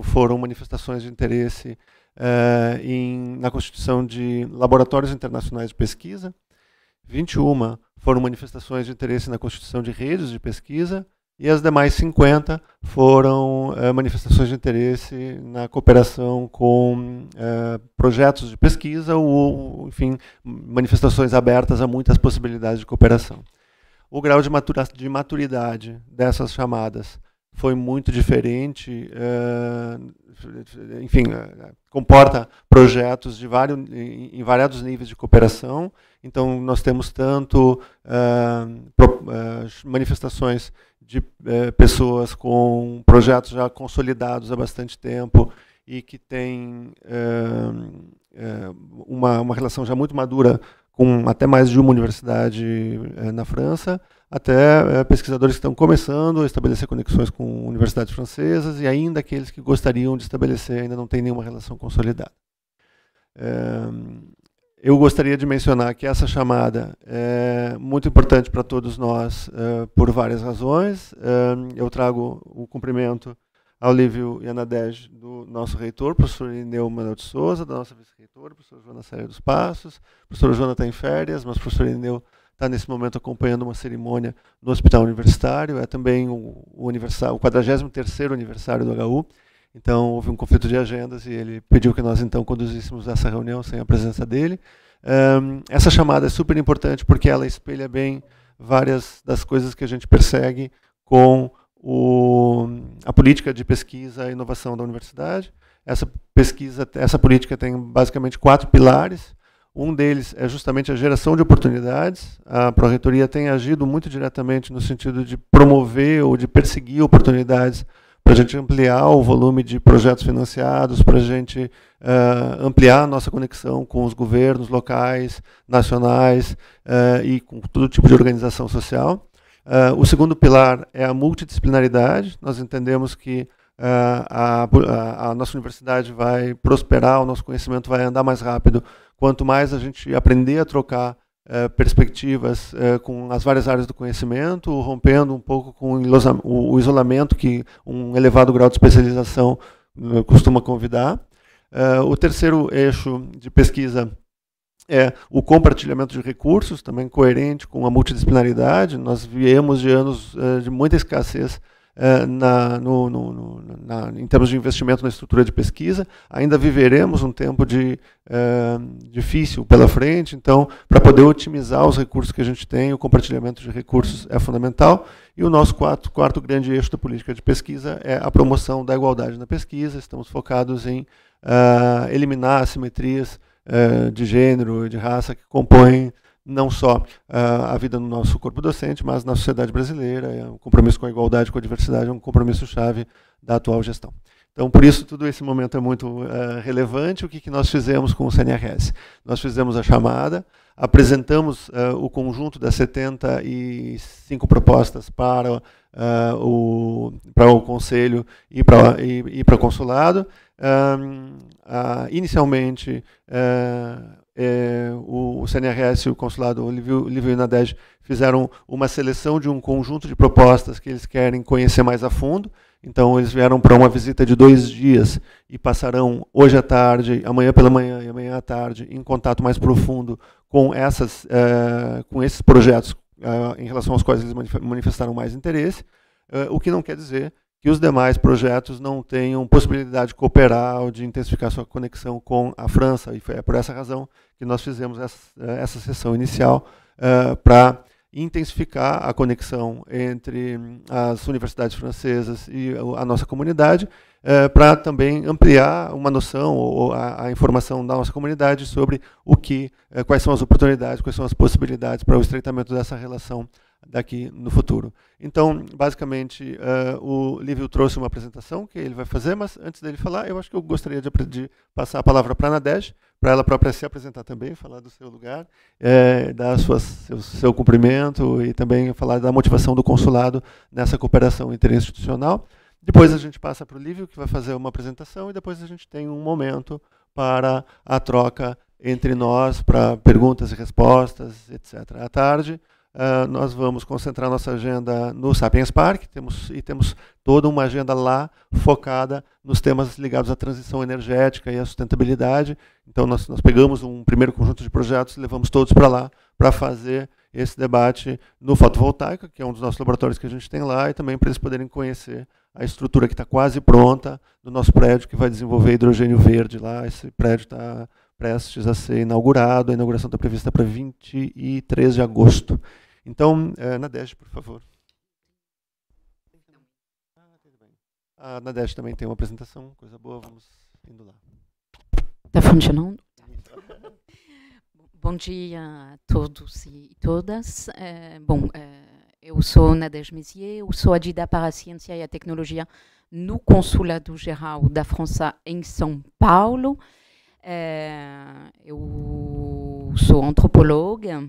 foram manifestações de interesse uh, em, na constituição de laboratórios internacionais de pesquisa, 21 foram manifestações de interesse na constituição de redes de pesquisa e as demais 50 foram uh, manifestações de interesse na cooperação com uh, projetos de pesquisa ou, enfim, manifestações abertas a muitas possibilidades de cooperação. O grau de maturidade dessas chamadas foi muito diferente, eh, enfim, eh, comporta projetos de vários, em variados níveis de cooperação. Então, nós temos tanto eh, manifestações de pessoas com projetos já consolidados há bastante tempo e que têm uma, uma relação já muito madura com até mais de uma universidade na França, até é, pesquisadores que estão começando a estabelecer conexões com universidades francesas e ainda aqueles que gostariam de estabelecer, ainda não tem nenhuma relação consolidada. É, eu gostaria de mencionar que essa chamada é muito importante para todos nós é, por várias razões. eu trago o cumprimento ao Lívio Yanadej, do nosso reitor, professor Ineu Manuel de Souza, da nossa vice-reitora, professor Joana Sérgio dos Passos, professor Joana está em férias, mas professor Ineu está nesse momento acompanhando uma cerimônia no Hospital Universitário, é também o, o, o 43º aniversário do HU, então houve um conflito de agendas e ele pediu que nós então conduzíssemos essa reunião sem a presença dele. Um, essa chamada é super importante porque ela espelha bem várias das coisas que a gente persegue com o, a política de pesquisa e inovação da universidade. Essa pesquisa, essa política tem basicamente quatro pilares. Um deles é justamente a geração de oportunidades. A Proreitoria tem agido muito diretamente no sentido de promover ou de perseguir oportunidades para a gente ampliar o volume de projetos financiados, para a gente uh, ampliar a nossa conexão com os governos locais, nacionais uh, e com todo tipo de organização social. Uh, o segundo pilar é a multidisciplinaridade. Nós entendemos que a, a, a nossa universidade vai prosperar, o nosso conhecimento vai andar mais rápido Quanto mais a gente aprender a trocar eh, perspectivas eh, com as várias áreas do conhecimento, rompendo um pouco com o isolamento que um elevado grau de especialização eh, costuma convidar. o terceiro eixo de pesquisa é o compartilhamento de recursos, também coerente com a multidisciplinaridade. Nós viemos de anos de muita escassez eh, na, no, no, no, na, em termos de investimento na estrutura de pesquisa. Ainda viveremos um tempo de, eh, difícil pela frente, então, para poder otimizar os recursos que a gente tem, o compartilhamento de recursos é fundamental. E o nosso quarto, quarto grande eixo da política de pesquisa é a promoção da igualdade na pesquisa. Estamos focados em eliminar eh, eliminar assimetrias de gênero e de raça que compõem não só uh, a vida no nosso corpo docente, mas na sociedade brasileira. É um compromisso com a igualdade, com a diversidade, é um compromisso chave da atual gestão. Então, por isso, tudo esse momento é muito uh, relevante. O que, que nós fizemos com o CNRS? Nós fizemos a chamada, apresentamos uh, o conjunto das 75 propostas para, uh, o, para o Conselho e para, e, e para o Consulado. Ah, inicialmente, é, o, o, CNRS e o consulado Livio, Livio e fizeram uma seleção de um conjunto de propostas que eles querem conhecer mais a fundo. Então, eles vieram para uma visita de dois dias e passarão hoje à tarde, amanhã pela manhã e amanhã à tarde, em contato mais profundo com, essas, é, com esses projetos é, em relação aos quais eles manifestaram mais interesse. É, o que não quer dizer que os demais projetos não tenham possibilidade de cooperar ou de intensificar sua conexão com a França. E foi é por essa razão que nós fizemos essa, eh, essa sessão inicial uh, eh, para intensificar a conexão entre hum, as universidades francesas e a nossa comunidade, eh, para também ampliar uma noção ou a, a, informação da nossa comunidade sobre o que, quais são as oportunidades, quais são as possibilidades para o estreitamento dessa relação daqui no futuro. Então, basicamente, uh, o Lívio trouxe uma apresentação que ele vai fazer, mas antes dele falar, eu acho que eu gostaria de, de passar a palavra para a Nadesh, para ela própria se apresentar também, falar do seu lugar, é, dar seu, seu cumprimento e também falar da motivação do consulado nessa cooperação interinstitucional. Depois a gente passa para o Lívio, que vai fazer uma apresentação, e depois a gente tem um momento para a troca entre nós, para perguntas e respostas, etc. À tarde, Uh, nós vamos concentrar nossa agenda no Sapiens Park temos, e temos toda uma agenda lá focada nos temas ligados à transição energética e à sustentabilidade. Então, nós, nós pegamos um primeiro conjunto de projetos e levamos todos para lá para fazer esse debate no fotovoltaico, que é um dos nossos laboratórios que a gente tem lá, e também para eles poderem conhecer a estrutura que está quase pronta do nosso prédio que vai desenvolver hidrogênio verde lá. Esse prédio está prestes a ser inaugurado, a inauguração está prevista para 23 de agosto. Então, é, eh, Nadege, por favor. Ah, a Nadege também tem uma apresentação, coisa boa, vamos indo lá. Está funcionando? Tá. Bom dia a todos e todas. É, bom, é, eu sou Nadege Messier, eu sou adida para a ciência e a tecnologia no Consulado Geral da França em São Paulo. É, eu sou antropóloga,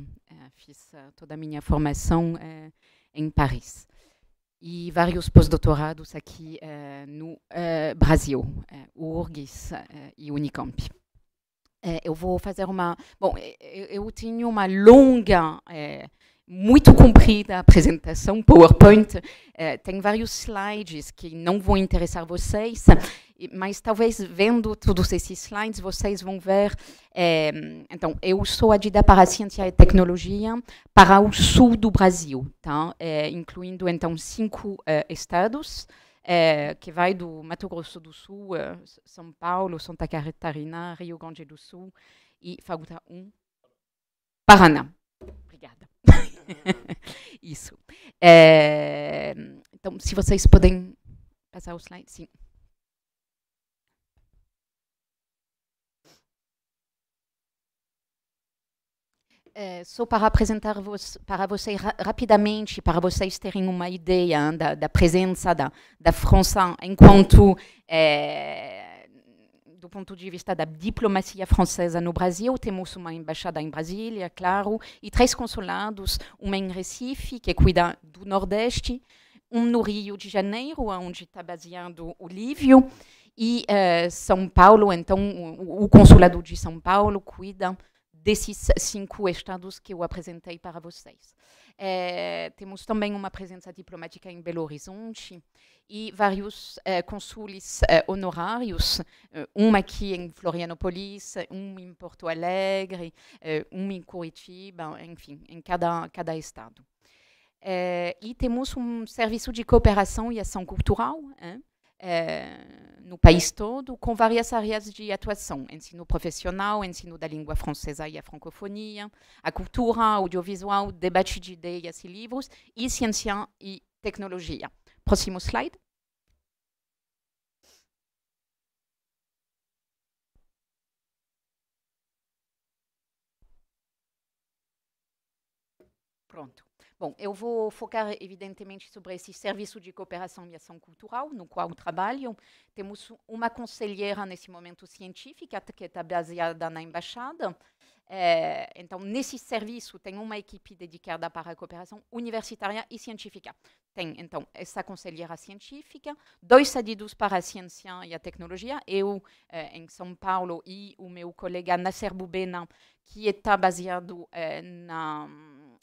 fiz eh, toda a minha formação eh, em Paris e vários pós-doutorados aqui eh, no Brasil, URGS e Unicamp eu vou fazer uma. Bom, eu, eu tinha uma longa muito comprida a apresentação, PowerPoint, é, tem vários slides que não vão interessar vocês, mas talvez vendo todos esses slides, vocês vão ver. É, então, eu sou a Dida para a Ciência e Tecnologia para o sul do Brasil, tá? É, incluindo, então, cinco estados, que vai do Mato Grosso do Sul, São Paulo, Santa Catarina, Rio Grande do Sul e, falta um, Paraná. Obrigada. Isso. É, então, se vocês podem passar o slide, sim. É, só para apresentar para vocês ra rapidamente, para vocês terem uma ideia hein, né, da, da, presença da, da França enquanto é, do ponto de vista da diplomacia francesa no Brasil, temos uma embaixada em Brasília, claro, e três consulados, uma em Recife, que cuida do Nordeste, um no Rio de Janeiro, onde está baseado o Lívio, e uh, São Paulo, então o, o consulado de São Paulo cuida desses cinco estados que eu apresentei para vocês. É, temos também uma presença diplomática em Belo Horizonte e vários é, consules é, honorários, um aqui em Florianópolis, um em Porto Alegre, um em Curitiba, enfim, em cada, cada estado. e temos um serviço de cooperação e ação cultural, hein? É, no país todo, com várias áreas de atuação: ensino profissional, ensino da língua francesa e a francofonia, a cultura, audiovisual, debate de ideias e livros, e ciência e tecnologia. Próximo slide. Pronto. Bom, eu vou focar evidentemente sobre esse serviço de cooperação e ação cultural no qual trabalho. Temos uma conselheira nesse momento científica que está baseada na embaixada. É, então, nesse serviço tem uma equipe dedicada para a cooperação universitária e científica. Tem, então, essa conselheira científica, dois cedidos para a ciência e a tecnologia, eu é, em São Paulo e o meu colega Nasser Bubena, que está baseado é, na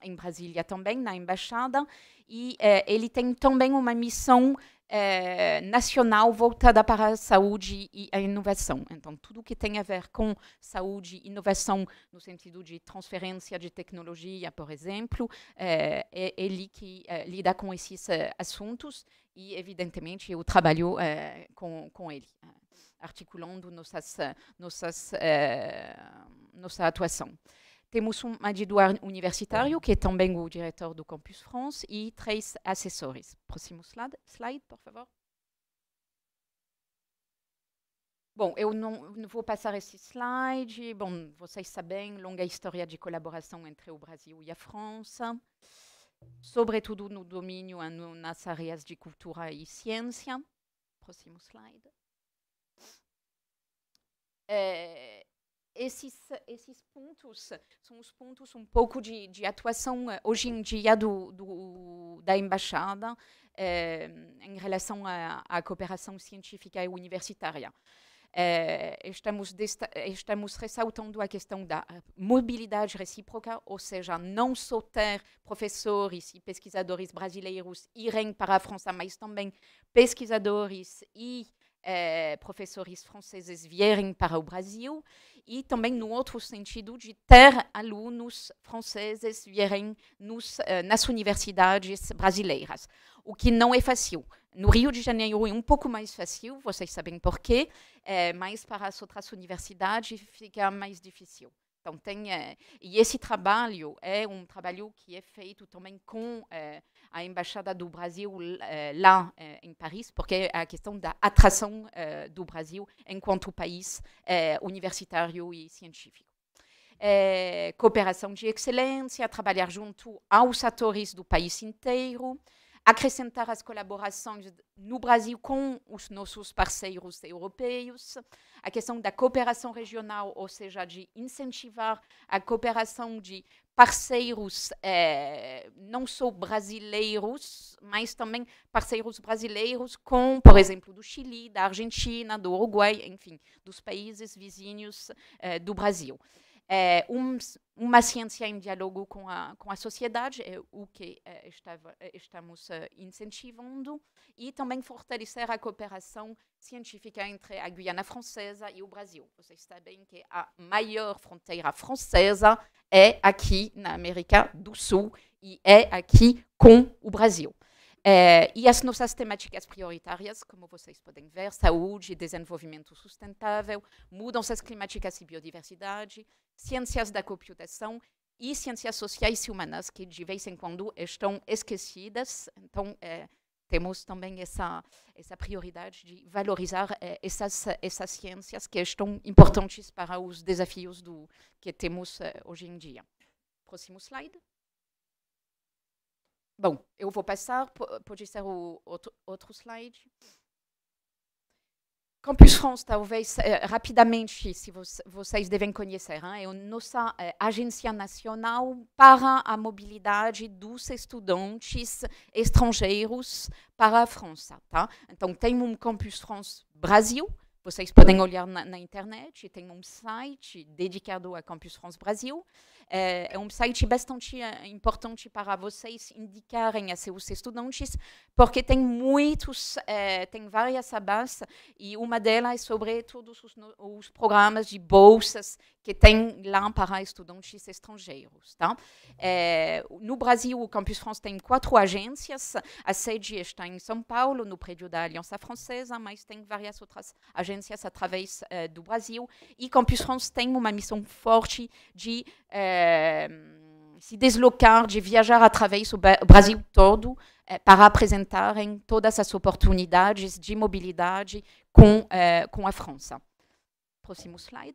em Brasília também, na embaixada, e eh, ele tem também uma missão eh, nacional voltada para a saúde e a inovação. Então, tudo que tem a ver com saúde e inovação, no sentido de transferência de tecnologia, por exemplo, é, é ele que lida com esses assuntos e, evidentemente, eu trabalho com, com ele, articulando nossas, nossas, nossa atuação. Temos um adiduar universitário, que é também le directeur du Campus France, et trois assessores. Próximo slide, slide por favor. Bom, eu não, não vou passar esse slide. Bom, vocês sabem, longa história de colaboração entre o Brasil e a França, sobretudo no domínio eh, nas áreas de cultura e ciência. Próximo slide. Eh, esses, esses pontos são os pontos um pouco de, de atuação eh, hoje em dia do, do da embaixada eh, em relação à cooperação científica e universitária. Eh, estamos, estamos ressaltando a questão da mobilidade recíproca, ou seja, não só ter professores e pesquisadores brasileiros irem para a França, mas também pesquisadores e eh, professores franceses vierem para o Brasil e também no outro sentido de ter alunos franceses vierem nos, eh, nas universidades brasileiras, o que não é fácil. No Rio de Janeiro é um pouco mais fácil, vocês sabem por quê, eh, mas para as outras universidades fica mais difícil. Então, tem, eh, e esse trabalho é um trabalho que é feito também com eh, a Embaixada do Brasil eh, lá eh, em Paris, porque é a questão da atração eh, do Brasil enquanto país universitário e científico. cooperação de excelência, trabalhar junto aos atores do país inteiro, acrescentar as colaborações no Brasil com os nossos parceiros europeus, a questão da cooperação regional, ou seja, de incentivar a cooperação de parceiros eh, não só brasileiros, mas também parceiros brasileiros com, por exemplo, do Chile, da Argentina, do Uruguai, enfim, dos países vizinhos eh, do Brasil é, um, uma ciência em diálogo com a, com a sociedade, é o que é, estava, é, estamos é, incentivando, e também fortalecer a cooperação científica entre a Guiana Francesa e o Brasil. Vocês sabem que a maior fronteira francesa é aqui na América do Sul e é aqui com o Brasil. É, e as nossas temáticas prioritárias, como vocês podem ver, saúde, desenvolvimento sustentável, mudanças climáticas e biodiversidade, ciências da computação e ciências sociais e humanas, que de vez em quando estão esquecidas. Então, é, temos também essa, essa prioridade de valorizar é, essas, essas ciências que estão importantes para os desafios do, que temos eh, hoje em dia. Próximo slide. Bom, eu vou passar, pode ser o outro, outro slide. Campus France, talvez é, rapidamente, se vocês devem conhecer, é a nossa é, agência nacional para a mobilidade dos estudantes estrangeiros para a França. Tá? Então, tem um Campus France Brasil, vocês podem olhar na, na internet, tem um site dedicado a Campus France Brasil, é, é um site bastante eh, importante para vocês indicarem a assim, seus estudantes, porque tem muitos, é, tem várias abas, e uma delas é sobre todos os, os, programas de bolsas que tem lá para estudantes estrangeiros. Tá? É, no Brasil, o Campus France tem quatro agências, a sede está em São Paulo, no prédio da Aliança Francesa, mas tem várias outras agências através é, do Brasil, e Campus France tem uma missão forte de eh, se deslocar, de viajar através do Brasil todo eh, para apresentarem todas as oportunidades de mobilidade com, eh, com a França. Próximo slide.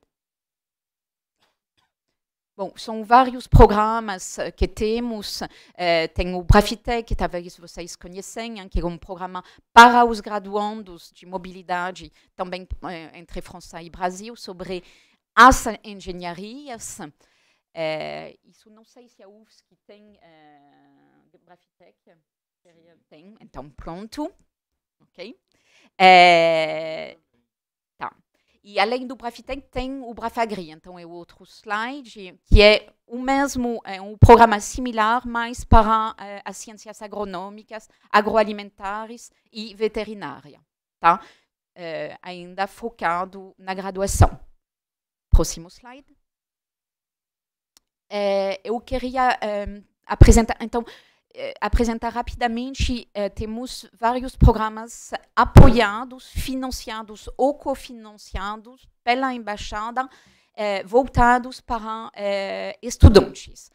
Bom, são vários programas que temos. temos tem o Brafitec, que talvez vocês conheçam, hein, que é um programa para os graduandos de mobilidade, também eh, entre França e Brasil, sobre as engenharias. É, isso não sei se a UFSC tem uh, Grafitec. Tem, então pronto. Ok? É, tá. E além do Grafitec, tem o Brafagri, então é o outro slide, que é o mesmo, é um programa similar, mas para é, as ciências agronômicas, agroalimentares e veterinária, tá? É, ainda focado na graduação. Próximo slide. É, eu queria é, apresentar, então, eh, apresentar rapidamente, temos vários programas apoiados, financiados ou cofinanciados pela Embaixada, voltados para estudantes.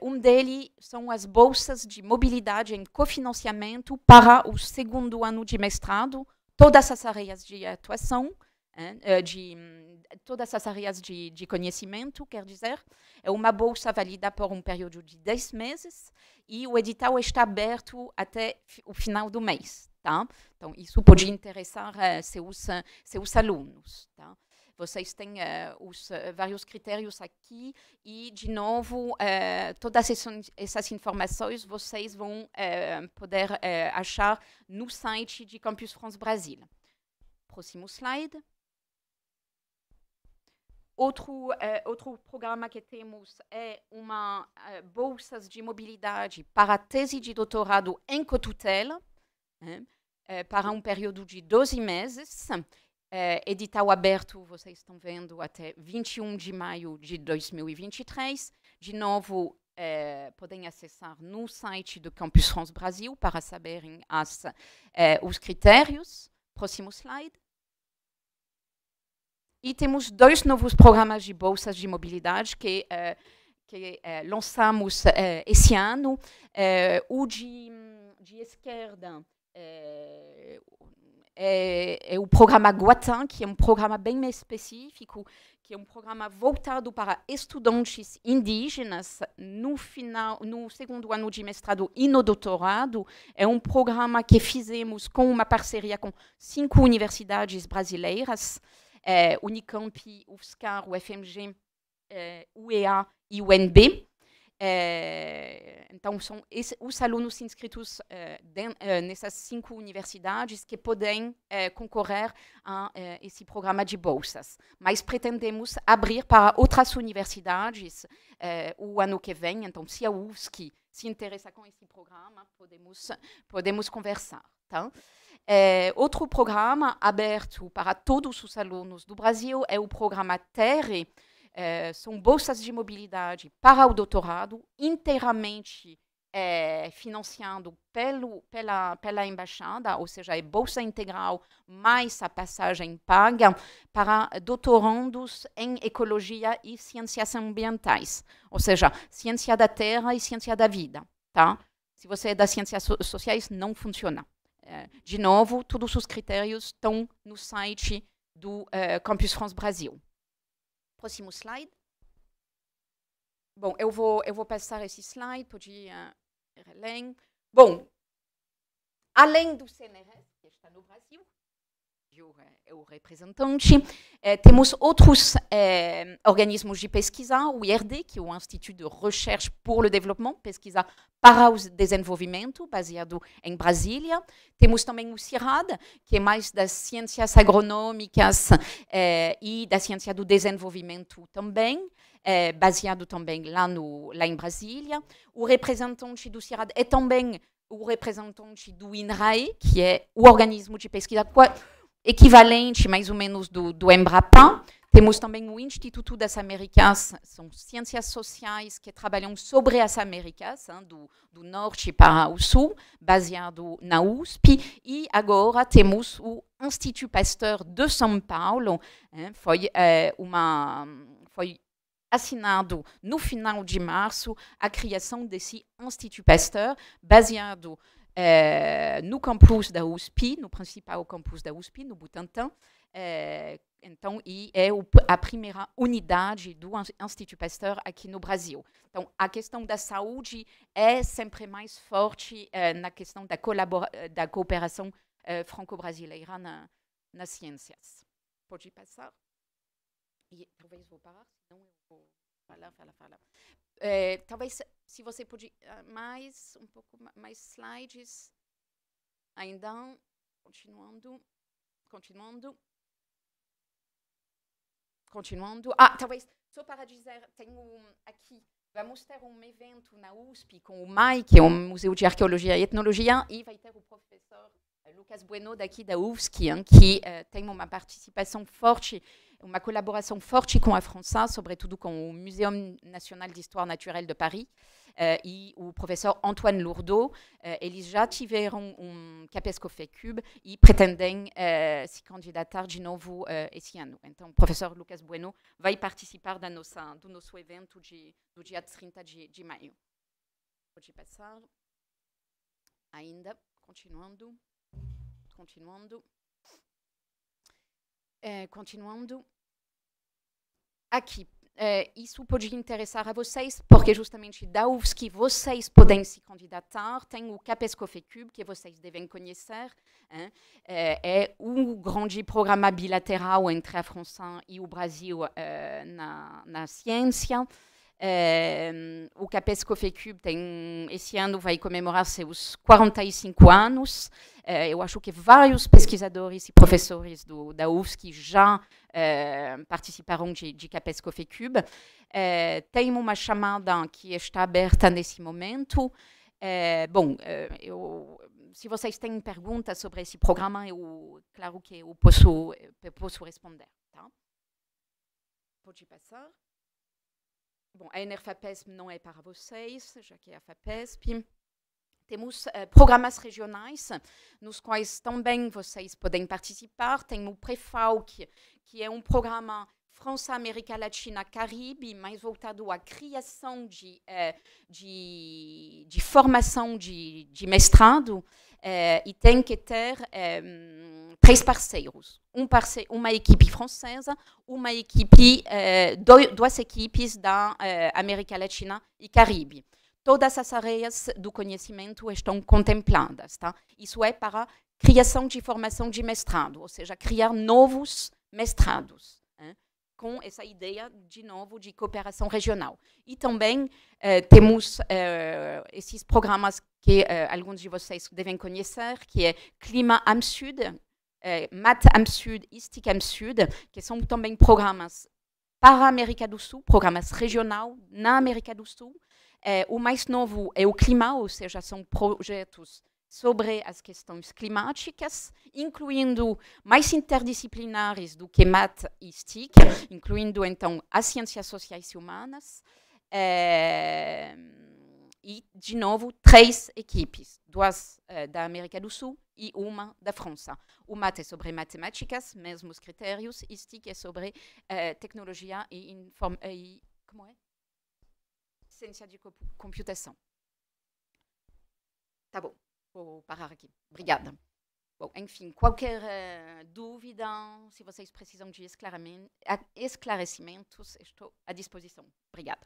Um deles são as bolsas de mobilidade em cofinanciamento para o segundo ano de mestrado, todas as áreas de atuação, eh, de hum, todas as áreas de, de, conhecimento, quer dizer, é uma bolsa válida por um período de 10 meses e o edital está aberto até o final do mês. Tá? Então, isso pode interessar uh, seus, eh, seus alunos. Tá? Vocês têm uh, os uh, vários critérios aqui e, de novo, todas essas, essas, informações vocês vão poder achar no site de Campus France Brasil. Próximo slide. Outro, é, outro programa que temos é uma é, bolsa de mobilidade para tese de doutorado em cotutela, né, é, para um período de 12 meses. edital aberto, vocês estão vendo, até 21 de maio de 2023. De novo, podem acessar no site do Campus France Brasil para saberem as, os critérios. Próximo slide. E temos dois novos programas de bolsas de mobilidade que, uh, que uh, lançamos uh, esse ano. o de, de esquerda é, é, o programa Guatin, que é um programa bem específico, que é um programa voltado para estudantes indígenas no final, no segundo ano de mestrado e no doutorado. É um programa que fizemos com uma parceria com cinco universidades brasileiras é, Unicamp, UFSCar, UFMG, é, eh, UEA e UNB. É, eh, então, são esse, os alunos inscritos é, de, é, nessas cinco universidades que podem concorrer a esse programa de bolsas. Mas pretendemos abrir para outras universidades o ano que vem. Então, se a UFSC se interessa com esse programa, podemos, podemos conversar. Tá? É, outro programa aberto para todos os alunos do Brasil é o programa TERRE, é, são bolsas de mobilidade para o doutorado, inteiramente é, financiado pelo, pela, pela embaixada, ou seja, é bolsa integral mais a passagem paga para doutorandos em ecologia e ciências ambientais, ou seja, ciência da terra e ciência da vida, tá? Se você é das ciências sociais, não funciona. É, de novo, todos os critérios estão no site do é, Campus France Brasil. Próximo slide. Bom, eu vou, eu vou passar esse slide, pode é, ir além. Bom, além do CNRS, que está no Brasil, Eh, o représentant eh, temos outros eh, organismos de pesquisa, o IRD, que é o Instituto de Recherche pour le Développement, pesquisa para o desenvolvimento, baseado em Brasília. Temos também o CIRAD, que é mais das ciências agronômicas eh, e da ciência do desenvolvimento também. baseado também lá, no, lá em Brasília. O representante do CIRAD é também o representante do INRAE, que é o organismo de pesquisa equivalente mais ou menos do, do Embrapa. Temos também o Instituto das Américas, são ciências sociais que trabalham sobre as Américas, hein, do, do, norte para o sul, baseado na USP. E agora temos o Instituto Pasteur de São Paulo, hein, foi, é, uma, foi assinado no final de março a criação desse Instituto Pasteur, baseado é, no campus da USP, no principal campus da USP, no Butantan. É, então, e é a primeira unidade do Instituto Pasteur aqui no Brasil. Então, a questão da saúde é sempre mais forte é, na questão da, da cooperação franco-brasileira na, nas ciências. Pode passar? E talvez vou parar, senão eu vou falar, falar, falar. É, talvez se você puder ah, mais um pouco mais slides. Ainda continuando, continuando, continuando. Ah, talvez só para dizer, tenho aqui Vamos ter um evento na USP com o MAI, que é o Museu de Arqueologia e Etnologia, e vai ter o professor Lucas Bueno, daqui da UFSC, hein, que uh, tem uma participação forte une collaboration forte qu'on a França, surtout surtout le Museum national d'histoire naturelle de Paris et le professeur Antoine Lourdeau. Ils ont déjà eu un Capesco FECUB et prétendent eh, se candidater de nouveau et eh, an. Donc professeur professeur Lucas Bueno va participer à notre événement nosso du dia 30 de, de maio. Pode passer. Ainda, continuando. Continuando. Eh, aqui. É, isso pode interessar a vocês, porque justamente da UFSC vocês podem se candidatar, tem o CAPES-COFECUB, que vocês devem conhecer, hein? é, é um grande programa bilateral entre a França e o Brasil é, na, na ciência, é, o Capesco FECUB tem, esse ano vai comemorar seus 45 anos. É, eu acho que vários pesquisadores e professores do, da UFSC já é, participaram de, de Capesco FECUB. tem uma chamada que está aberta nesse momento. bom, eu, se vocês têm perguntas sobre esse programa, eu, claro que eu posso, eu posso responder. Tá? Pode passar bom, a NRFAPESP não é para vocês, já que é a FAPESP. Temos uh, programas regionais nos quais também vocês podem participar. Tem o PREFAUC, que é um programa França, América Latina, Caribe, mais voltado à criação de, eh, de, de, formação de, de mestrado, eh, e tem que ter ehm, três parceiros. Um parce uma equipe francesa, uma equipe, eh, dois, duas equipes da América Latina e Caribe. Todas as áreas do conhecimento estão contempladas. Tá? Isso é para criação de formação de mestrado, ou seja, criar novos mestrados com essa ideia, de novo, de cooperação regional. E também eh, temos eh, esses programas que eh, alguns de vocês devem conhecer, que é Clima Amsud, eh, Mat Amsud, Istic Amsud, que são também programas para a América do Sul, programas regional na América do Sul. Eh, o mais novo é o Clima, ou seja, são projetos sobre as questões climáticas, incluindo mais interdisciplinares do que MAT e STIC, incluindo então as ciências sociais e humanas, eh, e de novo três equipes, duas eh, da América do Sul e uma da França. O MAT é sobre matemáticas, mesmos critérios, e STIC é sobre eh, tecnologia e, inform e como é? ciência de computação. Tá bom. Vou parar aqui. Obrigada. Bom, enfim, qualquer uh, dúvida, se vocês precisam de esclarecimentos, estou à disposição. Obrigada.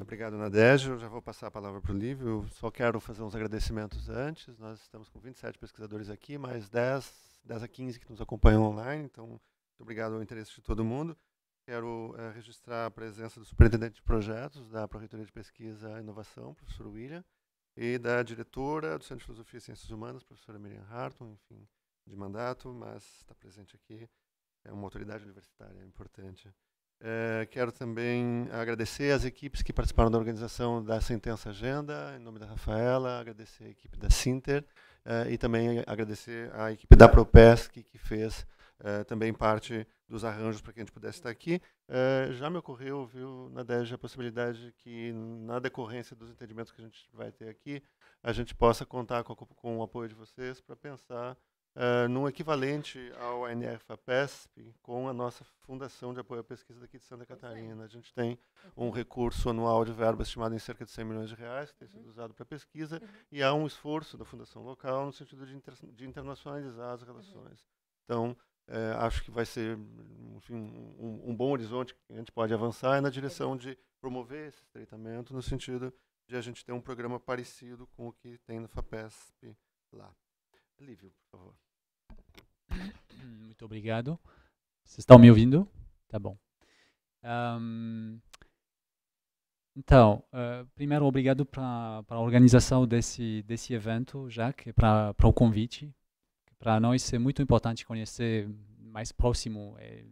Obrigado, Nadege. Eu já vou passar a palavra para o Lívio. só quero fazer uns agradecimentos antes. Nós estamos com 27 pesquisadores aqui, mais 10, 10 a 15 que nos acompanham online. Então, muito obrigado ao interesse de todo mundo. Quero eh, registrar a presença do superintendente de projetos da Proreitoria de Pesquisa e Inovação, professor William, e da diretora do Centro de Filosofia e Ciências Humanas, professora Miriam Harton, enfim, de mandato, mas está presente aqui, é uma autoridade universitária importante. Eh, quero também agradecer as equipes que participaram da organização da Sentença Agenda, em nome da Rafaela, agradecer a equipe da Sinter eh, e também agradecer a equipe da Propesc que fez eh, também parte dos arranjos para que a gente pudesse estar aqui. Uh, já me ocorreu, viu, na DEJ, a possibilidade que, na decorrência dos entendimentos que a gente vai ter aqui, a gente possa contar com, com o apoio de vocês para pensar uh, num equivalente ao ANFAPESP com a nossa Fundação de Apoio à Pesquisa daqui de Santa Catarina. A gente tem um recurso anual de verba estimado em cerca de 100 milhões de reais, que tem sido uhum. usado para pesquisa, uhum. e há um esforço da Fundação Local no sentido de, inter de internacionalizar as uhum. relações. Então, é, acho que vai ser enfim, um, um, bom horizonte que a gente pode avançar é na direção de promover esse estreitamento no sentido de a gente ter um programa parecido com o que tem no FAPESP lá. Lívio, por favor. Muito obrigado. Vocês estão me ouvindo? Tá bom. Um, então, uh, primeiro, obrigado para a organização desse, desse evento, Jacques, para o convite, para nós é muito importante conhecer mais próximo é,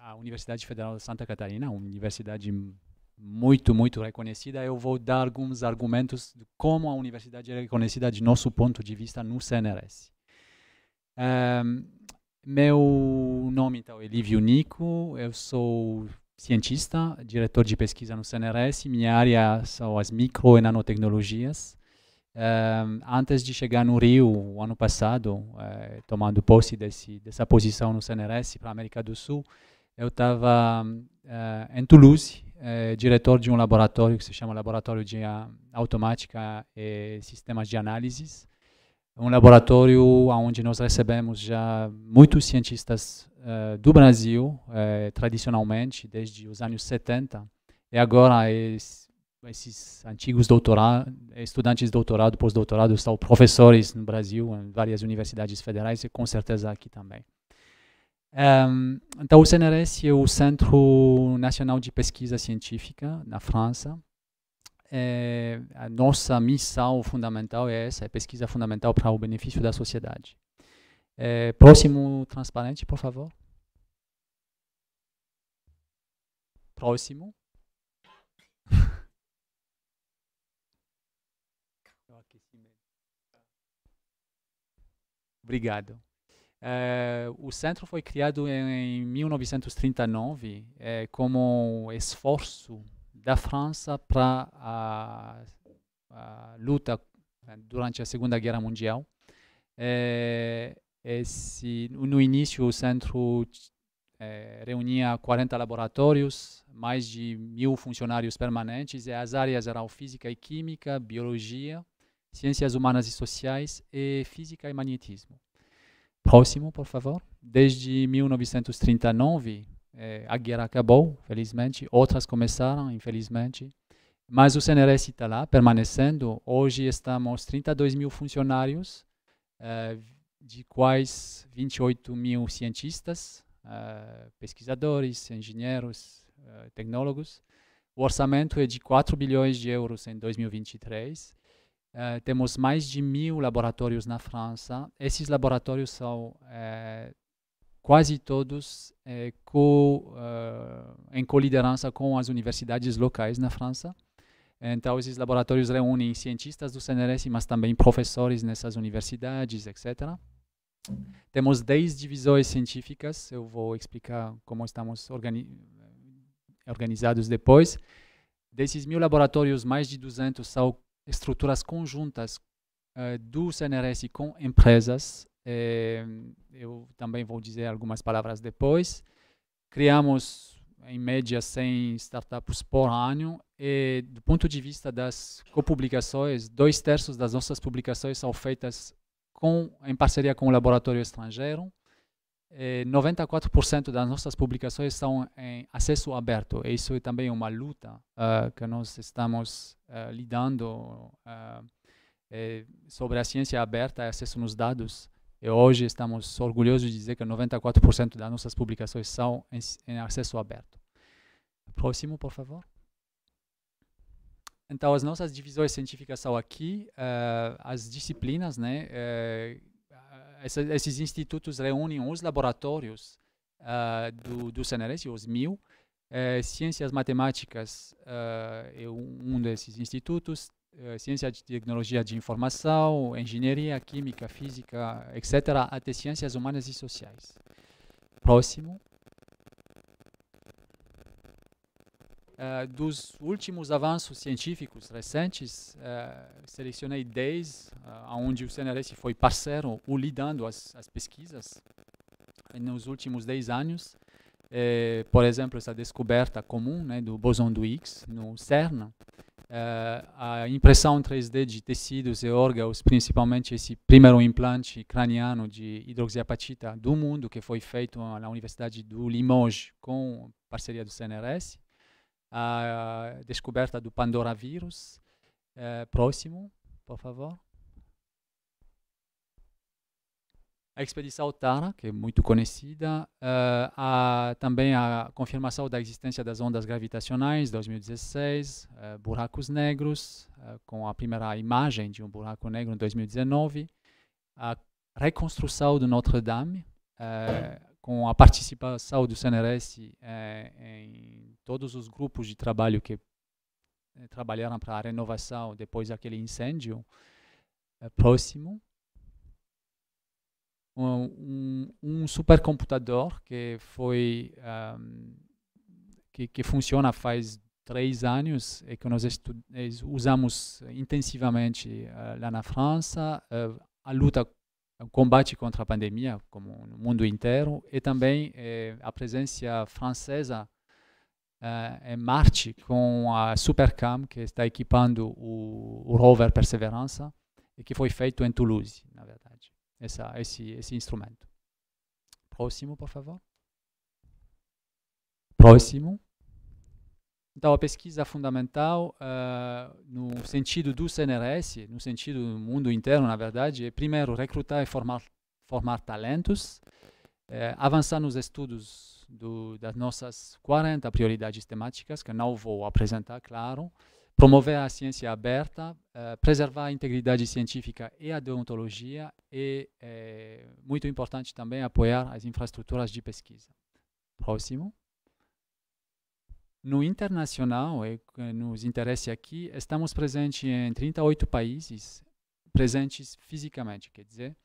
a Universidade Federal de Santa Catarina, uma universidade muito, muito reconhecida. Eu vou dar alguns argumentos de como a universidade é reconhecida de nosso ponto de vista no CNRS. Um, meu nome, então, é Livio Nico, eu sou cientista, diretor de pesquisa no CNRS, minha área são as micro e nanotecnologias. Uh, antes de chegar no Rio, o ano passado, uh, tomando posse desse, dessa posição no CNRS para a América do Sul, eu estava uh, eh, em Toulouse, eh, diretor de um laboratório que se chama Laboratório de Automática e Sistemas de Análises. Um laboratório onde nós recebemos já muitos cientistas do Brasil, tradicionalmente, desde os anos 70. E agora, esses antigos doutorados, eh, estudantes de doutorado, pós-doutorado, estão professores no Brasil, em várias universidades federais e com certeza aqui também. Um, ehm, então, o CNRS é o Centro Nacional de Pesquisa Científica na França. É, a nossa missão fundamental é essa, é pesquisa fundamental para o benefício da sociedade. É, próximo transparente, por favor. Próximo. Obrigado. Eh, o centro foi criado em, em 1939 eh, como esforço da França para a, a, luta né, durante a Segunda Guerra Mundial. Eh, esse, no início, o centro reunia 40 laboratórios, mais de mil funcionários permanentes, e as áreas eram física e química, biologia, Ciências Humanas e Sociais e Física e Magnetismo. Próximo, por favor. Desde 1939, eh, a guerra acabou, felizmente. Outras começaram, infelizmente. Mas o CNRS está lá, permanecendo. Hoje estamos 32 mil funcionários, eh, de quais 28 mil cientistas, eh, pesquisadores, engenheiros, eh, tecnólogos. O orçamento é de 4 bilhões de euros em 2023 eh, temos mais de mil laboratórios na França. Esses laboratórios são eh, quase todos eh, co, em coliderança com as universidades locais na França. Então, esses laboratórios reúnem cientistas do CNRS, mas também professores nessas universidades, etc. Temos 10 divisões científicas, eu vou explicar como estamos organi organizados depois. Desses mil laboratórios, mais de 200 são estruturas conjuntas uh, do CNRS com empresas. Eh, eu também vou dizer algumas palavras depois. Criamos, em média, 100 startups por ano e, do ponto de vista das copublicações, dois terços das nossas publicações são feitas com, em parceria com o laboratório estrangeiro. 94% eh, das nossas publicações são em acesso aberto. E isso é também uma luta uh, que nós estamos uh, lidando uh, sobre a ciência aberta e acesso nos dados. E hoje estamos orgulhosos de dizer que 94% das nossas publicações são em, em acesso aberto. Próximo, por favor. Então, as nossas divisões científicas são aqui, uh, as disciplinas, né, uh, esses institutos reúnem os laboratórios uh, do, do CNRS, os mil. É, ciências matemáticas uh, é um, um desses institutos, é, ciência de tecnologia de informação, engenharia, química, física, etc., até ciências humanas e sociais. Próximo. Eh, dos últimos avanços científicos recentes, uh, selecionei 10, uh, eh, onde o CNRS foi parceiro ou lidando as, as pesquisas nos últimos 10 anos. por exemplo, essa descoberta comum né, do bosão do x no CERN, a impressão 3D de tecidos e órgãos, principalmente esse primeiro implante craniano de hidroxiapatita do mundo, que foi feito na Universidade do Limoges com parceria do CNRS a descoberta do Pandora vírus. É, próximo, por favor. A expedição Tara, que é muito conhecida, uh, a, também a confirmação da existência das ondas gravitacionais, 2016, uh, é, buracos negros, uh, com a primeira imagem de um buraco negro em 2019, a reconstrução de Notre-Dame, com a participação do CNRS é, em todos os grupos de trabalho que eh, trabalharam para a renovação depois daquele incêndio é, próximo, um, um, supercomputador que foi um, que, que, funciona faz três anos e que nós usamos intensivamente uh, lá na França uh, a luta é um combate contra a pandemia, como no mundo inteiro, e também eh, a presença francesa eh, em Marte com a Supercam, que está equipando o, o, rover Perseverança, e que foi feito em Toulouse, na verdade, Essa, esse, esse instrumento. Próximo, por favor. Próximo. Então, a pesquisa fundamental, uh, no sentido do CNRS, no sentido do mundo interno, na verdade, é primeiro recrutar e formar, formar talentos, uh, avançar nos estudos do, das nossas 40 prioridades temáticas, que não vou apresentar, claro, promover a ciência aberta, uh, preservar a integridade científica e a deontologia e, eh, muito importante também, apoiar as infraestruturas de pesquisa. Próximo. No internacional, é, é nos interessa aqui, estamos presentes em 38 países, presentes fisicamente, quer dizer.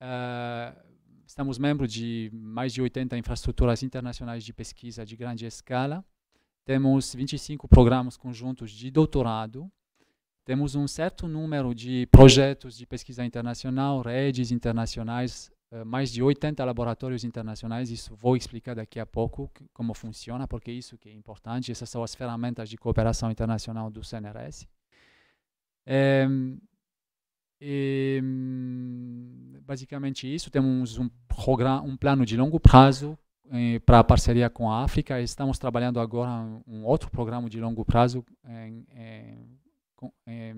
Uh, estamos membros de mais de 80 infraestruturas internacionais de pesquisa de grande escala. Temos 25 programas conjuntos de doutorado. Temos um certo número de projetos de pesquisa internacional, redes internacionais eh, mais de 80 laboratórios internacionais, isso vou explicar daqui a pouco como funciona, porque é isso que é importante, essas são as ferramentas de cooperação internacional do CNRS. É, e, basicamente isso, temos um, programa, um plano de longo prazo eh, para a parceria com a África, estamos trabalhando agora um outro programa de longo prazo em, em, em,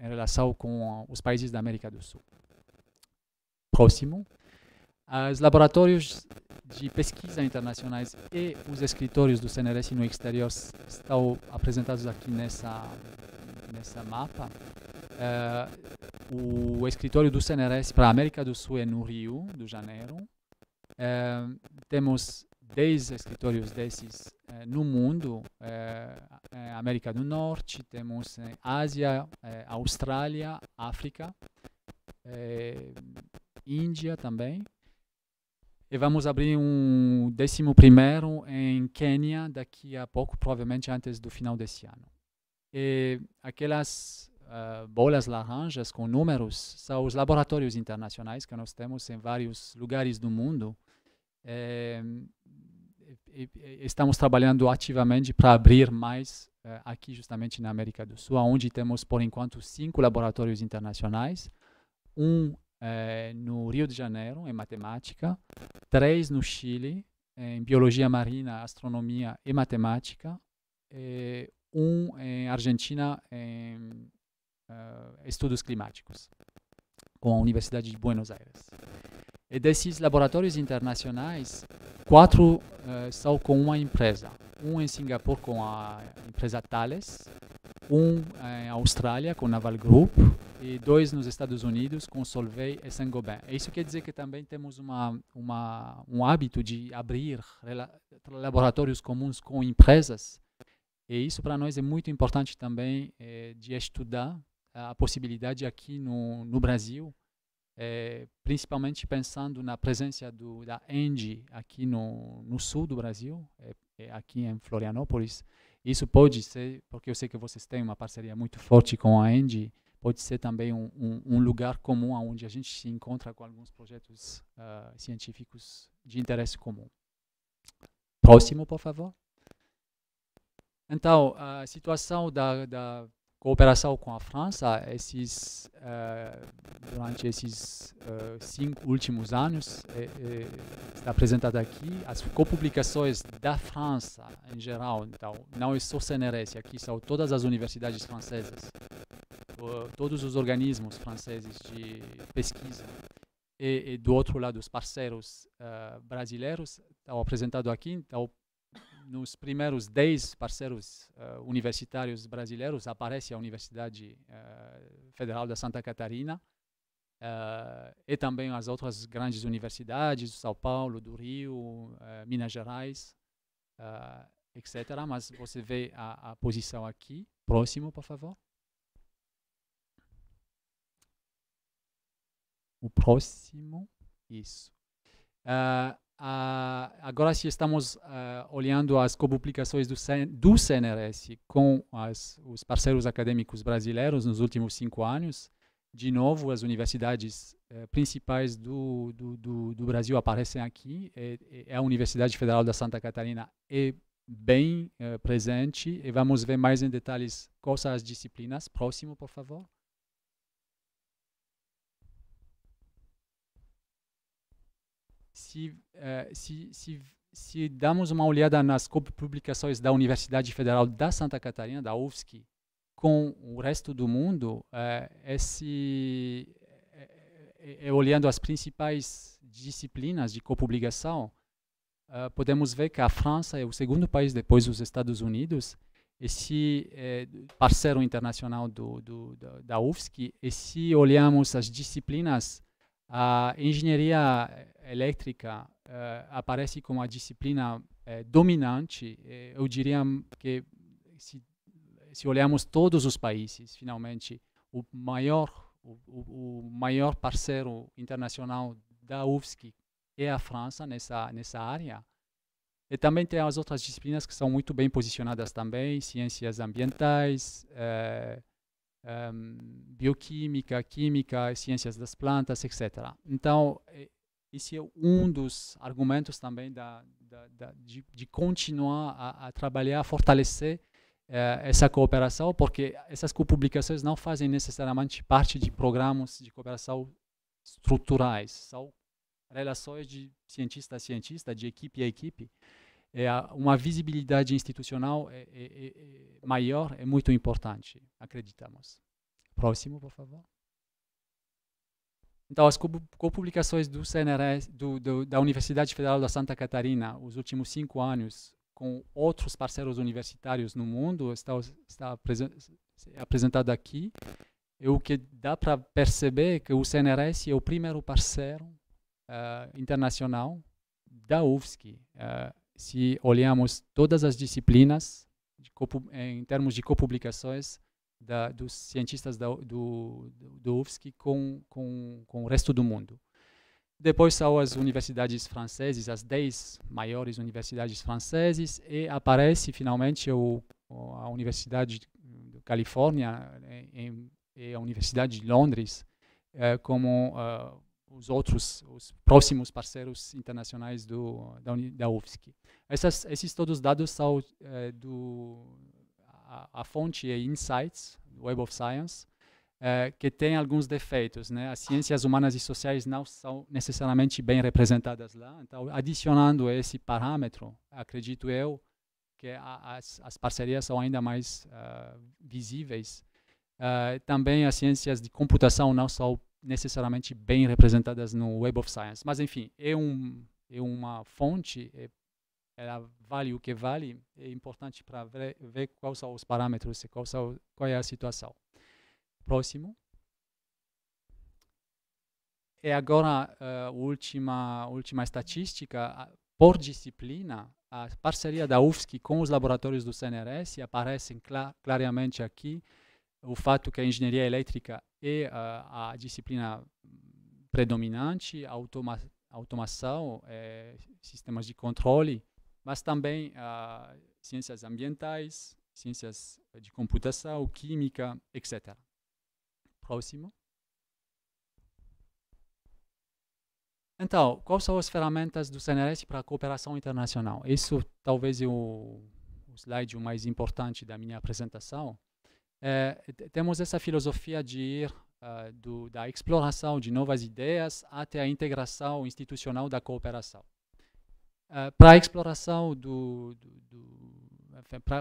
em relação com os países da América do Sul próximo, os laboratórios de pesquisa internacionais e os escritórios do CNRS no exterior estão apresentados aqui nessa nessa mapa. Uh, o escritório do CNRS para a América do Sul é no Rio de Janeiro. Uh, temos 10 escritórios desses uh, no mundo, América do Norte, temos Ásia, Austrália, África Índia também. E vamos abrir um décimo primeiro em Quênia daqui a pouco, provavelmente antes do final desse ano. E aquelas uh, bolas laranjas com números são os laboratórios internacionais que nós temos em vários lugares do mundo. É, e, e, estamos trabalhando ativamente para abrir mais uh, aqui, justamente na América do Sul, onde temos, por enquanto, cinco laboratórios internacionais. Um eh, no Rio de Janeiro, em matemática, três no Chile, eh, em biologia marina, astronomia e matemática, e eh, um em Argentina, em uh, estudos climáticos, com a Universidade de Buenos Aires. E desses laboratórios internacionais, quatro uh, são com uma empresa. Um em Singapura com a empresa Thales, um em Austrália com a Naval Group, e dois nos Estados Unidos, com Solvay e Saint-Gobain. Isso quer dizer que também temos uma, uma, um hábito de abrir laboratórios comuns com empresas, e isso para nós é muito importante também é, de estudar a possibilidade aqui no, no Brasil, é, principalmente pensando na presença do, da ENGIE aqui no, no sul do Brasil, é, aqui em Florianópolis. Isso pode ser, porque eu sei que vocês têm uma parceria muito forte com a ENGIE, pode ser também um, um, um, lugar comum onde a gente se encontra com alguns projetos uh, científicos de interesse comum. Próximo, por favor. Então, a situação da, da cooperação com a França, esses, uh, durante esses uh, cinco últimos anos, é, é, está apresentada aqui as copublicações da França em geral. Então, não é só CNRS, aqui são todas as universidades francesas todos os organismos franceses de pesquisa e, e do outro lado os parceiros uh, brasileiros estão apresentados aqui, então nos primeiros 10 parceiros uh, universitários brasileiros aparece a Universidade uh, Federal da Santa Catarina e também as outras grandes universidades, São Paulo, do Rio, Minas Gerais, etc. Mas você vê a, a posição aqui, próximo, por favor. o próximo. Isso. Uh, uh, agora, se estamos uh, olhando as publicações do, do CNRS com as, os parceiros acadêmicos brasileiros nos últimos cinco anos, de novo, as universidades eh, principais do, do, do, do, Brasil aparecem aqui. é, é, é a Universidade Federal da Santa Catarina é bem eh, presente e vamos ver mais em detalhes quais são as disciplinas. Próximo, por favor. se, é, se, se, se damos uma olhada nas publicações da Universidade Federal da Santa Catarina, da UFSC, com o resto do mundo, é, esse, é, olhando as principais disciplinas de copublicação, podemos ver que a França é o segundo país, depois dos Estados Unidos, esse parceiro internacional do, do, da, da UFSC, e se olhamos as disciplinas a engenharia eh, elétrica eh, aparece como a disciplina eh, dominante, eu diria que se, se, olharmos todos os países, finalmente, o maior, o, o maior parceiro internacional da UFSC é a França nessa, nessa área. E também tem as outras disciplinas que são muito bem posicionadas também, ciências ambientais, eh, um, ehm, bioquímica, química, ciências das plantas, etc. Então, eh, esse é um dos argumentos também da, da, da, de, de, continuar a, a, trabalhar, a fortalecer eh, essa cooperação, porque essas publicações não fazem necessariamente parte de programas de cooperação estruturais, são relações de cientista a cientista, de equipe a equipe é a, uma visibilidade institucional é é, é, é, maior é muito importante, acreditamos. Próximo, por favor. Então, as co-publicações do CNRS, do, do, da Universidade Federal da Santa Catarina, os últimos cinco anos, com outros parceiros universitários no mundo, está, está apresentado aqui. E o que dá para perceber é que o CNRS é o primeiro parceiro uh, internacional da UFSC. Uh, ah, se olhamos todas as disciplinas eh, em termos de copublicações da, dos cientistas da, do, do UFSC com, com, com o resto do mundo. Depois são as universidades francesas, as 10 maiores universidades francesas, e aparece finalmente o, a Universidade de Califórnia e, e a Universidade de Londres eh, como uh, os outros, os próximos parceiros internacionais do, da, da UFSC. Essas, esses todos os dados são é, do a, a, fonte é Insights, Web of Science, é, que tem alguns defeitos, né? As ciências humanas e sociais não são necessariamente bem representadas lá. Então, adicionando esse parâmetro, acredito eu que a, as, as parcerias são ainda mais uh, visíveis. Uh, também as ciências de computação não são necessariamente bem representadas no Web of Science. Mas, enfim, é, um, é uma fonte, é, ela vale o que vale, é importante para ver, ver, quais são os parâmetros e qual, são, qual é a situação. Próximo. E é agora, a uh, eh, última, última estatística, por disciplina, a parceria da UFSC com os laboratórios do CNRS aparecem claramente aqui o fato que a engenharia elétrica e a, ah, a disciplina predominante, automa automação, eh, sistemas de controle, mas também ah, ciências ambientais, ciências de computação, química, etc. Próximo. Então, quais são as ferramentas do CNRS para a cooperação internacional? Isso talvez é o, o slide mais importante da minha apresentação. É, temos essa filosofia de ir uh, do, da exploração de novas ideias até a integração institucional da cooperação. Uh, para a exploração do, do, do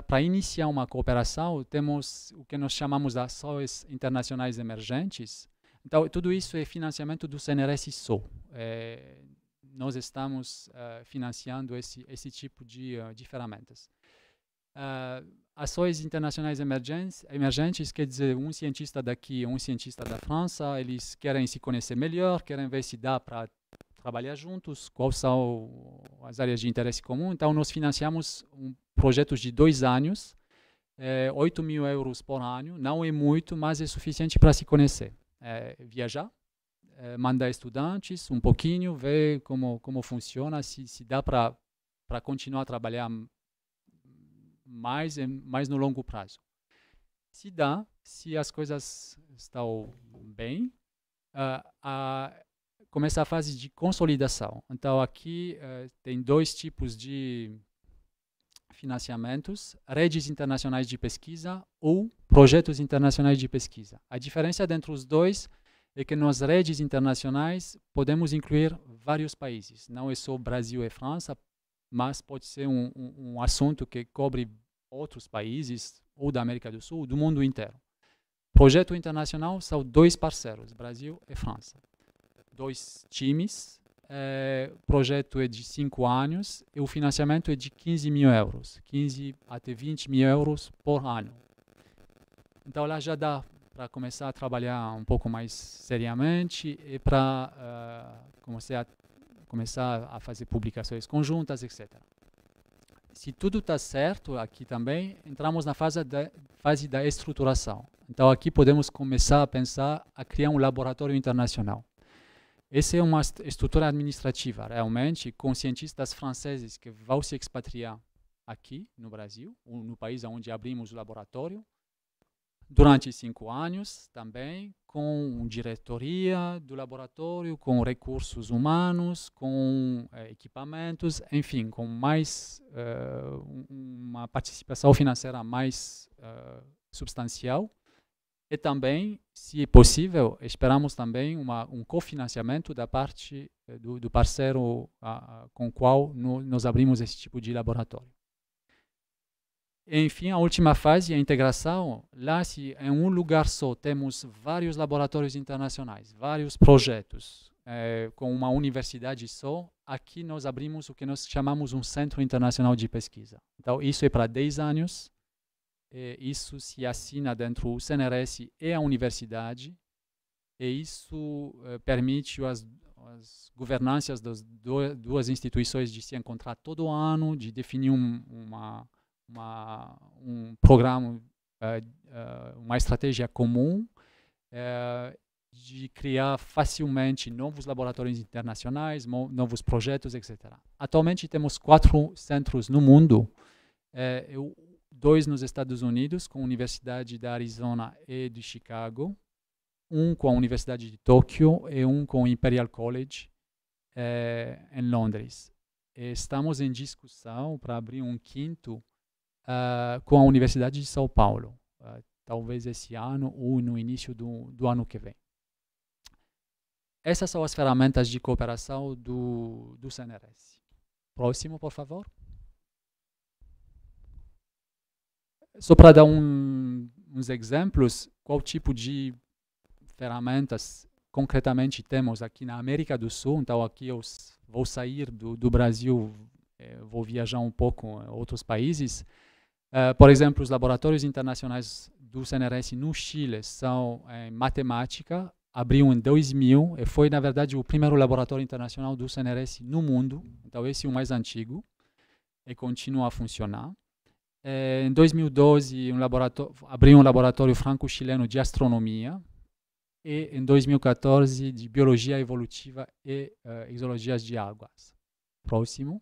para iniciar uma cooperação, temos o que nós chamamos de ações internacionais emergentes. Então, tudo isso é financiamento do CNRS só. É, nós estamos uh, financiando esse, esse tipo de, de ferramentas. Uh, ações internacionais emergentes, emergentes, quer dizer, um cientista daqui um cientista da França, eles querem se conhecer melhor, querem ver se dá para trabalhar juntos, quais são as áreas de interesse comum. Então, nós financiamos um projeto de dois anos, é, eh, 8 mil euros por ano, não é muito, mas é suficiente para se conhecer. É, viajar, é, mandar estudantes um pouquinho, ver como, como funciona, se, se dá para continuar a trabalhar mais mais no longo prazo. Se dá, se as coisas estão bem, uh, a, começa a fase de consolidação. Então aqui uh, tem dois tipos de financiamentos, redes internacionais de pesquisa ou projetos internacionais de pesquisa. A diferença entre os dois é que nas redes internacionais podemos incluir vários países, não é só Brasil e França, mas pode ser um, um, um assunto que cobre outros países, ou da América do Sul, ou do mundo inteiro. Projeto internacional são dois parceiros, Brasil e França. Dois times, é, projeto é de cinco anos e o financiamento é de 15 mil euros, 15 até 20 mil euros por ano. Então lá já dá para começar a trabalhar um pouco mais seriamente e para uh, eh, começar a começar a fazer publicações conjuntas, etc. Se tudo está certo aqui também, entramos na fase da, fase da estruturação. Então aqui podemos começar a pensar a criar um laboratório internacional. Essa é uma estrutura administrativa, realmente, com cientistas franceses que vão se expatriar aqui no Brasil, no país onde abrimos o laboratório, durante cinco anos também, com diretoria do laboratório, com recursos humanos, com eh, equipamentos, enfim, com mais uh, uma participação financeira mais uh, substancial. E também, se é possível, esperamos também uma, um cofinanciamento da parte eh, do, do parceiro com o qual no, nós abrimos esse tipo de laboratório. Enfim, a última fase, a integração. Lá, se em é um lugar só temos vários laboratórios internacionais, vários projetos é, com uma universidade só, aqui nós abrimos o que nós chamamos um centro internacional de pesquisa. Então, isso é para 10 anos. isso se assina dentro do CNRS e a universidade. E isso eh, permite as, as governâncias das duas, duas, instituições de se encontrar todo ano, de definir um, uma uma, um programa, é, é, uma estratégia comum é, de criar facilmente novos laboratórios internacionais, novos projetos, etc. Atualmente temos quatro centros no mundo, dois nos Estados Unidos, com a Universidade da Arizona e de Chicago, um com a Universidade de Tóquio e um com o Imperial College em Londres. E estamos em discussão para abrir um quinto uh, com a Universidade de São Paulo, uh, talvez esse ano ou no início do, do ano que vem. Essas são as ferramentas de cooperação do, do CNRS. Próximo, por favor. Só para dar um, uns exemplos, qual tipo de ferramentas concretamente temos aqui na América do Sul, então aqui eu vou sair do, do Brasil, eh, vou viajar um pouco em outros países. Uh, por exemplo, os laboratórios internacionais do CNRS no Chile são eh, em matemática, abriu em 2000 e foi, na verdade, o primeiro laboratório internacional do CNRS no mundo, então esse é o mais antigo e continua a funcionar. Eh, em 2012, um abriu um laboratório franco-chileno de astronomia e, em 2014, de biologia evolutiva e uh, exologias de águas. Próximo.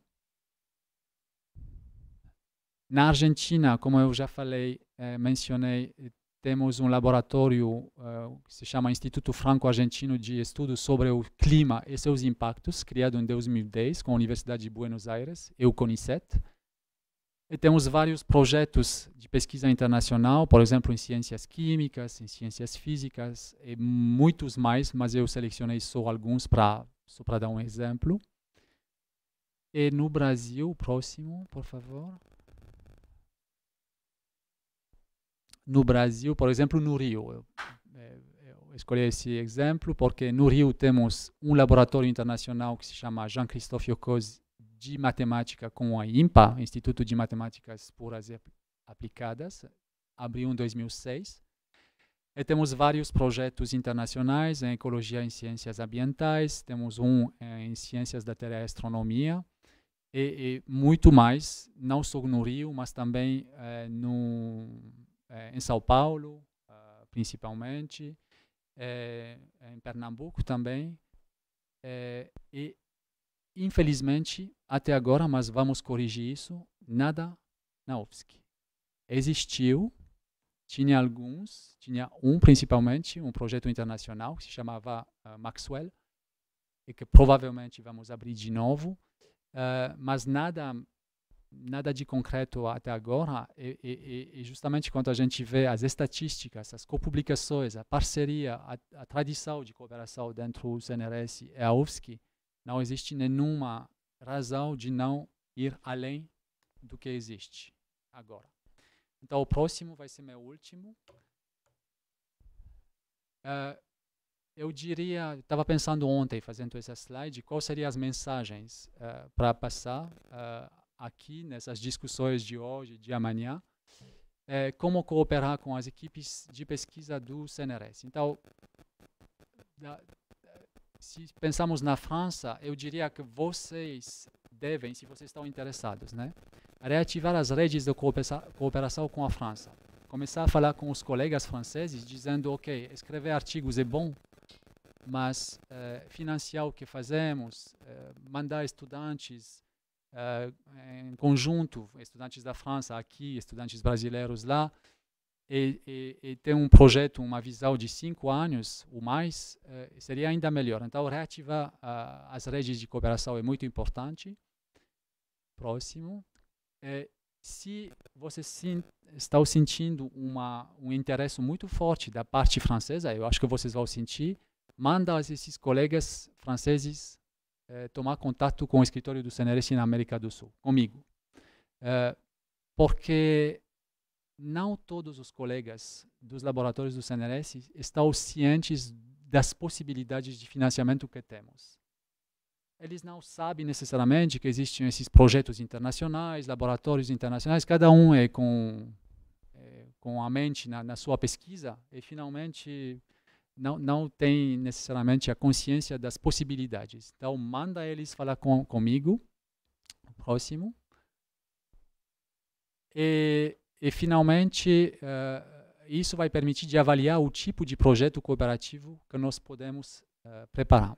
Na Argentina, como eu já falei, eh, mencionei, temos um laboratório uh, que se chama Instituto Franco-Argentino de Estudos sobre o Clima e seus Impactos, criado em 2010 com a Universidade de Buenos Aires e o CONICET. E temos vários projetos de pesquisa internacional, por exemplo, em ciências químicas, em ciências físicas e muitos mais, mas eu selecionei só alguns para só para dar um exemplo. E no Brasil, próximo, por favor. no Brasil, por exemplo, no Rio. É, eu escolhi esse exemplo porque no Rio temos um laboratório internacional que se chama Jean-Christophe Yocos de Matemática com a IMPA, Instituto de Matemáticas Puras e Aplicadas, abriu em 2006. E temos vários projetos internacionais em ecologia e ciências ambientais, temos um é, em ciências da terra e astronomia, e, e muito mais, não só no Rio, mas também eh, no, é, em São Paulo, ah, principalmente, é, é em Pernambuco também. e, infelizmente, até agora, mas vamos corrigir isso, nada na UFSC. Existiu, tinha alguns, tinha um principalmente, um projeto internacional que se chamava uh, Maxwell, e que provavelmente vamos abrir de novo, uh, mas nada nada de concreto até agora e, e, e, justamente quando a gente vê as estatísticas, as copublicações, a parceria, a, a tradição de cooperação dentro do CNRS e a UFSC, não existe nenhuma razão de não ir além do que existe agora. Então o próximo vai ser meu último. Uh, eu diria, estava pensando ontem fazendo esse slide, quais seriam as mensagens uh, é, para passar. Uh, aqui nessas discussões de hoje, de amanhã, é como cooperar com as equipes de pesquisa do CNRS. Então, da, se pensamos na França, eu diria que vocês devem, se vocês estão interessados, né, reativar as redes de cooperação com a França. Começar a falar com os colegas franceses, dizendo, ok, escrever artigos é bom, mas eh, financiar o que fazemos, eh, mandar estudantes eh, eh, em conjunto, estudantes da França aqui, estudantes brasileiros lá, e, e, e ter um projeto, uma visão de cinco anos ou mais, uh, seria ainda melhor. Então, reativar uh, as redes de cooperação é muito importante. Próximo. É, se você se, está sentindo uma, um interesse muito forte da parte francesa, eu acho que vocês vão sentir, manda esses colegas franceses é, tomar contato com o escritório do CNRS na América do Sul, comigo. É, porque não todos os colegas dos laboratórios do CNRS estão cientes das possibilidades de financiamento que temos. Eles não sabem necessariamente que existem esses projetos internacionais, laboratórios internacionais, cada um é com, é, com a mente na, na sua pesquisa e finalmente não, não tem necessariamente a consciência das possibilidades. Então, manda eles falar com, comigo, próximo. E, e finalmente, uh, isso vai permitir de avaliar o tipo de projeto cooperativo que nós podemos uh, preparar.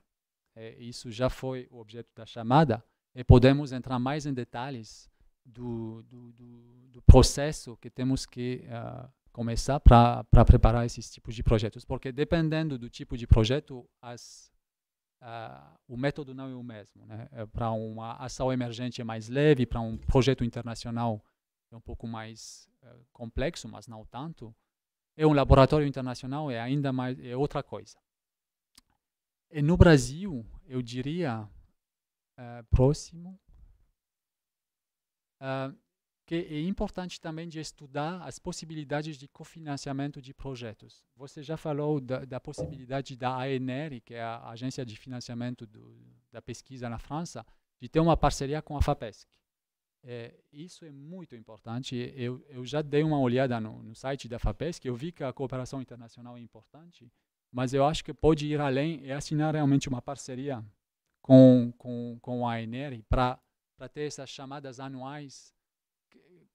E é, isso já foi o objeto da chamada, e podemos entrar mais em detalhes do, do, do, do processo que temos que uh, começar para preparar esses tipos de projetos, porque dependendo do tipo de projeto, as, uh, o método não é o mesmo. Né? É para uma ação emergente é mais leve, para um projeto internacional é um pouco mais uh, complexo, mas não tanto. É um laboratório internacional é ainda mais é outra coisa. E no Brasil, eu diria uh, próximo. Uh, que é importante também de estudar as possibilidades de cofinanciamento de projetos. Você já falou da, da possibilidade da ANR, que é a Agência de Financiamento do, da Pesquisa na França, de ter uma parceria com a FAPESC. É, isso é muito importante. Eu, eu, já dei uma olhada no, no site da FAPESC, eu vi que a cooperação internacional é importante, mas eu acho que pode ir além e assinar realmente uma parceria com, com, com a ANR para ter essas chamadas anuais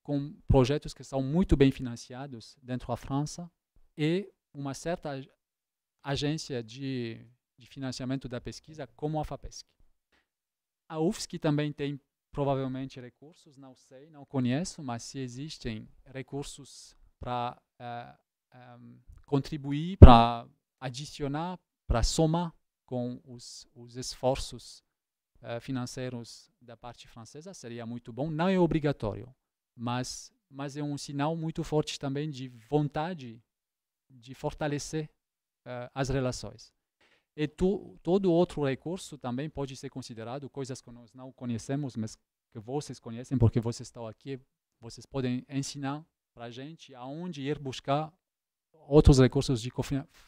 com projetos que são muito bem financiados dentro da França e uma certa agência de, de, financiamento da pesquisa como a FAPESC. A UFSC também tem provavelmente recursos, não sei, não conheço, mas se existem recursos para uh, eh, um, ehm, contribuir, para adicionar, para somar com os, os esforços uh, financeiros da parte francesa, seria muito bom. Não é obrigatório, mas mas é um sinal muito forte também de vontade de fortalecer uh, as relações. E todo outro recurso também pode ser considerado coisas que nós não conhecemos, mas que vocês conhecem porque vocês estão aqui, vocês podem ensinar para a gente aonde ir buscar outros recursos de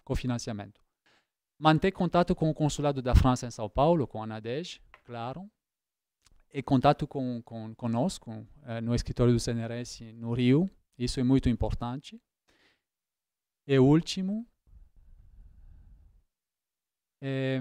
cofinanciamento. Manter contato com o consulado da França em São Paulo, com a Nadege, claro, e contato com, com conosco uh, no escritório do CNRS no Rio. Isso é muito importante. E último, é,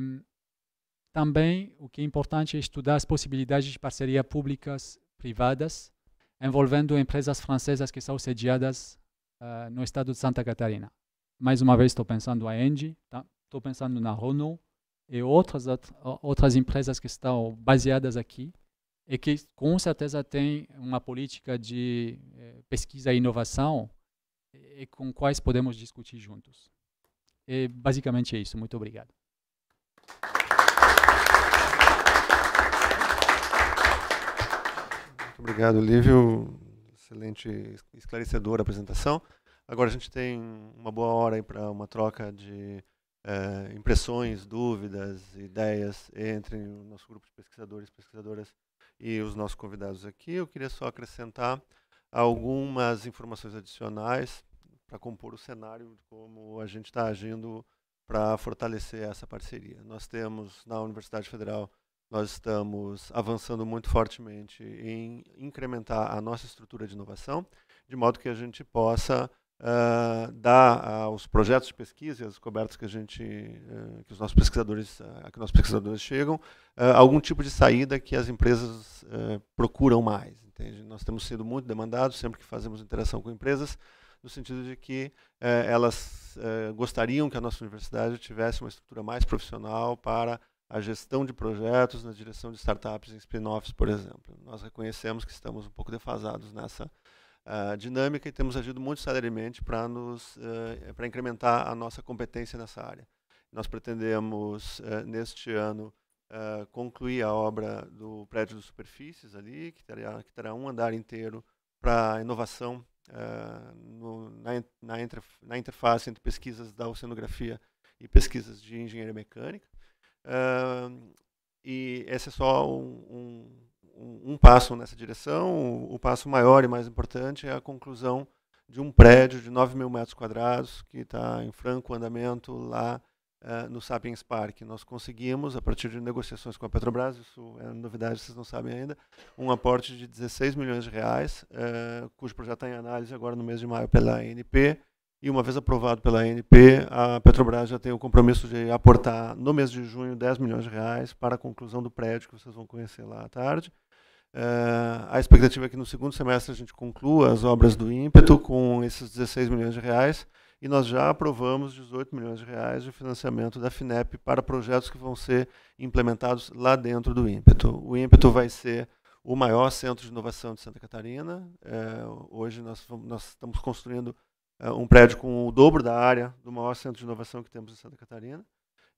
também o que é importante é estudar as possibilidades de parceria públicas privadas envolvendo empresas francesas que são sediadas uh, no estado de Santa Catarina. Mais uma vez estou pensando a Engie, tá? estou tá? pensando na Renault e outras outras empresas que estão baseadas aqui é que com certeza tem uma política de eh, pesquisa e inovação eh, e com quais podemos discutir juntos. E basicamente é isso. Muito obrigado. Muito obrigado, Lívio. Excelente, esclarecedora apresentação. Agora a gente tem uma boa hora para uma troca de é, impressões, dúvidas, ideias entre o nosso grupo de pesquisadores e pesquisadoras e os nossos convidados aqui. Eu queria só acrescentar algumas informações adicionais para compor o cenário de como a gente está agindo para fortalecer essa parceria. Nós temos na Universidade Federal, nós estamos avançando muito fortemente em incrementar a nossa estrutura de inovação, de modo que a gente possa uh, ah, aos ah, projetos de pesquisa e às descobertas que a gente, uh, que os nossos pesquisadores, uh, que nossos pesquisadores chegam, algum tipo de saída que as empresas eh, procuram mais. Entende? Nós temos sido muito demandados sempre que fazemos interação com empresas no sentido de que eh, elas eh, gostariam que a nossa universidade tivesse uma estrutura mais profissional para a gestão de projetos na direção de startups em spin-offs, por exemplo. Nós reconhecemos que estamos um pouco defasados nessa a dinâmica e temos agido muito seriamente para nos uh, eh, para incrementar a nossa competência nessa área. Nós pretendemos uh, neste ano eh, concluir a obra do prédio de superfícies ali, que terá, que terá um andar inteiro para inovação no, na, na, entre na interface entre pesquisas da oceanografia e pesquisas de engenharia mecânica. e esse é só um, um um, um passo nessa direção. O, o passo maior e mais importante é a conclusão de um prédio de 9 mil metros quadrados que está em franco andamento lá uh, no Sapiens Park. Nós conseguimos, a partir de negociações com a Petrobras, isso é novidade, vocês não sabem ainda, um aporte de 16 milhões de reais, uh, cujo projeto está em análise agora no mês de maio pela ANP. E uma vez aprovado pela ANP, a Petrobras já tem o compromisso de aportar no mês de junho 10 milhões de reais para a conclusão do prédio que vocês vão conhecer lá à tarde Uh, a expectativa é que no segundo semestre a gente conclua as obras do ímpeto com esses 16 milhões de reais e nós já aprovamos 18 milhões de reais de financiamento da FINEP para projetos que vão ser implementados lá dentro do ímpeto. O ímpeto vai ser o maior centro de inovação de Santa Catarina. Uh, hoje nós, nós, estamos construindo uh, um prédio com o dobro da área do maior centro de inovação que temos em Santa Catarina.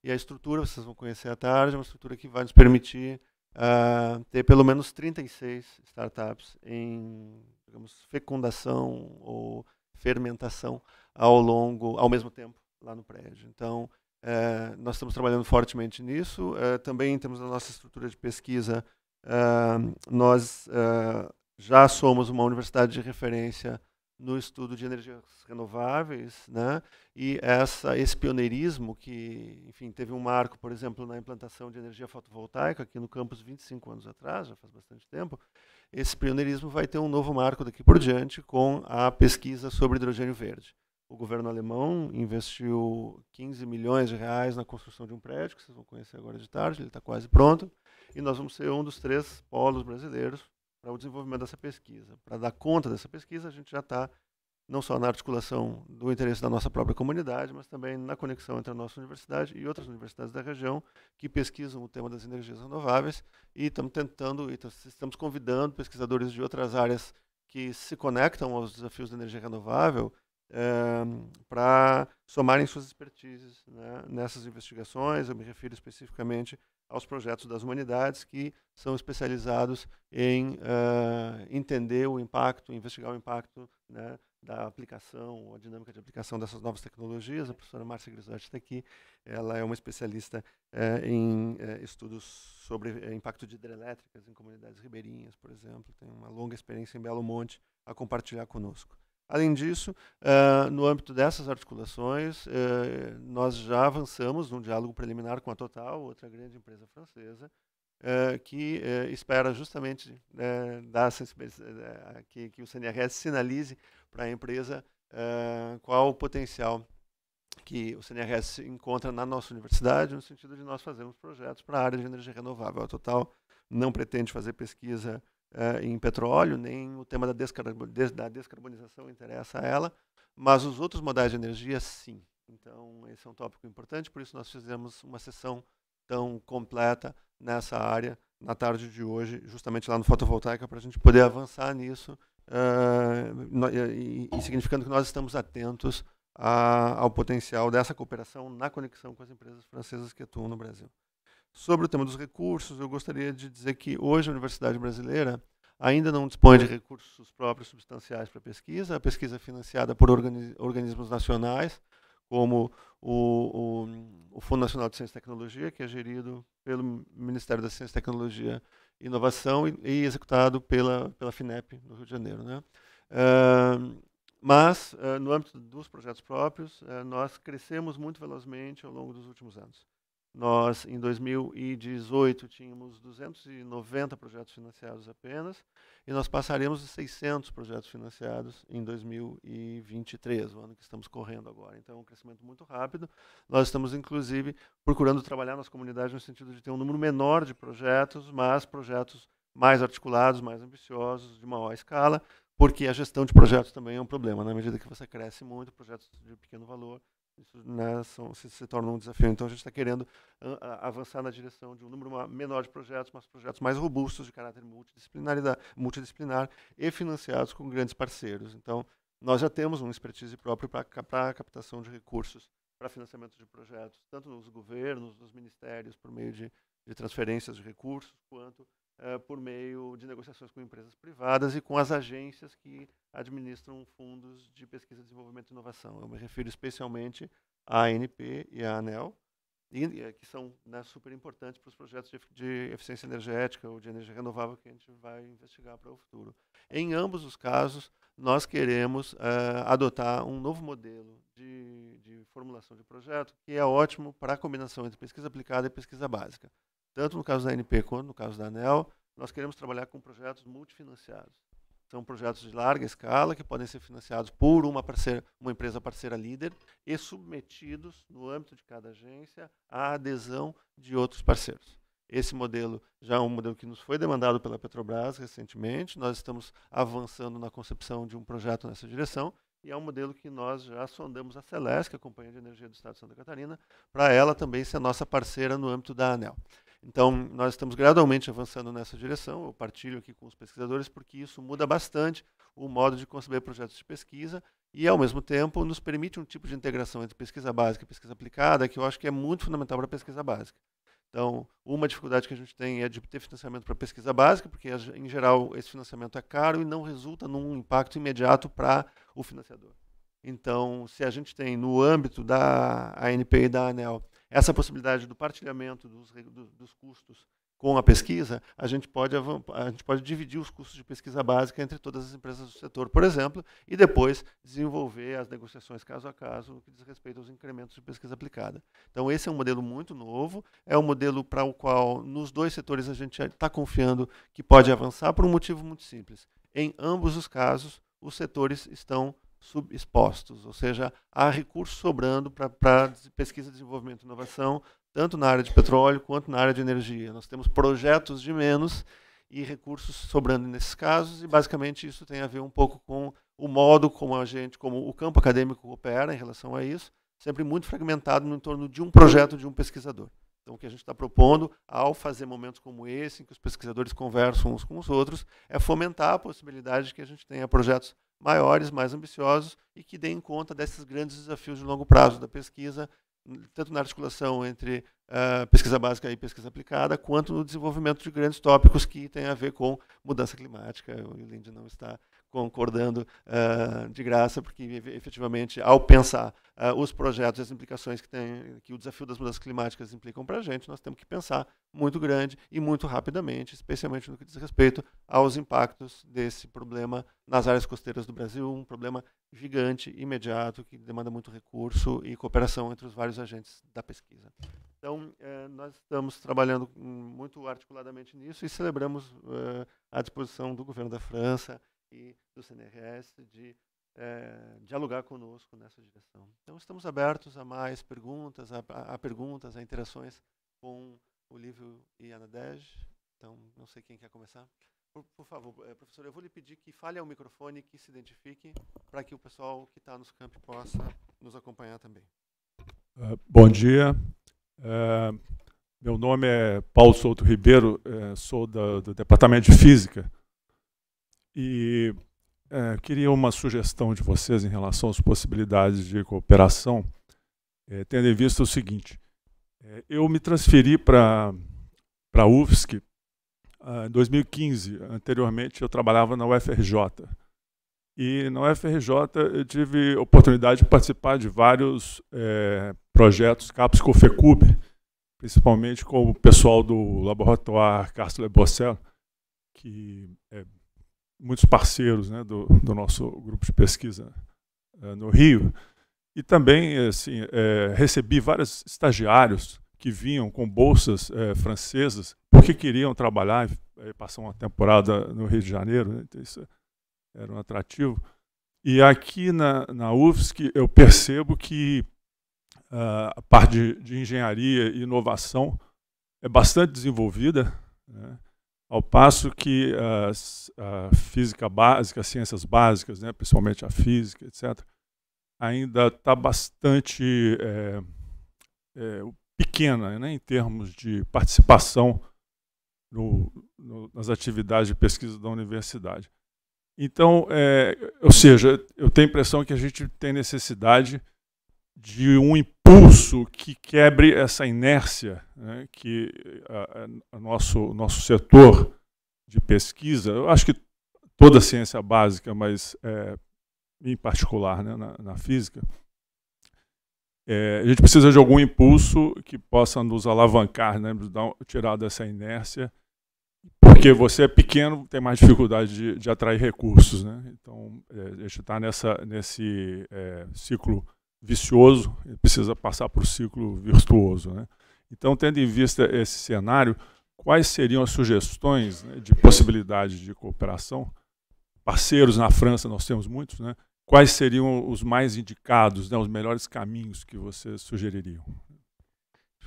E a estrutura, vocês vão conhecer à tarde, é uma estrutura que vai nos permitir uh, ter pelo menos 36 startups em digamos, fecundação ou fermentação ao longo, ao mesmo tempo, lá no prédio. Então, uh, nós estamos trabalhando fortemente nisso. Uh, também em termos da nossa estrutura de pesquisa, ah, nós ah, já somos uma universidade de referência no estudo de energias renováveis, né? E essa, esse pioneirismo que, enfim, teve um marco, por exemplo, na implantação de energia fotovoltaica aqui no campus 25 anos atrás, já faz bastante tempo. Esse pioneirismo vai ter um novo marco daqui por diante com a pesquisa sobre hidrogênio verde. O governo alemão investiu 15 milhões de reais na construção de um prédio, que vocês vão conhecer agora de tarde, ele está quase pronto, e nós vamos ser um dos três polos brasileiros para é o desenvolvimento dessa pesquisa. Para dar conta dessa pesquisa, a gente já está não só na articulação do interesse da nossa própria comunidade, mas também na conexão entre a nossa universidade e outras universidades da região que pesquisam o tema das energias renováveis e estamos tentando, e estamos convidando pesquisadores de outras áreas que se conectam aos desafios da energia renovável é, eh, para somarem suas expertises né, nessas investigações. Eu me refiro especificamente aos projetos das humanidades que são especializados em uh, entender o impacto, investigar o impacto né, da aplicação, a dinâmica de aplicação dessas novas tecnologias. A professora Márcia Grisotti está aqui, ela é uma especialista uh, em uh, estudos sobre impacto de hidrelétricas em comunidades ribeirinhas, por exemplo, tem uma longa experiência em Belo Monte a compartilhar conosco. Além disso, uh, no âmbito dessas articulações, uh, nós já avançamos num diálogo preliminar com a Total, outra grande empresa francesa, uh, que eh, espera justamente né, dar que, que, o CNRS sinalize para a empresa qual o potencial que o CNRS encontra na nossa universidade, no sentido de nós fazermos projetos para a área de energia renovável. A Total não pretende fazer pesquisa eh, em petróleo, nem o tema da, descarbonização interessa a ela, mas os outros modais de energia, sim. Então, esse é um tópico importante, por isso nós fizemos uma sessão tão completa nessa área na tarde de hoje, justamente lá no Fotovoltaica, para a gente poder avançar nisso eh, e, e, significando que nós estamos atentos a, ao potencial dessa cooperação na conexão com as empresas francesas que atuam no Brasil. Sobre o tema dos recursos, eu gostaria de dizer que hoje a Universidade Brasileira ainda não dispõe de recursos próprios substanciais para pesquisa. A pesquisa é financiada por organi organismos nacionais, como o, o, o, Fundo Nacional de Ciência e Tecnologia, que é gerido pelo Ministério da Ciência, Tecnologia e Inovação e, e executado pela, pela FINEP, no Rio de Janeiro. Né? Uh, mas, uh, no âmbito dos projetos próprios, uh, nós crescemos muito velozmente ao longo dos últimos anos. Nós, em 2018, tínhamos 290 projetos financiados apenas, e nós passaremos de 600 projetos financiados em 2023, o ano que estamos correndo agora. Então, é um crescimento muito rápido. Nós estamos, inclusive, procurando trabalhar nas comunidades no sentido de ter um número menor de projetos, mas projetos mais articulados, mais ambiciosos, de maior escala, porque a gestão de projetos também é um problema. Na né? medida que você cresce muito, projetos de pequeno valor isso né, são, se, se, torna um desafio. Então, a gente está querendo avançar na direção de um número menor de projetos, mas projetos mais robustos de caráter multidisciplinar e financiados com grandes parceiros. Então, nós já temos uma expertise própria para a captação de recursos para financiamento de projetos, tanto nos governos, nos ministérios, por meio de, de transferências de recursos, quanto eh, por meio de negociações com empresas privadas e com as agências que administram fundos de pesquisa, desenvolvimento e inovação. Eu me refiro especialmente à ANP e à ANEL, eh, que são né, super importantes para os projetos de, de, eficiência energética ou de energia renovável que a gente vai investigar para o futuro. Em ambos os casos, nós queremos uh, adotar um novo modelo de, de formulação de projeto que é ótimo para a combinação entre pesquisa aplicada e pesquisa básica tanto no caso da NP quanto no caso da ANEL, nós queremos trabalhar com projetos multifinanciados. São projetos de larga escala que podem ser financiados por uma, parceira, uma empresa parceira líder e submetidos, no âmbito de cada agência, à adesão de outros parceiros. Esse modelo já é um modelo que nos foi demandado pela Petrobras recentemente. Nós estamos avançando na concepção de um projeto nessa direção e é um modelo que nós já sondamos a Celesc, a Companhia de Energia do Estado de Santa Catarina, para ela também ser nossa parceira no âmbito da ANEL. Então, nós estamos gradualmente avançando nessa direção. Eu partilho aqui com os pesquisadores porque isso muda bastante o modo de conceber projetos de pesquisa e, ao mesmo tempo, nos permite um tipo de integração entre pesquisa básica e pesquisa aplicada que eu acho que é muito fundamental para a pesquisa básica. Então, uma dificuldade que a gente tem é de ter financiamento para pesquisa básica, porque, em geral, esse financiamento é caro e não resulta num impacto imediato para o financiador. Então, se a gente tem no âmbito da ANP e da ANEL essa possibilidade do partilhamento dos, dos custos com a pesquisa, a gente, pode, a gente pode dividir os custos de pesquisa básica entre todas as empresas do setor, por exemplo, e depois desenvolver as negociações caso a caso no que diz respeito aos incrementos de pesquisa aplicada. Então, esse é um modelo muito novo, é um modelo para o qual, nos dois setores, a gente está confiando que pode avançar por um motivo muito simples. Em ambos os casos, os setores estão subexpostos, ou seja, há recursos sobrando para pesquisa, desenvolvimento e inovação, tanto na área de petróleo quanto na área de energia. Nós temos projetos de menos e recursos sobrando nesses casos, e basicamente isso tem a ver um pouco com o modo como a gente, como o campo acadêmico opera em relação a isso, sempre muito fragmentado no torno de um projeto de um pesquisador. Então, o que a gente está propondo, ao fazer momentos como esse, em que os pesquisadores conversam uns com os outros, é fomentar a possibilidade de que a gente tenha projetos maiores, mais ambiciosos e que deem conta desses grandes desafios de longo prazo da pesquisa, tanto na articulação entre uh, pesquisa básica e pesquisa aplicada, quanto no desenvolvimento de grandes tópicos que têm a ver com mudança climática. O Lindy não está concordando uh, de graça, porque efetivamente, ao pensar uh, os projetos e as implicações que, tem, que o desafio das mudanças climáticas implicam para a gente, nós temos que pensar muito grande e muito rapidamente, especialmente no que diz respeito aos impactos desse problema nas áreas costeiras do Brasil, um problema gigante, imediato, que demanda muito recurso e cooperação entre os vários agentes da pesquisa. Então, eh, nós estamos trabalhando muito articuladamente nisso e celebramos eh, a disposição do governo da França e do CNRS de é, eh, dialogar conosco nessa direção. Então, estamos abertos a mais perguntas, a, a, perguntas, a interações com o Lívio e a Nadej. Então, não sei quem quer começar. Por, por favor, eh, professor, eu vou lhe pedir que fale ao microfone, que se identifique, para que o pessoal que está nos campos possa nos acompanhar também. Uh, bom dia. Uh, meu nome é Paulo Souto Ribeiro, uh, sou da, do Departamento de Física e é, queria uma sugestão de vocês em relação às possibilidades de cooperação, é, tendo em vista o seguinte: é, eu me transferi para a UFSC ah, em 2015. Anteriormente, eu trabalhava na UFRJ. E na UFRJ eu tive oportunidade de participar de vários é, projetos CAPS COFECUB, principalmente com o pessoal do laboratório Castro Lebocel, que é muitos parceiros né, do, do, nosso grupo de pesquisa eh, no Rio. E também assim, é, recebi vários estagiários que vinham com bolsas é, francesas porque queriam trabalhar e passar uma temporada no Rio de Janeiro. Né, então isso era um atrativo. E aqui na, na UFSC eu percebo que uh, a parte de, de, engenharia e inovação é bastante desenvolvida. Né, ao passo que a, a física básica, as ciências básicas, né, principalmente a física, etc., ainda está bastante é, é, pequena né, em termos de participação no, no, nas atividades de pesquisa da universidade. Então, é, ou seja, eu tenho a impressão que a gente tem necessidade de um impacto impulso que quebre essa inércia né, que o nosso, nosso setor de pesquisa, eu acho que toda a ciência básica, mas é, em particular né, na, na, física, é, a gente precisa de algum impulso que possa nos alavancar, né, dar, tirar dessa inércia, porque você é pequeno, tem mais dificuldade de, de atrair recursos. Né? Então, é, a gente está nesse é, ciclo vicioso precisa passar por um ciclo virtuoso. Né? Então, tendo em vista esse cenário, quais seriam as sugestões né, de possibilidade de cooperação? Parceiros na França, nós temos muitos, né? quais seriam os mais indicados, né, os melhores caminhos que vocês sugeririam?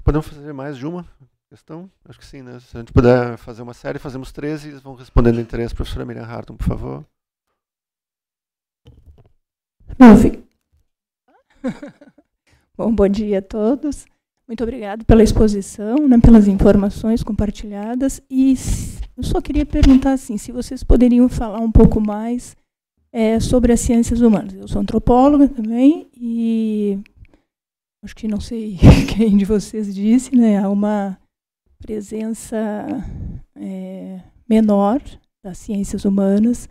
Podemos fazer mais de uma questão? Acho que sim, né? Se a gente puder fazer uma série, fazemos 13 e vão respondendo em três. Professora Miriam Harton, por favor. Não, fica. bom, bom dia a todos. Muito obrigado pela exposição, né, pelas informações compartilhadas. E eu só queria perguntar assim, se vocês poderiam falar um pouco mais é, sobre as ciências humanas. Eu sou antropóloga também e acho que não sei quem de vocês disse, né, há uma presença é, menor das ciências humanas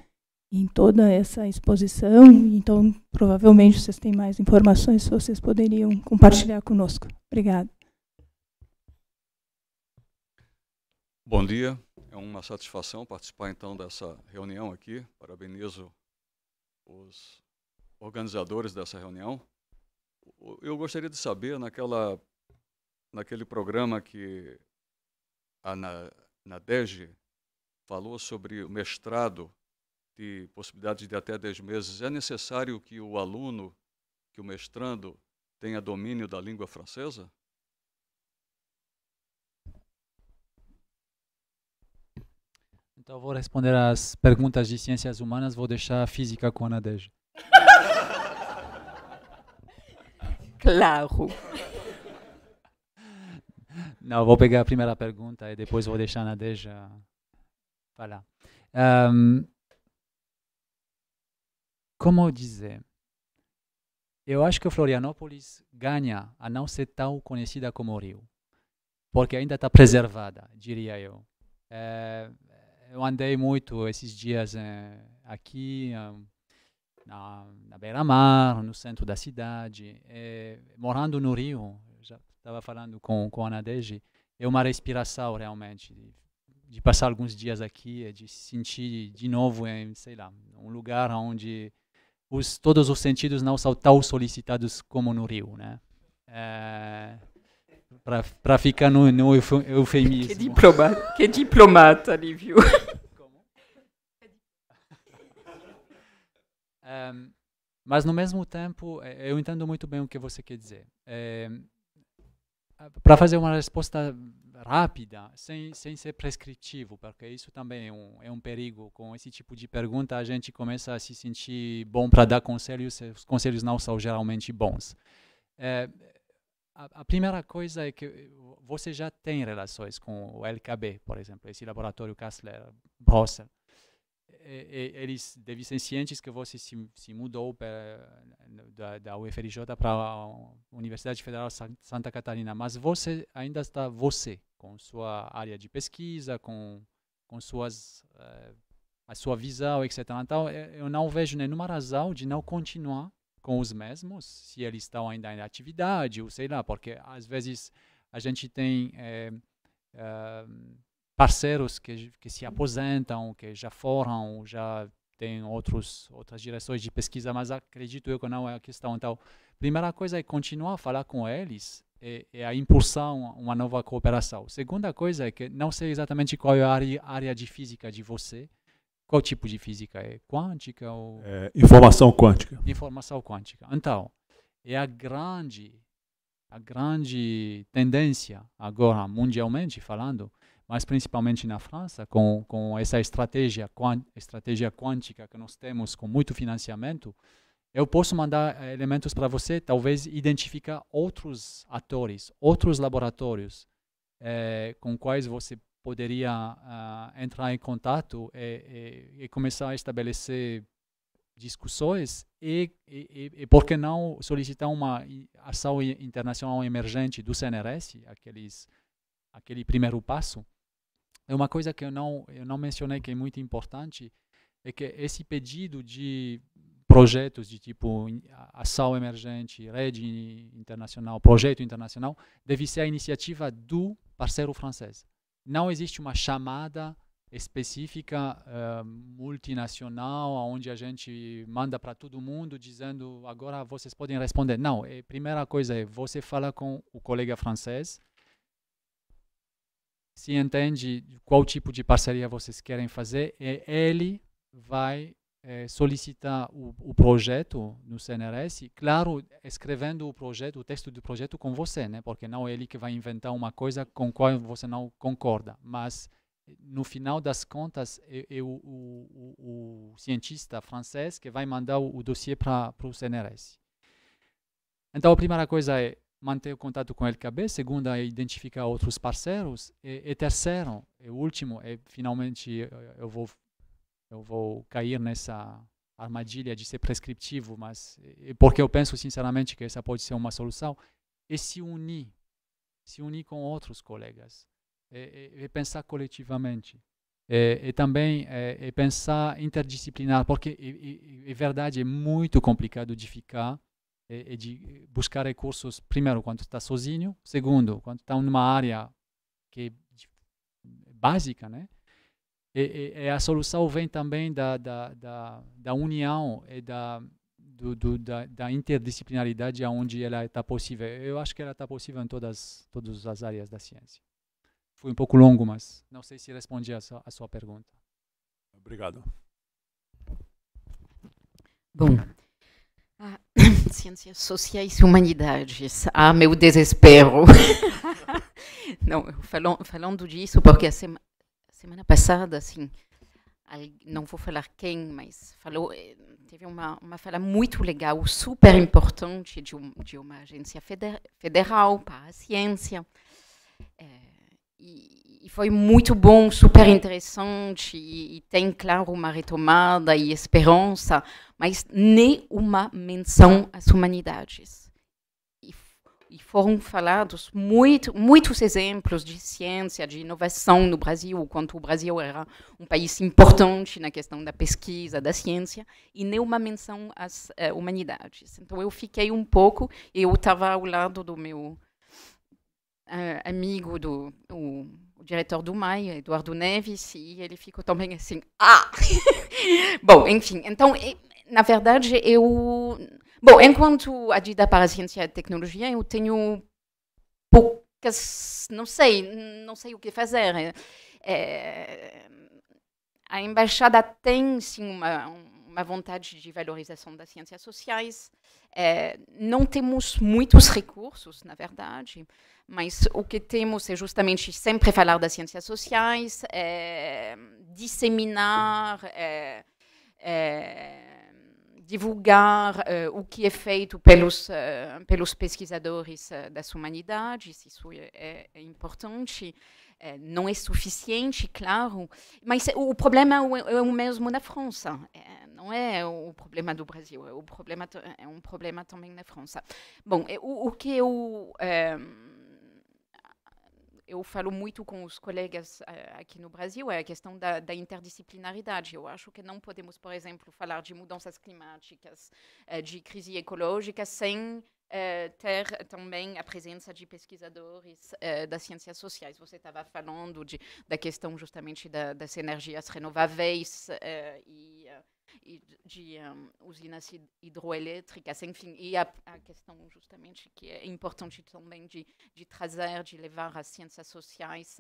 em toda essa exposição. Então, provavelmente vocês têm mais informações, vocês poderiam compartilhar conosco. Obrigada. Bom dia. É uma satisfação participar então dessa reunião aqui. Parabenizo os organizadores dessa reunião. Eu gostaria de saber naquela naquele programa que a Nadege falou sobre o mestrado de possibilidades de até 10 meses, é necessário que o aluno, que o mestrando, tenha domínio da língua francesa? Então, vou responder às perguntas de ciências humanas, vou deixar a física com a Nadege. claro. Não, vou pegar a primeira pergunta e depois vou deixar a Nadeja falar. Um, como dizer, eu acho que Florianópolis ganha a não ser tão conhecida como Rio, porque ainda está preservada, diria eu. É, eu andei muito esses dias é, aqui ah, na, na beira-mar, no centro da cidade. É, morando no Rio, já estava falando com, com a Nadeji, é uma respiração realmente, de, de, passar alguns dias aqui, de se sentir de novo em, sei lá, um lugar onde os, todos os sentidos não são tão solicitados como no Rio, né? É, para ficar no, no eufemismo. Que diplomata, que diplomata viu? um, é, mas, no mesmo tempo, é, eu entendo muito bem o que você quer dizer. É, para fazer uma resposta rápida, sem, sem ser prescritivo, porque isso também é um, é um perigo. Com esse tipo de pergunta, a gente começa a se sentir bom para dar conselhos, e os conselhos não são geralmente bons. É, a, a, primeira coisa é que você já tem relações com o LKB, por exemplo, esse laboratório Kassler, Brossel. É, é, eles devem ser cientes que você se, se mudou pra, da, da UFRJ para a Universidade Federal Santa Catarina, mas você ainda está você, com sua área de pesquisa, com, com suas, uh, a sua visão, etc. Então, eh, eu não vejo nenhuma razão de não continuar com os mesmos, se eles estão ainda em atividade, ou sei lá, porque às vezes a gente tem. É, uh, parceiros que, que se aposentam, que já foram, já têm outros, outras direções de pesquisa, mas acredito eu que não é a questão. Então, primeira coisa é continuar a falar com eles e, é, e é a impulsar uma, nova cooperação. Segunda coisa é que não sei exatamente qual é a área, área de física de você, qual tipo de física é? Quântica ou... É, informação quântica. Informação quântica. Então, é a grande, a grande tendência agora, mundialmente falando, mas principalmente na França, com, com essa estratégia, estratégia quântica que nós temos com muito financiamento, eu posso mandar eh, elementos para você, talvez identificar outros atores, outros laboratórios eh, com quais você poderia ah, entrar em contato e, eh, e, e, começar a estabelecer discussões e, e, e, por que não, solicitar uma ação internacional emergente do CNRS, aqueles, aquele primeiro passo, é uma coisa que eu não, eu não mencionei que é muito importante, é que esse pedido de projetos de tipo ação emergente, rede internacional, projeto internacional, deve ser a iniciativa do parceiro francês. Não existe uma chamada específica uh, multinacional, onde a gente manda para todo mundo dizendo agora vocês podem responder. Não, a é, primeira coisa é você fala com o colega francês se entende qual tipo de parceria vocês querem fazer, e é ele vai é, solicitar o, o, projeto no CNRS, claro, escrevendo o projeto, o texto do projeto com você, né? Porque não é ele que vai inventar uma coisa com qual você não concorda, mas no final das contas é, é o, o, o, cientista francês que vai mandar o, o dossiê para o CNRS. Então a primeira coisa é manter o contato com o LKB, segunda é identificar outros parceiros e, e terceiro, e último, é finalmente eu vou eu vou cair nessa armadilha de ser prescriptivo, mas porque eu penso sinceramente que essa pode ser uma solução, é se unir, se unir com outros colegas, e, pensar coletivamente, e também é, pensar interdisciplinar, porque é, verdade é muito complicado de ficar é, é de buscar recursos, primeiro, quando está sozinho, segundo, quando está numa área que é básica, né? E, e, e a solução vem também da, da, da, da união e é da, do, do, da, da, interdisciplinaridade aonde ela está possível. Eu acho que ela está possível em todas, todas as áreas da ciência. Foi um pouco longo, mas não sei se respondi a sua, a sua pergunta. Obrigado. Bom, de Ciências Sociais e Humanidades. Ah, meu desespero. não, falando, falando disso, porque a sema, semana passada, assim, não vou falar quem, mas falou, eh, teve uma, uma fala muito legal, super importante de, um, de uma agência feder, federal para a ciência. É, e, foi muito bom, super é. interessante, e, e, tem, claro, uma retomada e esperança, mas nem uma menção às humanidades. E, e foram falados muito, muitos exemplos de ciência, de inovação no Brasil, quanto o Brasil era um país importante na questão da pesquisa, da ciência, e nem uma menção às uh, humanidades. Então eu fiquei um pouco, eu estava ao lado do meu uh, amigo do o, o, diretor do MAI, Eduardo Neves, e ele ficou também assim, ah! Bom, enfim, então, na verdade, eu... Bom, enquanto adida para a ciência e a tecnologia, eu tenho poucas... Não sei, não sei o que fazer. É, a embaixada tem, sim, uma, um, uma vontade de valorização das ciências sociais. É, não temos muitos recursos, na verdade, mas o que temos é justamente sempre falar das ciências sociais, é, disseminar, é, é, divulgar é, o que é feito pelos, pelos pesquisadores das humanidades, isso é, importante. É, não é suficiente, claro, mas o problema é o mesmo na França. É, não é o problema do Brasil, é, o problema, é um problema também na França. Bom, eh, o, o que eu. Eh, eu falo muito com os colegas eh, aqui no Brasil é a questão da, da, interdisciplinaridade. Eu acho que não podemos, por exemplo, falar de mudanças climáticas, de crise ecológica, sem ter também a presença de pesquisadores das ciências sociais. Você estava falando de, da questão justamente da, das energias renováveis e de um, usinas hidroelétricas, enfim, e a, a, questão justamente que é importante também de, de trazer, de levar as ciências sociais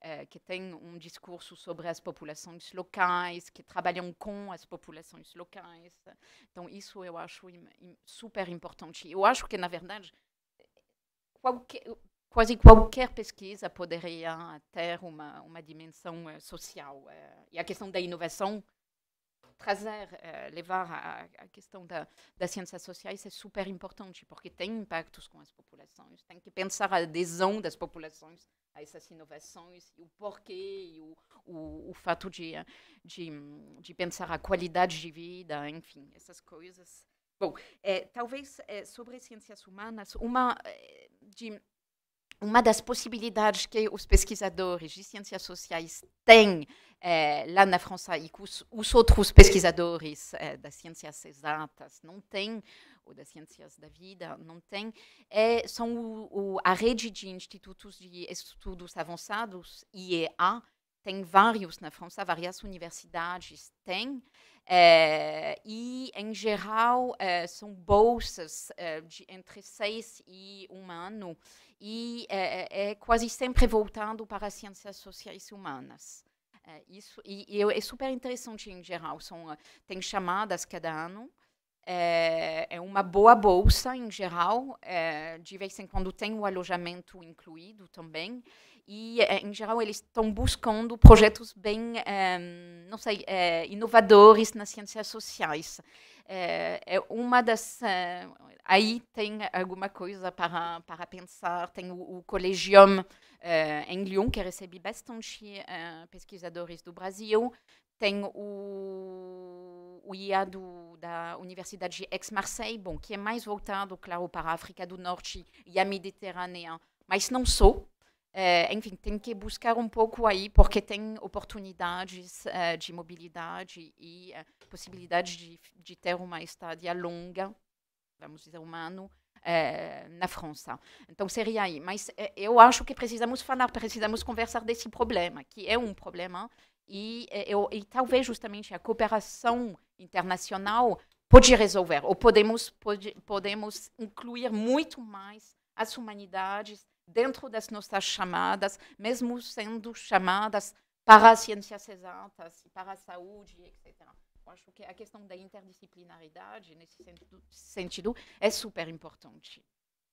eh, que têm um discurso sobre as populações locais, que trabalham com as populações locais. Então, isso eu acho im, im, super importante. Eu acho que, na verdade, qualquer, quase qualquer pesquisa poderia ter uma, uma dimensão uh, social. Uh, e a questão da inovação trazer, uh, levar a, a questão da, das ciências sociais é super importante, porque tem impactos com as populações, tem que pensar a adesão das populações a essas inovações, e o porquê, e o, o, o fato de, de, de pensar a qualidade de vida, enfim, essas coisas. Bom, é, talvez é, sobre ciências humanas, uma eh, de uma das possibilidades que os pesquisadores de ciências sociais têm é, lá na França e que os, os outros pesquisadores é, das ciências exatas não têm, ou das ciências da vida não têm, é, são o, o, a rede de institutos de estudos avançados, IEA, tem vários na França, várias universidades têm, é, e, em geral, é, são bolsas é, de entre seis e um ano e é, é quase sempre voltando para as ciências sociais humanas. É isso, e, e, é super interessante em geral. São, tem chamadas cada ano é, é uma boa bolsa em geral. É, de vez em quando tem o alojamento incluído também. E, é, em geral, eles estão buscando projetos bem, é, não sei, é, inovadores nas ciências sociais. É, uma das. aí tem alguma coisa para, para pensar. Tem o, o é, em Lyon, que recebe bastante é, pesquisadores do Brasil. Tem o, o IA do, da Universidade de Aix-Marseille, bom, que é mais voltado, claro, para a África do Norte e a Mediterrânea, mas não só. É, eh, enfim, tem que buscar um pouco aí, porque tem oportunidades é, de mobilidade e é, possibilidade de, de ter uma estadia longa, vamos dizer, um ano, na França. Então, seria aí. Mas eu acho que precisamos falar, precisamos conversar desse problema, que é um problema e, eh, eu, e talvez justamente a cooperação internacional pode resolver, ou podemos, pode, podemos incluir muito mais as humanidades dentro das nossas chamadas, mesmo sendo chamadas para as ciências exatas, para a saúde, etc. Eu acho que a questão da interdisciplinaridade, nesse sentido, é super importante.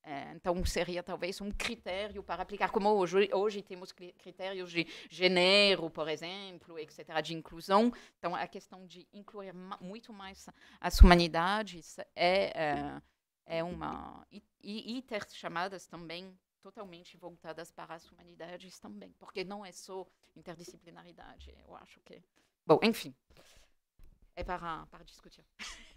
É, então, seria talvez um critério para aplicar, como hoje, hoje temos critérios de gênero, por exemplo, etc., de inclusão. Então, a questão de incluir muito mais as humanidades é, é, é uma. E, e ter chamadas também totalmente voltadas para as humanidades também, porque não é só interdisciplinaridade, eu acho que. Bom, enfim, é para, para discutir.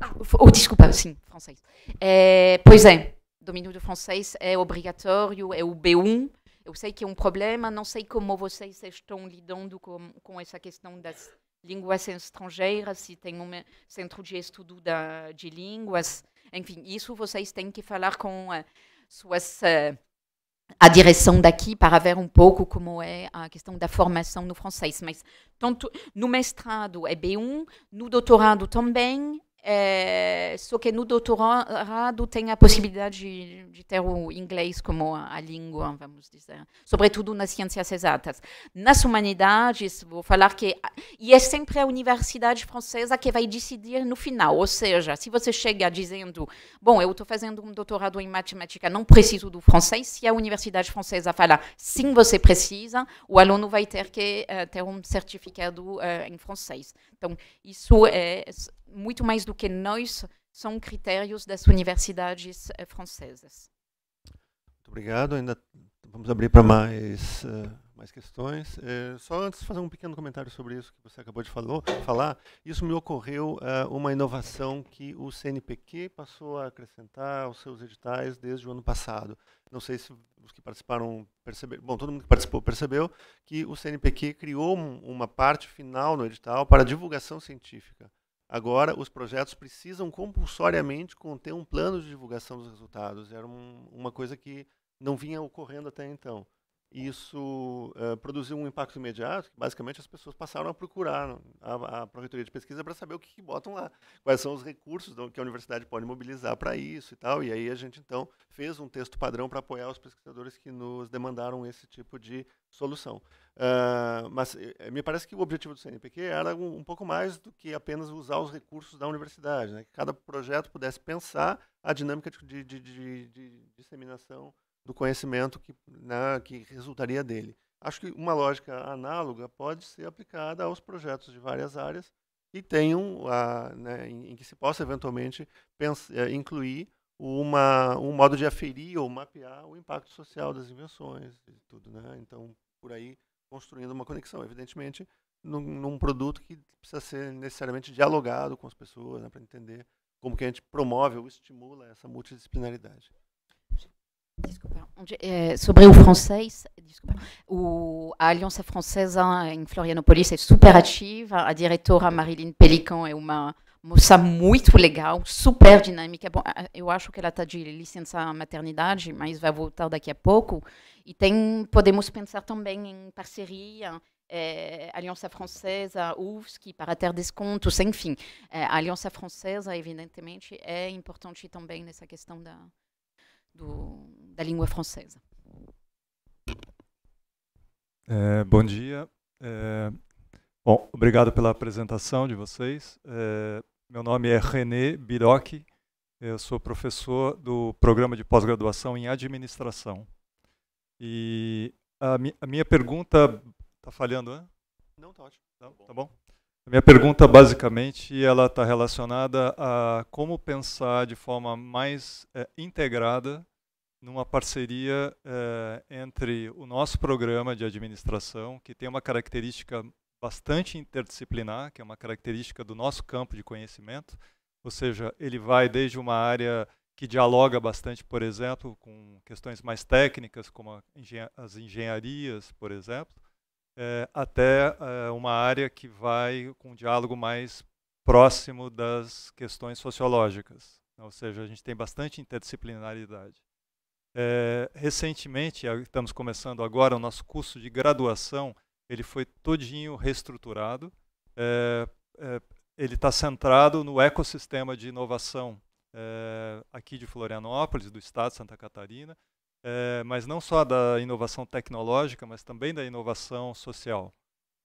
Ah, oh, desculpa, sim, francês. É, pois é, domínio do francês é obrigatório, é o B1. Eu sei que é um problema, não sei como vocês estão lidando com, com essa questão das línguas estrangeiras, se tem um centro de estudo da, de línguas. Enfim, isso vocês têm que falar com uh, suas, uh, a direção daqui para ver um pouco como é a questão da formação no francês. Mas tanto no mestrado é B1, no doutorado também, é, só que no doutorado tem a possibilidade de, de, ter o inglês como a, língua, vamos dizer, sobretudo nas ciências exatas. Nas humanidades, vou falar que. Ah, e é sempre a universidade francesa que vai decidir no final, ou seja, se você chega dizendo, bom, eu estou fazendo um doutorado em matemática, não preciso do francês, se a universidade francesa falar, sim, você precisa, o aluno vai ter que uh, ter um certificado uh, em francês. Então, isso é muito mais do que nós, são critérios das universidades eh, francesas. Muito obrigado. Ainda vamos abrir para mais, uh, mais questões. É, só antes fazer um pequeno comentário sobre isso que você acabou de falou, falar. Isso me ocorreu uh, uma inovação que o CNPq passou a acrescentar aos seus editais desde o ano passado. Não sei se os que participaram perceberam. Bom, todo mundo que participou percebeu que o CNPq criou um, uma parte final no edital para divulgação científica. Agora, os projetos precisam compulsoriamente conter um plano de divulgação dos resultados. Era um, uma coisa que não vinha ocorrendo até então isso uh, produziu um impacto imediato. Basicamente, as pessoas passaram a procurar a, a Projetoria de Pesquisa para saber o que, que, botam lá, quais são os recursos que a universidade pode mobilizar para isso e tal. E aí a gente, então, fez um texto padrão para apoiar os pesquisadores que nos demandaram esse tipo de solução. Uh, mas eh, eh, me parece que o objetivo do CNPq era um, um, pouco mais do que apenas usar os recursos da universidade, né? que cada projeto pudesse pensar a dinâmica de, de, de, de disseminação do conhecimento que, né, que resultaria dele. Acho que uma lógica análoga pode ser aplicada aos projetos de várias áreas e tenham a, ah, né, em, em, que se possa eventualmente pensar, eh, incluir uma, um modo de aferir ou mapear o impacto social das invenções e tudo, né? Então, por aí construindo uma conexão, evidentemente, num, num produto que precisa ser necessariamente dialogado com as pessoas né, para entender como que a gente promove ou estimula essa multidisciplinaridade. Desculpa, é, sobre o francês, desculpa, uhum. o, a Aliança Francesa em Florianópolis é super ativa. A diretora Marilyn Pelican é uma moça muito legal, super dinâmica. Bom, eu acho que ela está de licença maternidade, mas vai voltar daqui a pouco. E tem, podemos pensar também em parceria, é, Aliança Francesa, UFSC, para ter descontos, enfim. É, a Aliança Francesa, evidentemente, é importante também nessa questão da, do, da língua francesa. É, bom dia. É, bom, obrigado pela apresentação de vocês. É, meu nome é René Biroc, eu sou professor do programa de pós-graduação em administração. E a, mi a minha pergunta. Está falhando, né? Não, está ótimo. Tá, tá bom. Tá bom? A minha pergunta, basicamente, ela está relacionada a como pensar de forma mais é, integrada numa parceria é, entre o nosso programa de administração, que tem uma característica bastante interdisciplinar, que é uma característica do nosso campo de conhecimento, ou seja, ele vai desde uma área que dialoga bastante, por exemplo, com questões mais técnicas, como engen as engenharias, por exemplo, é, até é, uma área que vai com um diálogo mais próximo das questões sociológicas. Né? Ou seja, a gente tem bastante interdisciplinaridade. É, recentemente, estamos começando agora o nosso curso de graduação, ele foi todinho reestruturado. É, é, ele está centrado no ecossistema de inovação é, aqui de Florianópolis, do estado de Santa Catarina, é, mas não só da inovação tecnológica, mas também da inovação social.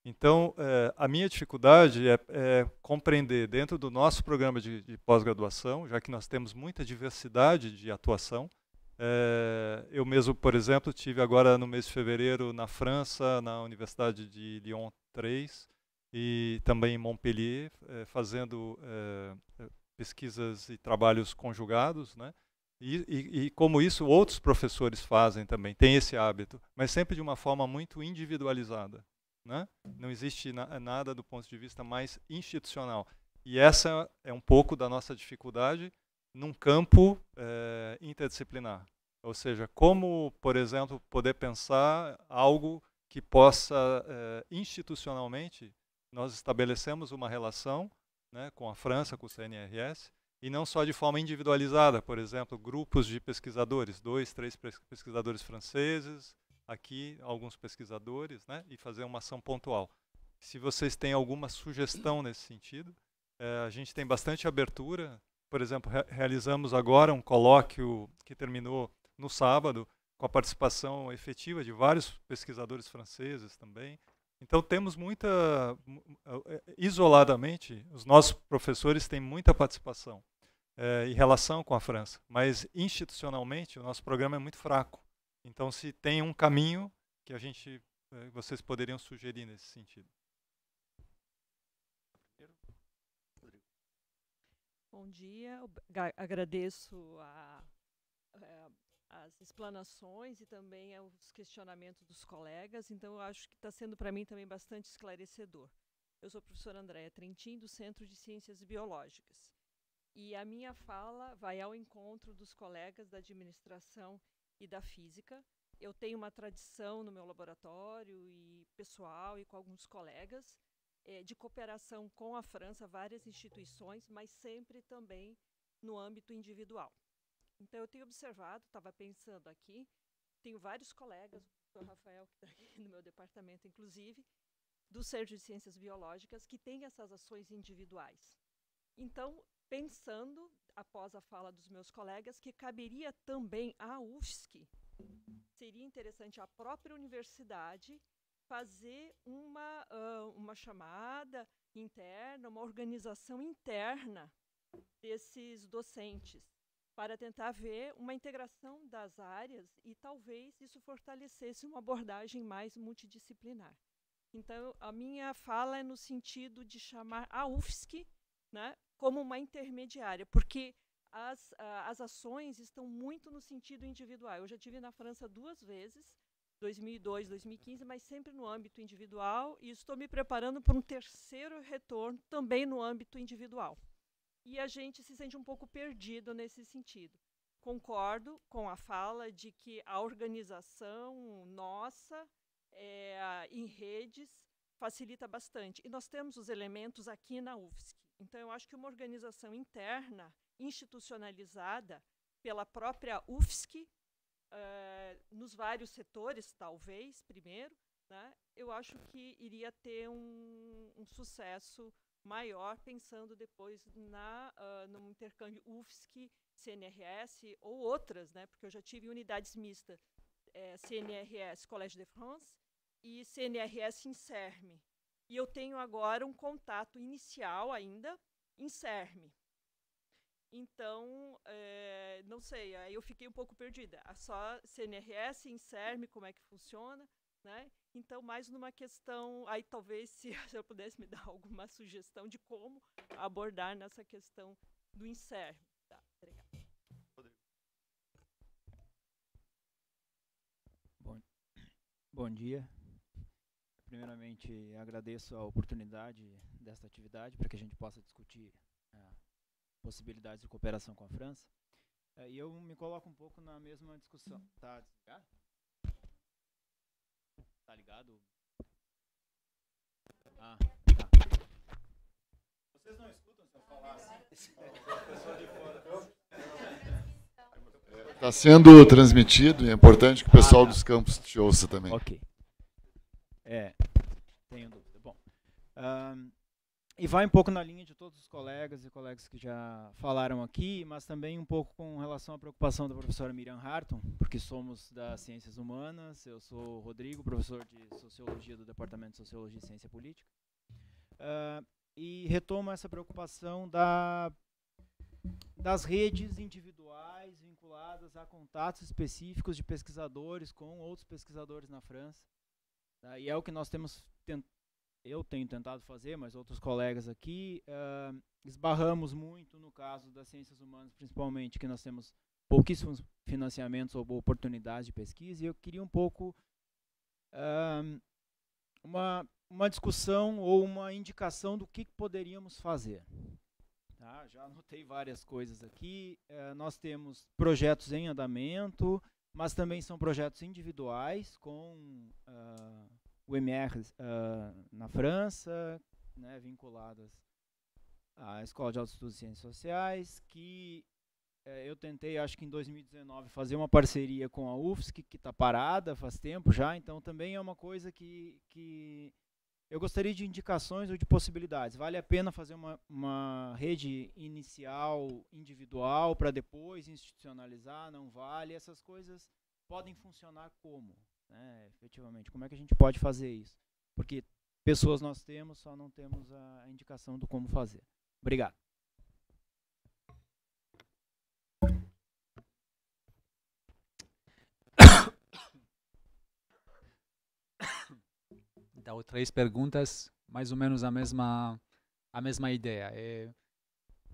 Então, é, a minha dificuldade é, é, compreender dentro do nosso programa de, de pós-graduação, já que nós temos muita diversidade de atuação. É, eu mesmo, por exemplo, tive agora no mês de fevereiro na França, na Universidade de Lyon 3 e também em Montpellier, fazendo pesquisas e trabalhos conjugados, né? E, e, e, como isso outros professores fazem também, tem esse hábito, mas sempre de uma forma muito individualizada. Né? Não existe na, nada do ponto de vista mais institucional. E essa é um pouco da nossa dificuldade num campo é, interdisciplinar. Ou seja, como, por exemplo, poder pensar algo que possa, é, institucionalmente, nós estabelecemos uma relação né, com a França, com o CNRS, e não só de forma individualizada, por exemplo, grupos de pesquisadores, dois, três pesquisadores franceses, aqui alguns pesquisadores, né, e fazer uma ação pontual. Se vocês têm alguma sugestão nesse sentido, é, a gente tem bastante abertura. Por exemplo, re realizamos agora um colóquio que terminou no sábado com a participação efetiva de vários pesquisadores franceses também, então temos muita é, é, isoladamente os nossos professores têm muita participação é, em relação com a França, mas institucionalmente o nosso programa é muito fraco. Então se tem um caminho que a gente é, vocês poderiam sugerir nesse sentido. Bom dia, agradeço a as explanações e também eh, os questionamentos dos colegas. Então, eu acho que está sendo para mim também bastante esclarecedor. Eu sou a professora Andréa Trentin, do Centro de Ciências Biológicas. E a minha fala vai ao encontro dos colegas da administração e da física. Eu tenho uma tradição no meu laboratório e pessoal e com alguns colegas é, de cooperação com a França, várias instituições, mas sempre também no âmbito individual. Então, eu tenho observado, estava pensando aqui, tenho vários colegas, o professor Rafael, que está aqui no meu departamento, inclusive, do Centro de Ciências Biológicas, que tem essas ações individuais. Então, pensando, após a fala dos meus colegas, que caberia também à UFSC, seria interessante a própria universidade fazer uma, uh, uma chamada interna, uma organização interna desses docentes para tentar ver uma integração das áreas e talvez isso fortalecesse uma abordagem mais multidisciplinar. Então, a minha fala é no sentido de chamar a UFSC né, como uma intermediária, porque as, as ações estão muito no sentido individual. Eu já tive na França duas vezes, 2002, 2015, mas sempre no âmbito individual, e estou me preparando para um terceiro retorno também no âmbito individual e a gente se sente um pouco perdido nesse sentido. Concordo com a fala de que a organização nossa é, em redes facilita bastante. E nós temos os elementos aqui na UFSC. Então, eu acho que uma organização interna, institucionalizada pela própria UFSC, é, nos vários setores, talvez, primeiro, né, eu acho que iria ter um, um sucesso maior, pensando depois na, uh, ah, no intercâmbio UFSC, CNRS ou outras, né? porque eu já tive unidades mistas, é, CNRS Collège de France e CNRS Inserme. E eu tenho agora um contato inicial ainda em CERM. Então, é, não sei, aí eu fiquei um pouco perdida. Ah, só CNRS, Inserme, como é que funciona? Né? Então, mais numa questão, aí talvez se eu pudesse me dar alguma sugestão de como abordar nessa questão do encerro. Tá, obrigada. Rodrigo. Bom, bom dia. Primeiramente, agradeço a oportunidade desta atividade para que a gente possa discutir é, possibilidades de cooperação com a França. Eh, e eu me coloco um pouco na mesma discussão. Tá desligado? Tá ligado? Ah, Vocês não escutam se eu falar assim? Está sendo transmitido e é importante que o pessoal dos campos te ouça também. Ok. É, tenho dúvida. Bom, um, e vai um pouco na linha de todos os colegas e colegas que já falaram aqui, mas também um pouco com relação à preocupação da professora Miriam Harton, porque somos das ciências humanas, eu sou o Rodrigo, professor de Sociologia do Departamento de Sociologia e Ciência Política, uh, e retomo essa preocupação da, das redes individuais vinculadas a contatos específicos de pesquisadores com outros pesquisadores na França, tá? e é o que nós temos eu tenho tentado fazer, mas outros colegas aqui, uh, esbarramos muito no caso das ciências humanas, principalmente, que nós temos pouquíssimos financiamentos ou oportunidades de pesquisa, e eu queria um pouco uh, uma, uma discussão ou uma indicação do que, poderíamos fazer. Tá, já anotei várias coisas aqui. Uh, nós temos projetos em andamento, mas também são projetos individuais com uh, UMRs uh, ah, na França, né, vinculadas à Escola de Altos Estudos e Ciências Sociais, que eh, eu tentei, acho que em 2019, fazer uma parceria com a UFSC, que está parada faz tempo já, então também é uma coisa que, que eu gostaria de indicações ou de possibilidades. Vale a pena fazer uma, uma rede inicial, individual, para depois institucionalizar? Não vale? Essas coisas podem funcionar como? né, efetivamente. Como é que a gente pode fazer isso? Porque pessoas nós temos, só não temos a indicação do como fazer. Obrigado. Então, três perguntas, mais ou menos a mesma, a mesma ideia. É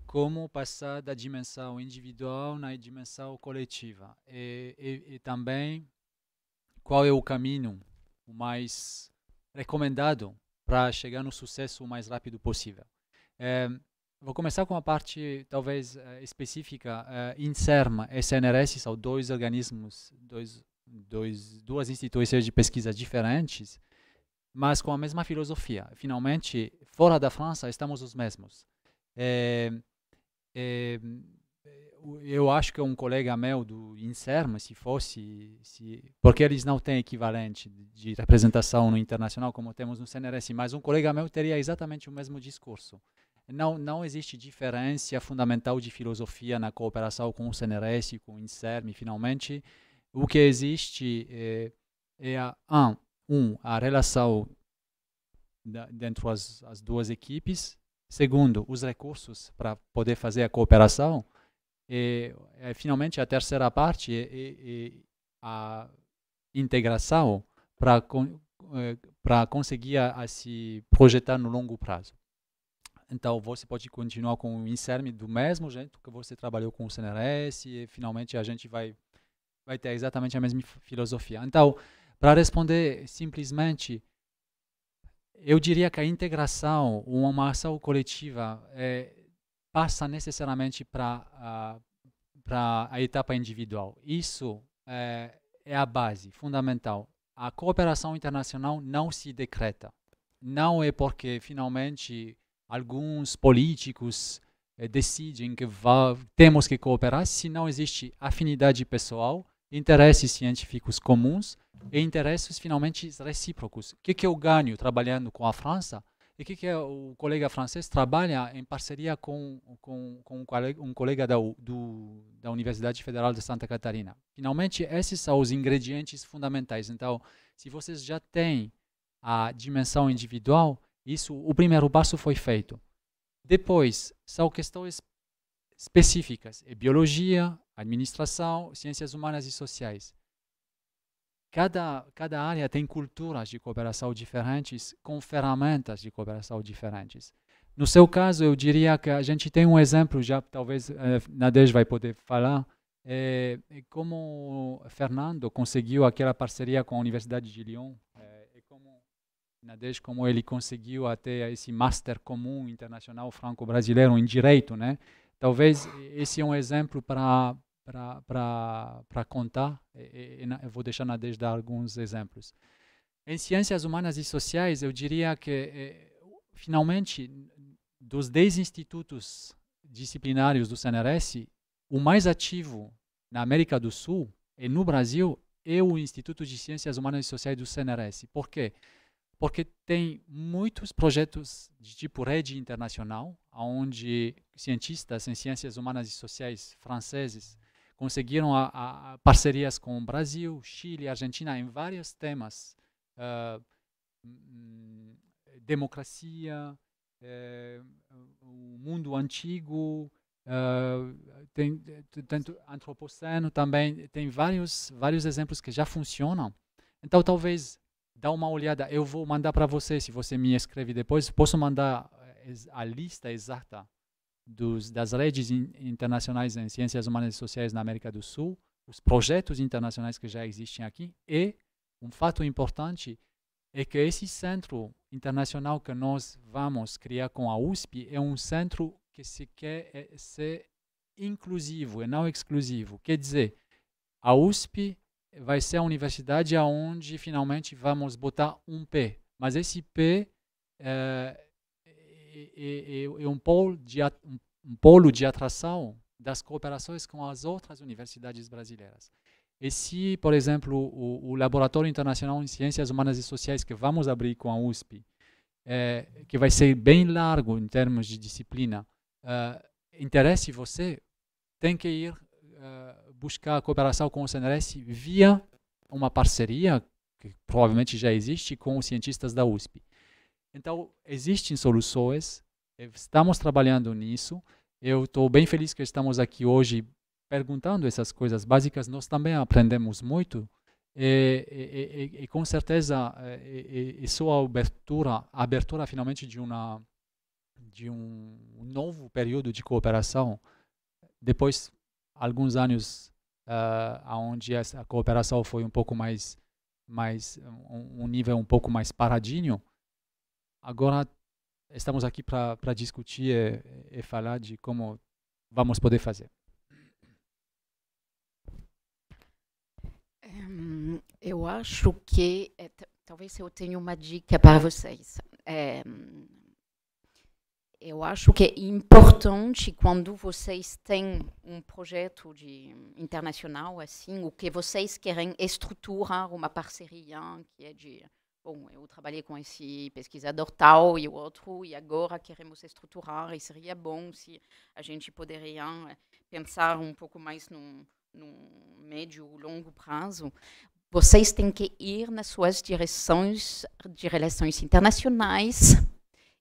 como passar da dimensão individual na dimensão coletiva. E, é, e, e também qual é o caminho mais recomendado para chegar no sucesso o mais rápido possível. É, vou começar com a parte talvez é, específica. É, INSERM e CNRS são dois organismos, dois, dois, duas instituições de pesquisa diferentes, mas com a mesma filosofia. Finalmente, fora da França, estamos os mesmos. É, é, eu acho que um colega meu do Inserm se fosse, se, porque eles não têm equivalente de representação no internacional como temos no CNRS, mas um colega meu teria exatamente o mesmo discurso. Não, não existe diferença fundamental de filosofia na cooperação com o CNRS, com o Inserm, finalmente. O que existe é, é a, um, ah, um, a relação da, dentro das duas equipes, segundo, os recursos para poder fazer a cooperação, e, e eh, finalmente, a terceira parte é, a integração para eh, para conseguir a, a, se projetar no longo prazo. Então, você pode continuar com o Inserm do mesmo jeito que você trabalhou com o CNRS e finalmente a gente vai, vai ter exatamente a mesma filosofia. Então, para responder simplesmente, eu diria que a integração, uma ação coletiva, é, passa necessariamente para uh, para a etapa individual. Isso é, é, a base fundamental. A cooperação internacional não se decreta. Não é porque finalmente alguns políticos eh, decidem que temos que cooperar se não existe afinidade pessoal, interesses científicos comuns e interesses finalmente recíprocos. O que, que eu ganho trabalhando com a França? E o que, que é o colega francês trabalha em parceria com, com, com um colega, da, do, da Universidade Federal de Santa Catarina. Finalmente, esses são os ingredientes fundamentais. Então, se vocês já têm a dimensão individual, isso, o primeiro passo foi feito. Depois, são questões específicas: é biologia, administração, ciências humanas e sociais. Cada, cada área tem culturas de cooperação diferentes, com ferramentas de cooperação diferentes. No seu caso, eu diria que a gente tem um exemplo, já talvez eh, Nadej vai poder falar, eh, como Fernando conseguiu aquela parceria com a Universidade de Lyon, eh, e como Nadej, como ele conseguiu até esse Master Comum Internacional Franco-Brasileiro em Direito, né? Talvez esse é um exemplo para para contar, e, e, eu vou deixar na deixa dar alguns exemplos. Em ciências humanas e sociais, eu diria que, eh, finalmente, dos 10 institutos disciplinários do CNRS, o mais ativo na América do Sul e no Brasil é o Instituto de Ciências Humanas e Sociais do CNRS. Por quê? Porque tem muitos projetos de tipo rede internacional, onde cientistas em ciências humanas e sociais franceses conseguiram a, a parcerias com o Brasil, Chile, Argentina em vários temas, uh, democracia, uh, o mundo antigo, uh, tem, antropoceno também, tem vários vários exemplos que já funcionam. Então talvez dá uma olhada, eu vou mandar para você, se você me escreve depois, posso mandar eh, a lista exata dos, das redes in, internacionais em ciências humanas e sociais na América do Sul, os projetos internacionais que já existem aqui, e um fato importante é que esse centro internacional que nós vamos criar com a USP é um centro que é, se quer ser inclusivo e é não exclusivo. Quer dizer, a USP vai ser a universidade aonde finalmente vamos botar um pé, mas esse pé eh, é, é, é um, polo de, um polo de atração das cooperações com as outras universidades brasileiras. E se, por exemplo, o, o, Laboratório Internacional em Ciências Humanas e Sociais que vamos abrir com a USP, é, que vai ser bem largo em termos de disciplina, uh, interesse você, tem que ir eh, buscar buscar cooperação com o CNRS via uma parceria, que provavelmente já existe, com os cientistas da USP. Então, existem soluções, eh, estamos trabalhando nisso. Eu estou bem feliz que estamos aqui hoje perguntando essas coisas básicas. Nós também aprendemos muito e, e, e, e com certeza isso eh, é a abertura, abertura finalmente de uma de um novo período de cooperação. Depois alguns anos uh, eh, onde cooperação foi um pouco mais mais um, um nível um pouco mais paradinho agora estamos aqui para discutir e, e falar de como vamos poder fazer. Eu acho que é, talvez eu tenha uma dica para vocês. É, eu acho que é importante quando vocês têm um projeto de, internacional assim, o que vocês querem estruturar uma parceria que é de bom, eu trabalhei com esse pesquisador tal e o outro, e agora queremos estruturar, e seria bom se a gente poderia eh, pensar um pouco mais num, num médio, longo prazo. Vocês têm que ir nas suas direções de relações internacionais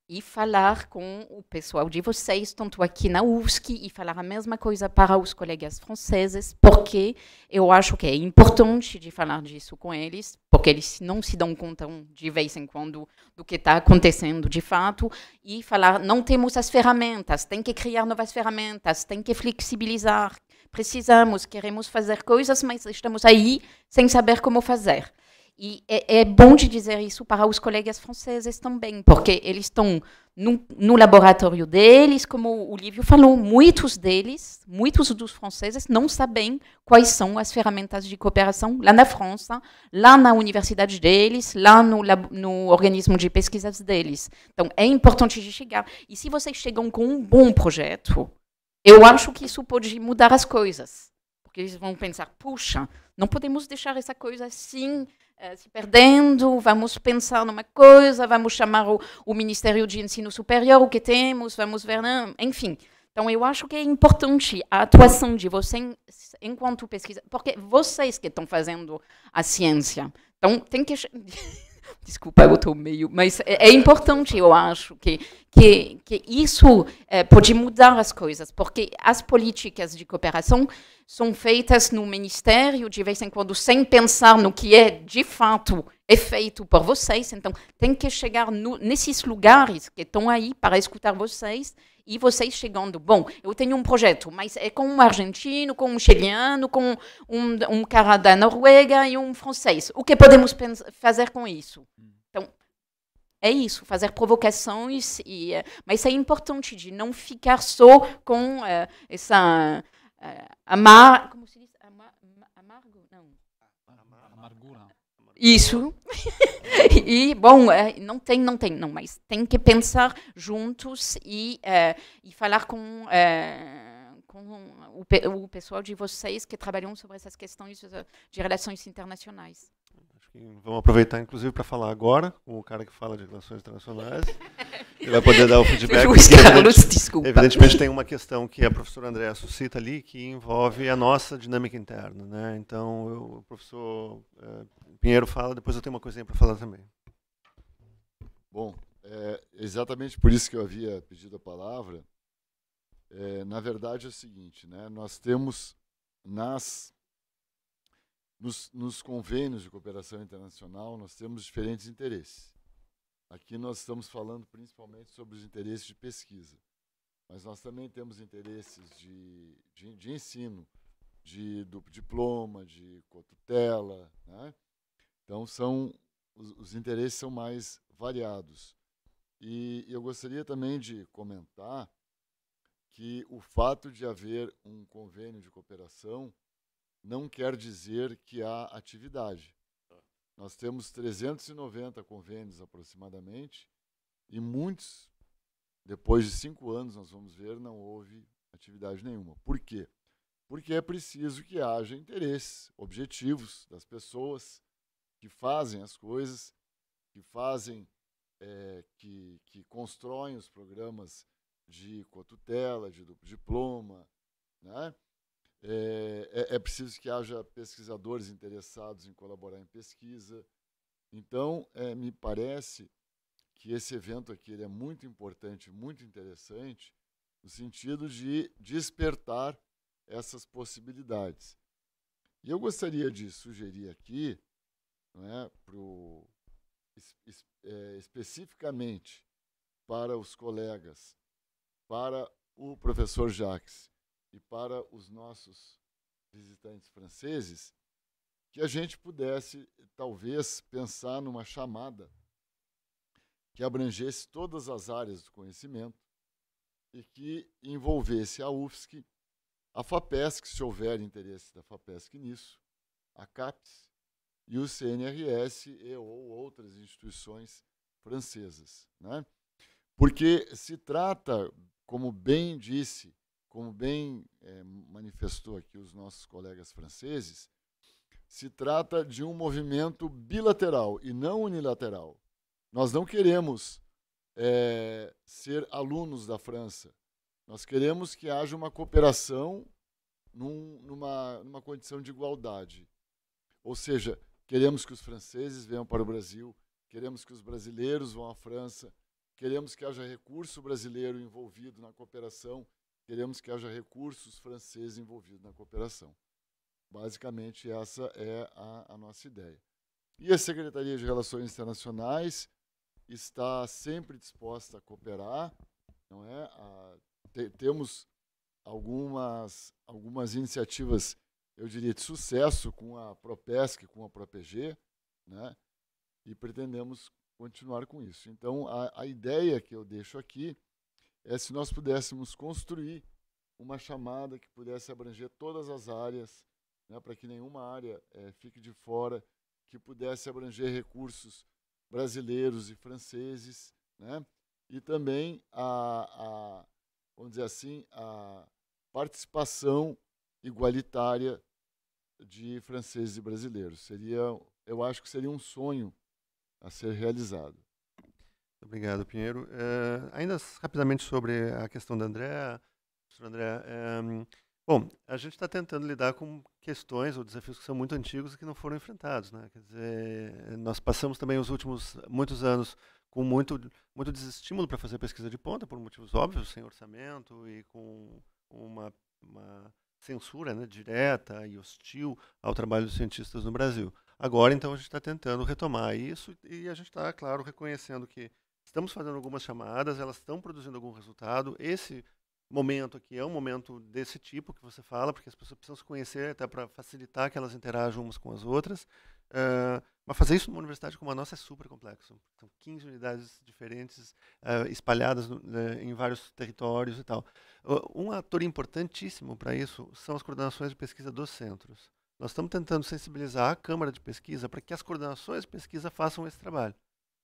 e falar com o pessoal de vocês, tanto aqui na USC, e falar a mesma coisa para os colegas franceses, porque eu acho que é importante de falar disso com eles, porque eles não se dão conta de vez em quando do que está acontecendo de fato, e falar, não temos as ferramentas, tem que criar novas ferramentas, tem que flexibilizar, precisamos, queremos fazer coisas, mas estamos aí sem saber como fazer. E é, é, bom de dizer isso para os colegas franceses também, porque eles estão no, no, laboratório deles, como o Livio falou, muitos deles, muitos dos franceses, não sabem quais são as ferramentas de cooperação lá na França, lá na universidade deles, lá no, no organismo de pesquisas deles. Então, é importante de chegar. E se vocês chegam com um bom projeto, eu acho que isso pode mudar as coisas. Porque eles vão pensar, puxa, não podemos deixar essa coisa assim eh, se perdendo, vamos pensar numa coisa, vamos chamar o, o, Ministério de Ensino Superior, o que temos, vamos ver, não, né? enfim. Então, eu acho que é importante a atuação de vocês enquanto pesquisa, porque vocês que estão fazendo a ciência. Então, tem que desculpa, eu estou meio, mas é, é, importante, eu acho, que que, que isso é, pode mudar as coisas, porque as políticas de cooperação são feitas no ministério de vez em quando sem pensar no que é de fato é feito por vocês, então tem que chegar no, nesses lugares que estão aí para escutar vocês e vocês chegando, bom, eu tenho um projeto, mas é com um argentino, com um chileno, com um, um cara da Noruega e um francês. O que podemos fazer com isso? Então, é isso, fazer provocações, e, eh, mas é importante de não ficar só com uh, essa uh, amar... Como se diz? Amar, amargo? Não. Amargura. Isso. e, bom, é, não tem, não tem, não, mas tem que pensar juntos e, uh, e falar com, uh, com o, o, pessoal de vocês que trabalham sobre essas questões de relações internacionais. vamos aproveitar, inclusive, para falar agora com o cara que fala de relações internacionais. Ele vai poder dar o feedback. Luiz Carlos, evidente, desculpa. Evidentemente, tem uma questão que a professora Andréa suscita ali, que envolve a nossa dinâmica interna. Né? Então, eu, o professor Pinheiro fala, depois eu tenho uma coisinha para falar também. Bom, é exatamente por isso que eu havia pedido a palavra. É, na verdade é o seguinte, né? Nós temos nas nos, nos, convênios de cooperação internacional nós temos diferentes interesses. Aqui nós estamos falando principalmente sobre os interesses de pesquisa, mas nós também temos interesses de, de, de ensino, de, do diploma, de cotutela, né? Então são os, os interesses são mais variados. E, eu gostaria também de comentar que o fato de haver um convênio de cooperação não quer dizer que há atividade. Nós temos 390 convênios aproximadamente e muitos, depois de cinco anos, nós vamos ver, não houve atividade nenhuma. Por quê? Porque é preciso que haja interesses, objetivos das pessoas, que fazem as coisas, que fazem, é, que, que constroem os programas de cotutela, de duplo diploma, né? É, é, é, preciso que haja pesquisadores interessados em colaborar em pesquisa. Então, é, me parece que esse evento aqui é muito importante, muito interessante, no sentido de despertar essas possibilidades. E eu gostaria de sugerir aqui né, pro, es, es, é, especificamente para os colegas, para o professor Jacques e para os nossos visitantes franceses, que a gente pudesse talvez pensar numa chamada que abrangesse todas as áreas do conhecimento e que envolvesse a UFSC, a FAPESC, se houver interesse da FAPESC nisso, a CAPES, e o CNRS e ou outras instituições francesas, né? Porque se trata, como bem disse, como bem é, manifestou aqui os nossos colegas franceses, se trata de um movimento bilateral e não unilateral. Nós não queremos é, ser alunos da França. Nós queremos que haja uma cooperação num, numa, numa condição de igualdade. Ou seja, Queremos que os franceses venham para o Brasil, queremos que os brasileiros vão à França, queremos que haja recurso brasileiro envolvido na cooperação, queremos que haja recursos franceses envolvidos na cooperação. Basicamente, essa é a, a nossa ideia. E a Secretaria de Relações Internacionais está sempre disposta a cooperar, não é? A, te, temos algumas, algumas iniciativas eu diria, de sucesso com a Propesc, com a ProPG, né? e pretendemos continuar com isso. Então, a, a ideia que eu deixo aqui é se nós pudéssemos construir uma chamada que pudesse abranger todas as áreas, né, para que nenhuma área é, fique de fora, que pudesse abranger recursos brasileiros e franceses, né, e também a, a, vamos dizer assim, a participação igualitária de franceses e brasileiros. Seria, eu acho que seria um sonho a ser realizado. Obrigado, Pinheiro. É, ainda rapidamente sobre a questão da André, professor André. É, eh, bom, a gente está tentando lidar com questões ou desafios que são muito antigos e que não foram enfrentados, né? Quer dizer, eh, nós passamos também os últimos muitos anos com muito muito desestímulo para fazer pesquisa de ponta por motivos óbvios, sem orçamento e com uma, uma censura né, direta e hostil ao trabalho dos cientistas no Brasil. Agora, então, a gente está tentando retomar isso e a gente está, claro, reconhecendo que estamos fazendo algumas chamadas, elas estão produzindo algum resultado. Esse momento aqui é um momento desse tipo que você fala, porque as pessoas precisam se conhecer até para facilitar que elas interajam umas com as outras. Uh, mas fazer isso numa universidade como a nossa é super complexo. São 15 unidades diferentes, uh, espalhadas no, né, em vários territórios e tal. Uh, um ator importantíssimo para isso são as coordenações de pesquisa dos centros. Nós estamos tentando sensibilizar a Câmara de Pesquisa para que as coordenações de pesquisa façam esse trabalho.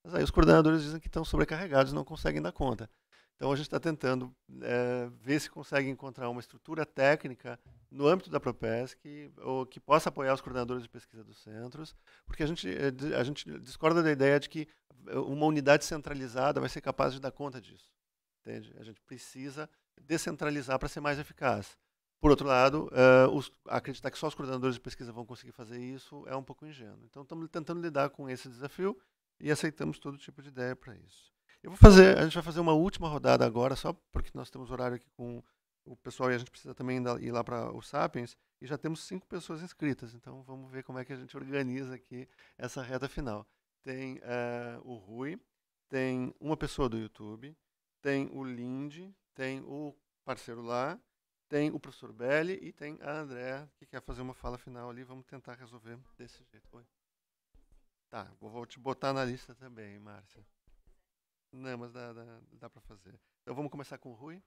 Mas aí os coordenadores dizem que estão sobrecarregados e não conseguem dar conta. Então a gente está tentando é, ver se consegue encontrar uma estrutura técnica no âmbito da Propesc ou que possa apoiar os coordenadores de pesquisa dos centros, porque a gente é, a gente discorda da ideia de que é, uma unidade centralizada vai ser capaz de dar conta disso. Entende? A gente precisa descentralizar para ser mais eficaz. Por outro lado, uh, os, acreditar que só os coordenadores de pesquisa vão conseguir fazer isso é um pouco ingênuo. Então, estamos tentando lidar com esse desafio e aceitamos todo tipo de ideia para isso. Eu vou fazer, a gente vai fazer uma última rodada agora, só porque nós temos horário aqui com o pessoal e a gente precisa também ir lá para o Sapiens. E já temos cinco pessoas inscritas, então vamos ver como é que a gente organiza aqui essa reta final. Tem uh, o Rui, tem uma pessoa do YouTube, tem o Lindy, tem o parceiro lá, tem o professor Belli e tem a Andréa, que quer fazer uma fala final ali. Vamos tentar resolver desse jeito. Oi. Tá, vou te botar na lista também, Márcia. Não, mas dá, dá, dá para fazer. Então vamos começar com o Rui.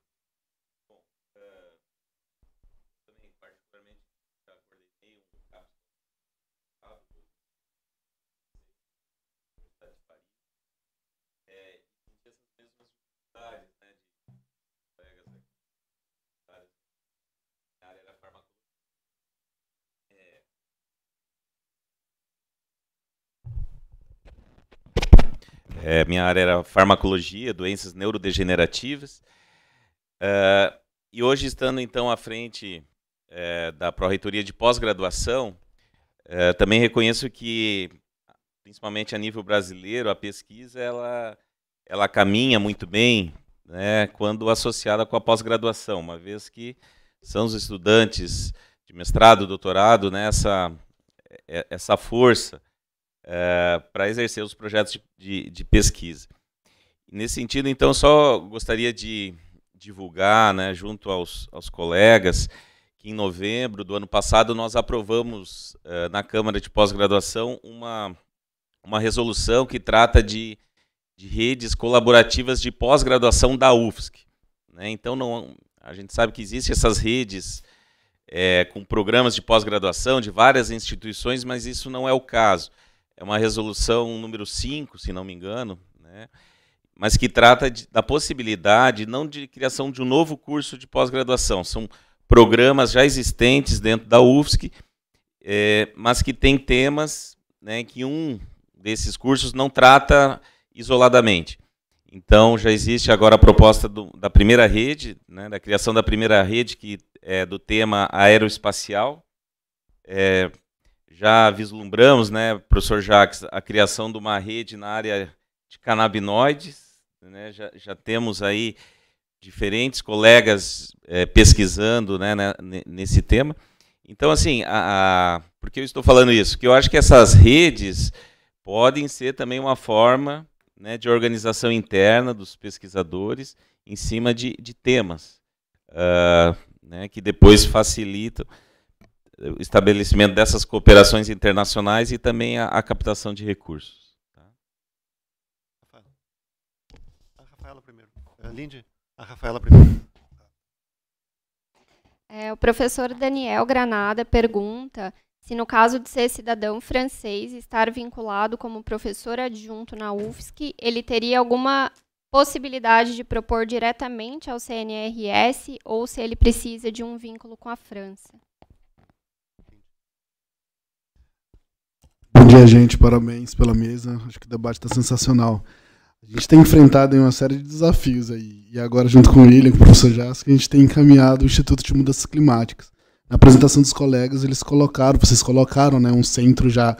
É, minha área era farmacologia, doenças neurodegenerativas. Uh, e hoje, estando então à frente é, da Pró-Reitoria de Pós-Graduação, é, também reconheço que, principalmente a nível brasileiro, a pesquisa ela, ela caminha muito bem né, quando associada com a pós-graduação, uma vez que são os estudantes de mestrado, doutorado, né, essa, é, essa força uh, eh, para exercer os projetos de, de, de, pesquisa. Nesse sentido, então, só gostaria de divulgar, né, junto aos, aos colegas, que em novembro do ano passado nós aprovamos uh, na Câmara de Pós-Graduação uma, uma resolução que trata de, de redes colaborativas de pós-graduação da UFSC. Né? Então, não, a gente sabe que existem essas redes é, com programas de pós-graduação de várias instituições, mas isso não é o caso é uma resolução número 5, se não me engano, né? mas que trata de, da possibilidade não de criação de um novo curso de pós-graduação, são programas já existentes dentro da UFSC, é, mas que tem temas né, que um desses cursos não trata isoladamente. Então, já existe agora a proposta do, da primeira rede, né, da criação da primeira rede, que é do tema aeroespacial, é, já vislumbramos, né, professor Jacques, a criação de uma rede na área de canabinoides. Né, já, já temos aí diferentes colegas é, pesquisando né, né, nesse tema. Então, assim, a, a, por que eu estou falando isso? Que eu acho que essas redes podem ser também uma forma né, de organização interna dos pesquisadores em cima de, de temas, uh, né, que depois facilitam o estabelecimento dessas cooperações internacionais e também a, a captação de recursos. Tá? A Rafaela primeiro. Eh, Linde, a Rafaela primeiro. É, o professor Daniel Granada pergunta se, no caso de ser cidadão francês e estar vinculado como professor adjunto na UFSC, ele teria alguma possibilidade de propor diretamente ao CNRS ou se ele precisa de um vínculo com a França. Bom dia, gente. Parabéns pela mesa. Acho que o debate está sensacional. A gente tem enfrentado uma série de desafios aí. E agora, junto com o William, com o professor Jasco, a gente tem encaminhado o Instituto de Mudanças Climáticas. Na apresentação dos colegas, eles colocaram, vocês colocaram, né, um centro já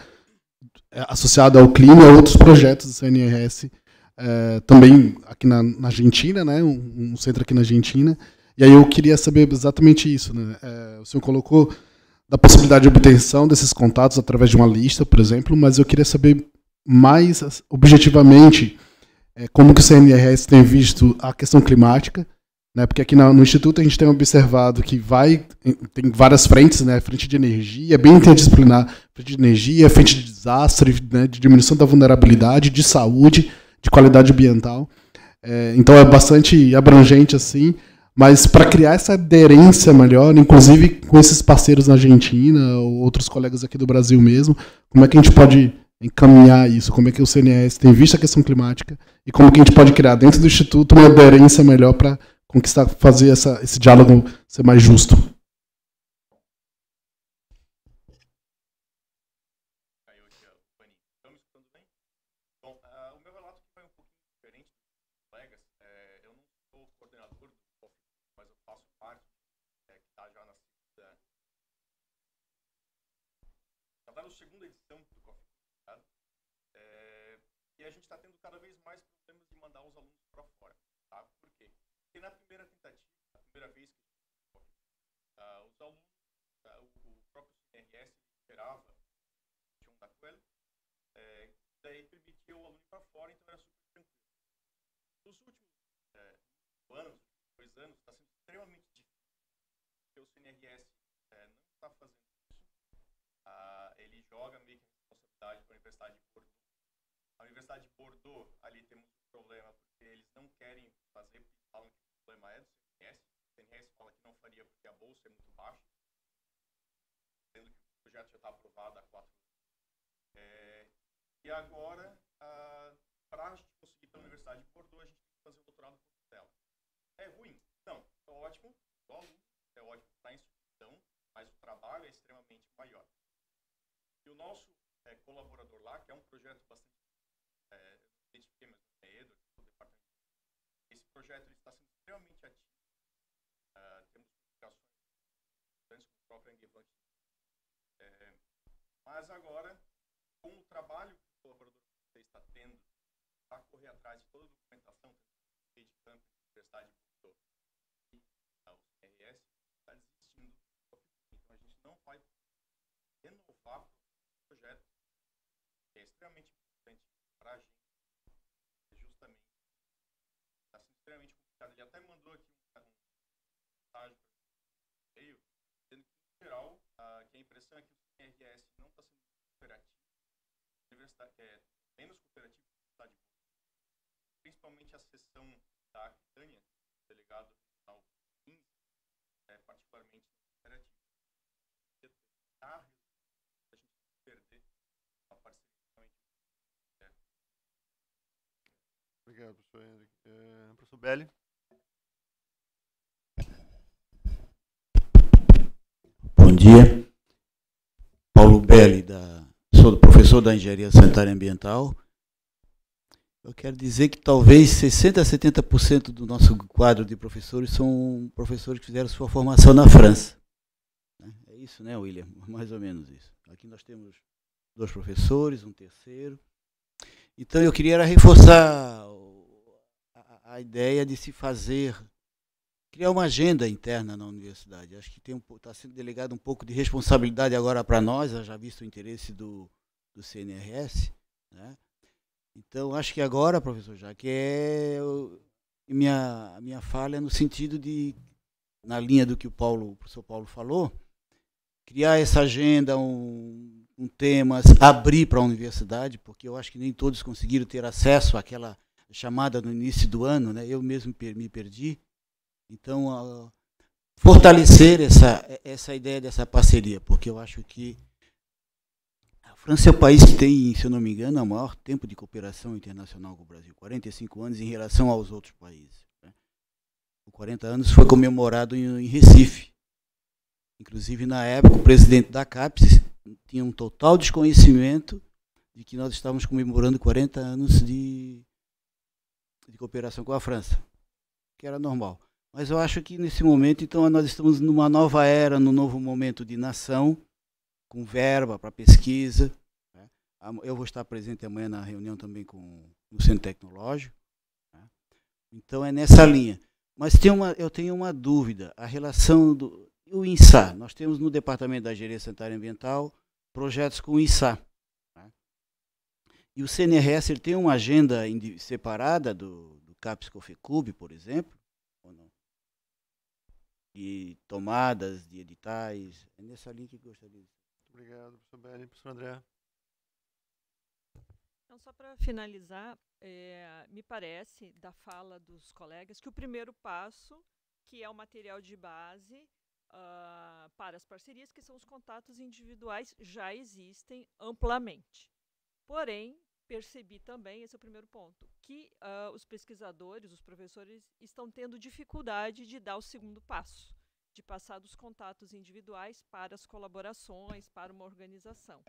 é, associado ao clima e a outros projetos do CNRS, é, também aqui na, na, Argentina, né, um, um, centro aqui na Argentina. E aí eu queria saber exatamente isso. Né? É, o senhor colocou da possibilidade de obtenção desses contatos através de uma lista, por exemplo, mas eu queria saber mais assim, objetivamente é, como que o CNRS tem visto a questão climática, né? Porque aqui no instituto a gente tem observado que vai tem várias frentes, né? Frente de energia, é bem interdisciplinar, frente de energia, frente de desastre, né? de diminuição da vulnerabilidade, de saúde, de qualidade ambiental. É, então é bastante abrangente assim. Mas para criar essa aderência melhor, inclusive com esses parceiros na Argentina, outros colegas aqui do Brasil mesmo, como é que a gente pode encaminhar isso? Como é que o CNS tem visto a questão climática e como que a gente pode criar dentro do Instituto uma aderência melhor para conquistar, fazer essa, esse diálogo ser mais justo? nos últimos é, anos, dois anos, está sendo extremamente difícil, porque o CNRS é, não está fazendo isso. Ah, ele joga meio que a responsabilidade para a Universidade de Bordeaux. A Universidade de Bordeaux, ali temos um problema, porque eles não querem fazer, falam que o problema é do CNRS. O CNRS fala que não faria porque a bolsa é muito baixa, sendo que o projeto já está aprovado há quatro anos. É, e agora, ah, para da Universidade de Bordeaux, a gente tem que fazer o doutorado por dela. É ruim? Não. É ótimo, o aluno é ótimo para a instituição, mas o trabalho é extremamente maior. E o nosso é, colaborador lá, que é um projeto bastante. É, não identifiquei, mas é Edward, do é departamento. Esse projeto ele está sendo extremamente ativo. Uh, temos publicações tanto com o próprio Anguivank. É, mas agora, com o trabalho a correr atrás de toda a documentação que de campo, a universidade publicou e a URS está desistindo. Então a gente não vai renovar o projeto, que é extremamente importante para a gente, é justamente está sendo extremamente complicado. Ele até mandou aqui um, mensagem para veio, dizendo que, em geral, a, que a impressão é que o CRS não está sendo operativo, é, principalmente a sessão da Aquitânia, delegado tá ao 15, é, particularmente cooperativo. Tentar tá, a gente perder a parceria realmente. É. Obrigado, professor Henrique. É, professor Belli. Bom dia. Paulo Belli, da, sou professor da Engenharia Sanitária e Ambiental eu quero dizer que talvez 60% a 70% do nosso quadro de professores são professores que fizeram sua formação na França. Né? É isso, né, William? Mais ou menos isso. Aqui nós temos dois professores, um terceiro. Então eu queria reforçar a, a ideia de se fazer, criar uma agenda interna na universidade. Acho que está um, tá sendo delegado um pouco de responsabilidade agora para nós, já visto o interesse do, do CNRS, né? Então, acho que agora, professor, já que é minha minha falha é no sentido de na linha do que o Paulo, o professor Paulo falou, criar essa agenda, um, um tema, abrir para a universidade, porque eu acho que nem todos conseguiram ter acesso àquela chamada no início do ano, né? Eu mesmo me perdi. Então, uh, fortalecer essa essa ideia dessa parceria, porque eu acho que França é o país que tem, se eu não me engano, o maior tempo de cooperação internacional com o Brasil, 45 anos em relação aos outros países. Né? O 40 anos foi comemorado em, em Recife. Inclusive, na época, o presidente da CAPES tinha um total desconhecimento de que nós estávamos comemorando 40 anos de, de cooperação com a França, que era normal. Mas eu acho que nesse momento, então, nós estamos numa nova era, num novo momento de nação, com verba para pesquisa. Né? Eu vou estar presente amanhã na reunião também com o Centro Tecnológico. Né? Então é nessa linha. Mas tem uma, eu tenho uma dúvida. A relação do o INSA. Nós temos no Departamento da Gerência Sanitária Ambiental projetos com o INSA. Né? E o CNRS ele tem uma agenda separada do, do CAPS COFECUB, por exemplo, E tomadas, de editais. É nessa linha que eu gostaria de Obrigado, professor Belli. Professor André. Então, só para finalizar, é, me parece, da fala dos colegas, que o primeiro passo, que é o material de base, Uh, para as parcerias, que são os contatos individuais, já existem amplamente. Porém, percebi também, esse é o primeiro ponto, que uh, os pesquisadores, os professores, estão tendo dificuldade de dar o segundo passo de passar dos contatos individuais para as colaborações, para uma organização.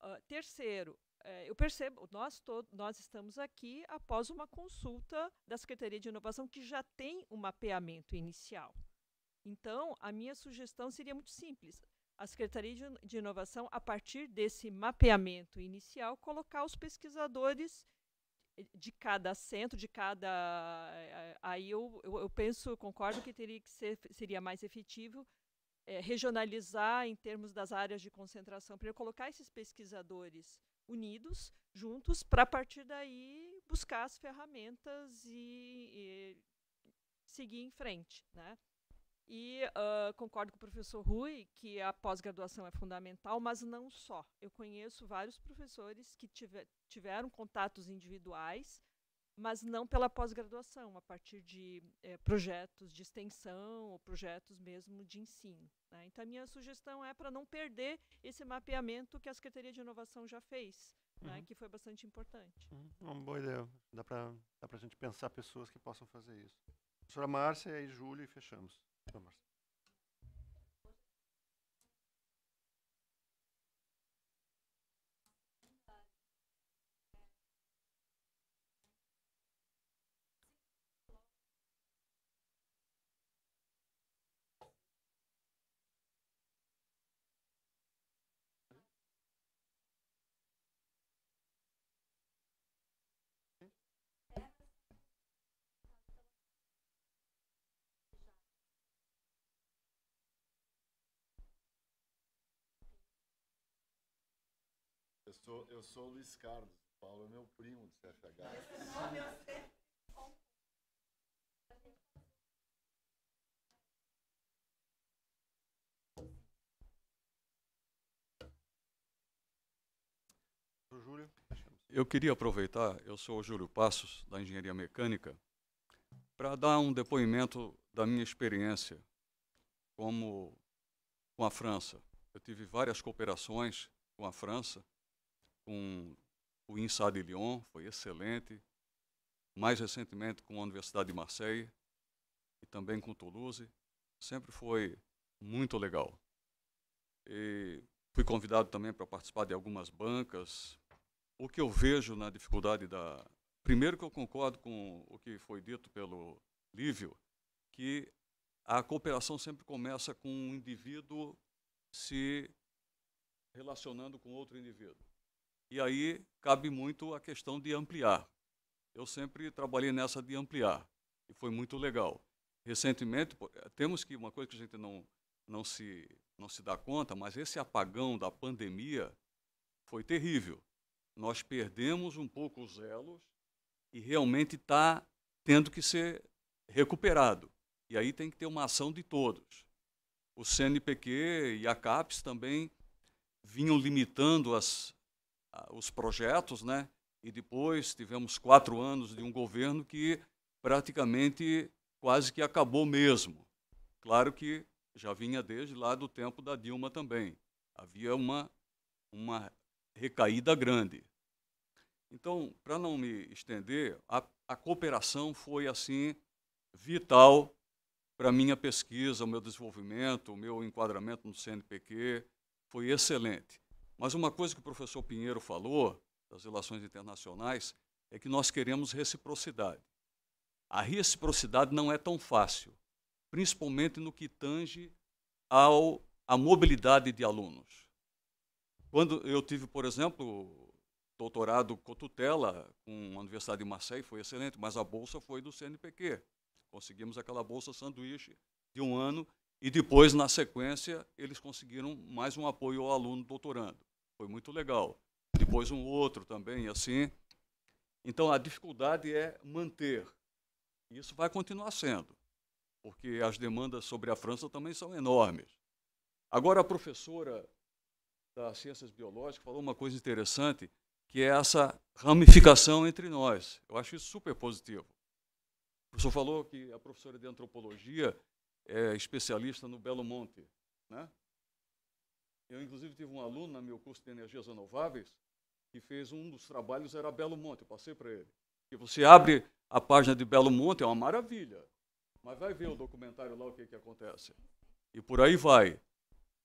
Uh, terceiro, é, eu percebo, nós, nós estamos aqui após uma consulta da Secretaria de Inovação que já tem um mapeamento inicial. Então, a minha sugestão seria muito simples. A Secretaria de, de Inovação, a partir desse mapeamento inicial, colocar os pesquisadores de cada centro, de cada. Eh, aí eu, eu, eu penso, concordo que teria que ser, seria mais efetivo é, regionalizar em termos das áreas de concentração, para colocar esses pesquisadores unidos, juntos, para a partir daí buscar as ferramentas e, e seguir em frente. Né? E uh, concordo com o professor Rui que a pós-graduação é fundamental, mas não só. Eu conheço vários professores que tiveram contatos individuais, mas não pela pós-graduação, a partir de eh, projetos de extensão ou projetos mesmo de ensino. Né? Então, a minha sugestão é para não perder esse mapeamento que a Secretaria de Inovação já fez, né? uhum. né? que foi bastante importante. Uhum. É uma boa ideia. Dá para a gente pensar pessoas que possam fazer isso. Professora Márcia, e Júlio, e fechamos. Gracias. Eu sou, eu sou o Luiz Carlos. O Paulo é meu primo do CFH. Eu queria aproveitar, eu sou o Júlio Passos, da Engenharia Mecânica, para dar um depoimento da minha experiência como com a França. Eu tive várias cooperações com a França com o INSA de Lyon, foi excelente. Mais recentemente com a Universidade de Marseille e também com Toulouse. Sempre foi muito legal. E fui convidado também para participar de algumas bancas. O que eu vejo na dificuldade da. Primeiro, que eu concordo com o que foi dito pelo Lívio, que a cooperação sempre começa com um indivíduo se relacionando com outro indivíduo. E aí cabe muito a questão de ampliar. Eu sempre trabalhei nessa de ampliar, e foi muito legal. Recentemente, eh, temos que uma coisa que a gente não, não, se, não se dá conta, mas esse apagão da pandemia foi terrível. Nós perdemos um pouco os elos e realmente está tendo que ser recuperado. E aí tem que ter uma ação de todos. O CNPq e a CAPES também vinham limitando as, os projetos, né? E depois tivemos quatro anos de um governo que praticamente quase que acabou mesmo. Claro que já vinha desde lá do tempo da Dilma também. Havia uma, uma recaída grande. Então, para não me estender, a, a cooperação foi assim vital para a minha pesquisa, o meu desenvolvimento, o meu enquadramento no CNPq foi excelente. Mas uma coisa que o professor Pinheiro falou das relações internacionais é que nós queremos reciprocidade. A reciprocidade não é tão fácil, principalmente no que tange ao a mobilidade de alunos. Quando eu tive, por exemplo, doutorado com tutela com a Universidade de Marseille, foi excelente, mas a bolsa foi do CNPq. Conseguimos aquela bolsa sanduíche de um ano e depois, na sequência, eles conseguiram mais um apoio ao aluno doutorando. Foi muito legal. Depois um outro também, assim. Então a dificuldade é manter. E isso vai continuar sendo, porque as demandas sobre a França também são enormes. Agora a professora das ciências biológicas falou uma coisa interessante, que é essa ramificação entre nós. Eu acho isso super positivo. O professor falou que a professora de antropologia é especialista no Belo Monte, né? Eu, inclusive, tive um aluno no meu curso de energias renováveis que fez um dos trabalhos, era Belo Monte, eu passei para ele. E você abre a página de Belo Monte, é uma maravilha. Mas vai ver o documentário lá, o que, que acontece. E por aí vai.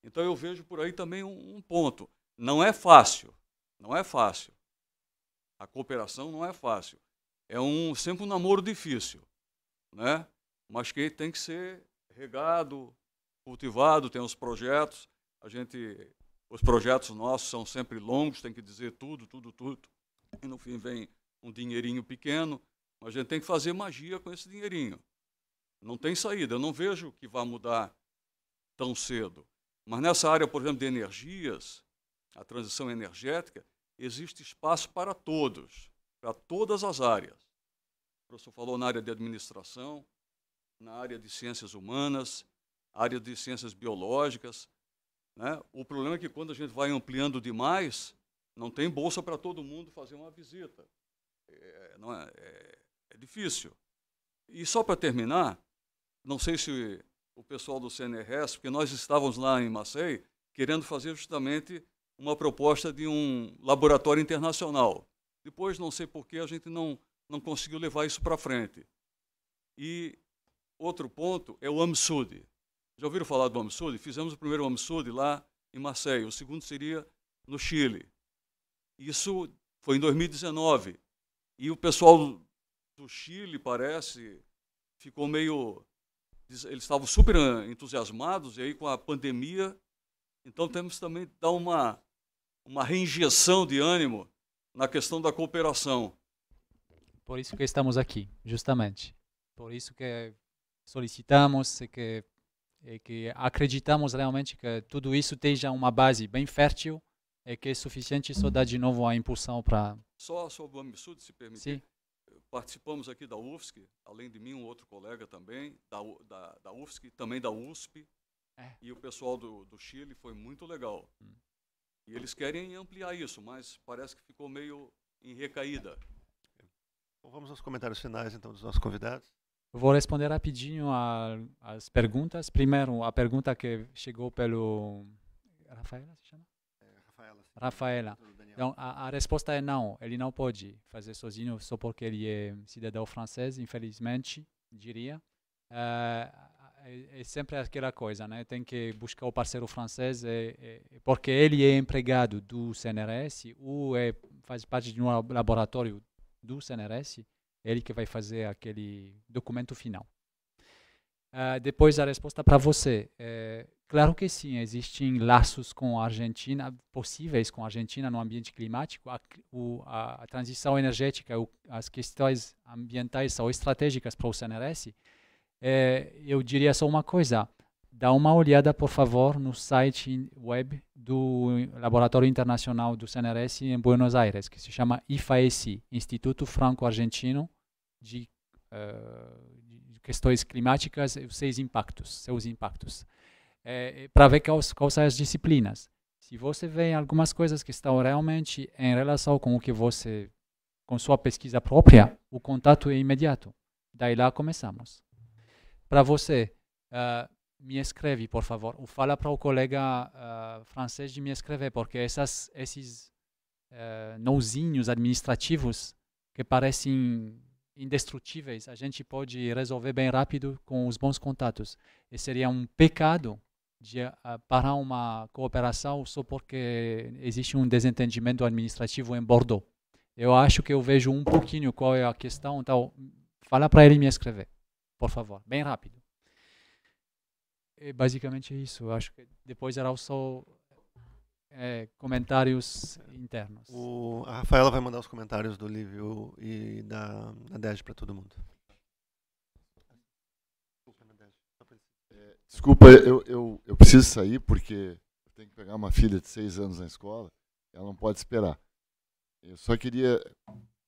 Então eu vejo por aí também um, um ponto. Não é fácil. Não é fácil. A cooperação não é fácil. É um, sempre um namoro difícil. Né? Mas que tem que ser regado, cultivado, tem os projetos. A gente, os projetos nossos são sempre longos, tem que dizer tudo, tudo, tudo. E no fim vem um dinheirinho pequeno, mas a gente tem que fazer magia com esse dinheirinho. Não tem saída, eu não vejo que vá mudar tão cedo. Mas nessa área, por exemplo, de energias, a transição energética, existe espaço para todos, para todas as áreas. O professor falou na área de administração, na área de ciências humanas, área de ciências biológicas, né? O problema é que quando a gente vai ampliando demais, não tem bolsa para todo mundo fazer uma visita. É, não é, é, é difícil. E só para terminar, não sei se o pessoal do CNRS, porque nós estávamos lá em Maceió querendo fazer justamente uma proposta de um laboratório internacional. Depois, não sei por que, a gente não, não conseguiu levar isso para frente. E outro ponto é o AMSUD. Já ouviram falar do Amsud? Fizemos o primeiro Amsud lá em Marseille, o segundo seria no Chile. Isso foi em 2019. E o pessoal do Chile, parece, ficou meio. Eles estavam super entusiasmados, e aí com a pandemia. Então temos também que dar uma, uma reinjeção de ânimo na questão da cooperação. Por isso que estamos aqui, justamente. Por isso que solicitamos que e é que acreditamos realmente que tudo isso tenha uma base bem fértil e é que é suficiente só dar de novo a impulsão para... Só sobre o Amisud, se permitir. Sim. Participamos aqui da UFSC, além de mim, um outro colega também, da, da, da UFSC, também da USP, é. e o pessoal do, do Chile foi muito legal. Hum. E eles querem ampliar isso, mas parece que ficou meio em recaída. Bom, então, vamos aos comentários finais, então, dos nossos convidados. Vou responder rapidinho às perguntas. Primeiro, a pergunta que chegou pelo. É Rafaela se chama? É, Rafaela. Então, a, a, resposta é não. Ele não pode fazer sozinho, só porque ele é cidadão francês, infelizmente, diria. É, é, é sempre aquela coisa, né? Tem que buscar o parceiro francês, é, porque ele é empregado do CNRS ou faz parte de um laboratório do CNRS ele que vai fazer aquele documento final. Uh, depois a resposta para você. É, claro que sim, existem laços com a Argentina, possíveis com a Argentina no ambiente climático. A, o, a, a transição energética, o, as questões ambientais são estratégicas para o CNRS. É, eu diria só uma coisa: dá uma olhada, por favor, no site web do Laboratório Internacional do CNRS em Buenos Aires, que se chama IFAESI Instituto Franco-Argentino de, uh, de questões climáticas e eh, seus impactos, seus impactos, é, é para ver quais, quais são as disciplinas. Se você vê algumas coisas que estão realmente em relação com o que você, com sua pesquisa própria, o contato é imediato. Daí lá começamos. Para você, uh, me escreve, por favor, ou fala para o colega uh, francês de me escrever, porque essas, esses uh, nozinhos administrativos que parecem indestrutíveis, a gente pode resolver bem rápido com os bons contatos. E seria um pecado de ah, parar uma cooperação só porque existe um desentendimento administrativo em Bordeaux. Eu acho que eu vejo um pouquinho qual é a questão, então fala para ele me escrever, por favor, bem rápido. E é basicamente é isso. Eu acho que depois era só é, comentários internos. O, a Rafaela vai mandar os comentários do Livio e da, da Dej para todo mundo. Né, é, desculpa, eu, eu, eu preciso sair porque eu tenho que pegar uma filha de seis anos na escola. Ela não pode esperar. Eu só queria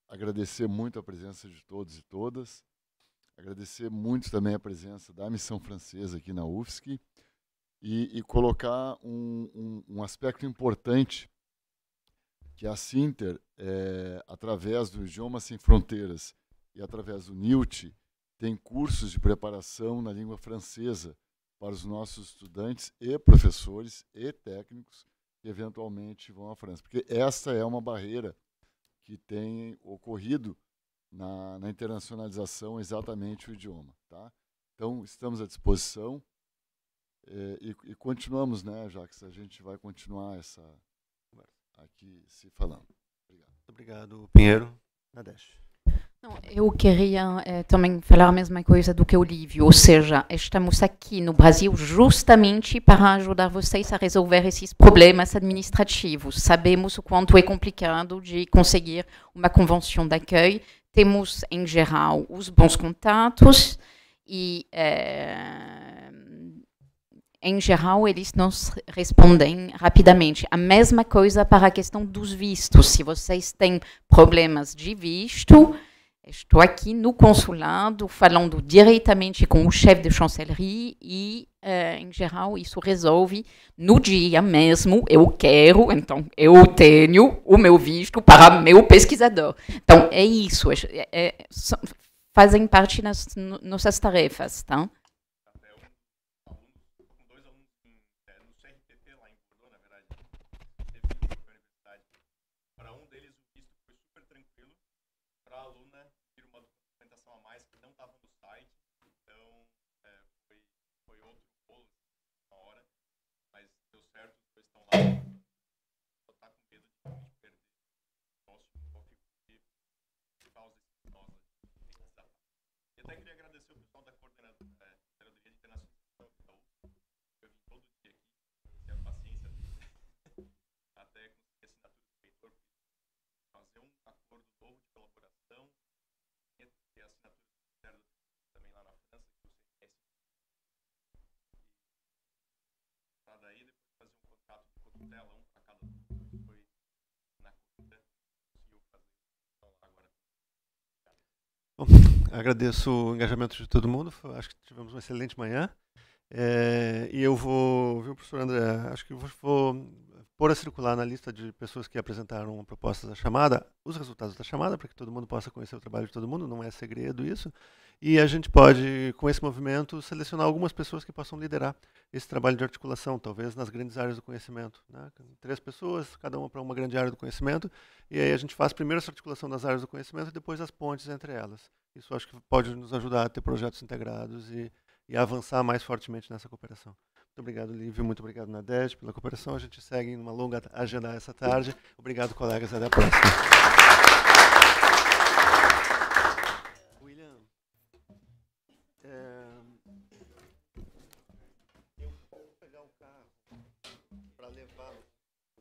agradecer muito a presença de todos e todas. Agradecer muito também a presença da Missão Francesa aqui na UFSC e, e colocar um, um, um, aspecto importante que a Sinter, é, através do Idioma Sem Fronteiras e através do NILT, tem cursos de preparação na língua francesa para os nossos estudantes e professores e técnicos que eventualmente vão à França. Porque essa é uma barreira que tem ocorrido na, na internacionalização exatamente o idioma. Tá? Então, estamos à disposição. É, e, e, continuamos, né, Jacques? A gente vai continuar essa aqui se falando. Obrigado. Muito obrigado, Pinheiro. Nadesh. Não, eu queria é, também falar a mesma coisa do que o Lívio, ou seja, estamos aqui no Brasil justamente para ajudar vocês a resolver esses problemas administrativos. Sabemos o quanto é complicado de conseguir uma convenção de acolhimento. Temos, em geral, os bons contatos e é, em geral, eles nos respondem rapidamente. A mesma coisa para a questão dos vistos. Se vocês têm problemas de visto, estou aqui no consulado falando diretamente com o chefe de chanceleria e, eh, em geral, isso resolve no dia mesmo. Eu quero, então, eu tenho o meu visto para meu pesquisador. Então, é isso. É, é, fazem parte das nossas tarefas, tá? agradeço o engajamento de todo mundo. Acho que tivemos uma excelente manhã. É, e eu vou, viu, professor André? Acho que vou, vou pôr a circular na lista de pessoas que apresentaram propostas da chamada, os resultados da chamada, para que todo mundo possa conhecer o trabalho de todo mundo, não é segredo isso. E a gente pode, com esse movimento, selecionar algumas pessoas que possam liderar esse trabalho de articulação, talvez nas grandes áreas do conhecimento. Né? Três pessoas, cada uma para uma grande área do conhecimento, e aí a gente faz primeiro essa articulação das áreas do conhecimento e depois as pontes entre elas. Isso acho que pode nos ajudar a ter projetos integrados e, e avançar mais fortemente nessa cooperação. Muito obrigado, Lívio. Muito obrigado, Nadege, pela cooperação. A gente segue numa longa agenda essa tarde. Obrigado, colegas. Até a próxima. William. É, eu vou pegar o carro para levá-lo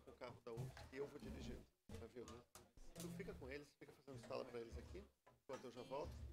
para carro da U e eu vou dirigir. Tá viu, né? Tu fica com eles, fica fazendo sala para eles aqui, enquanto eu já volto.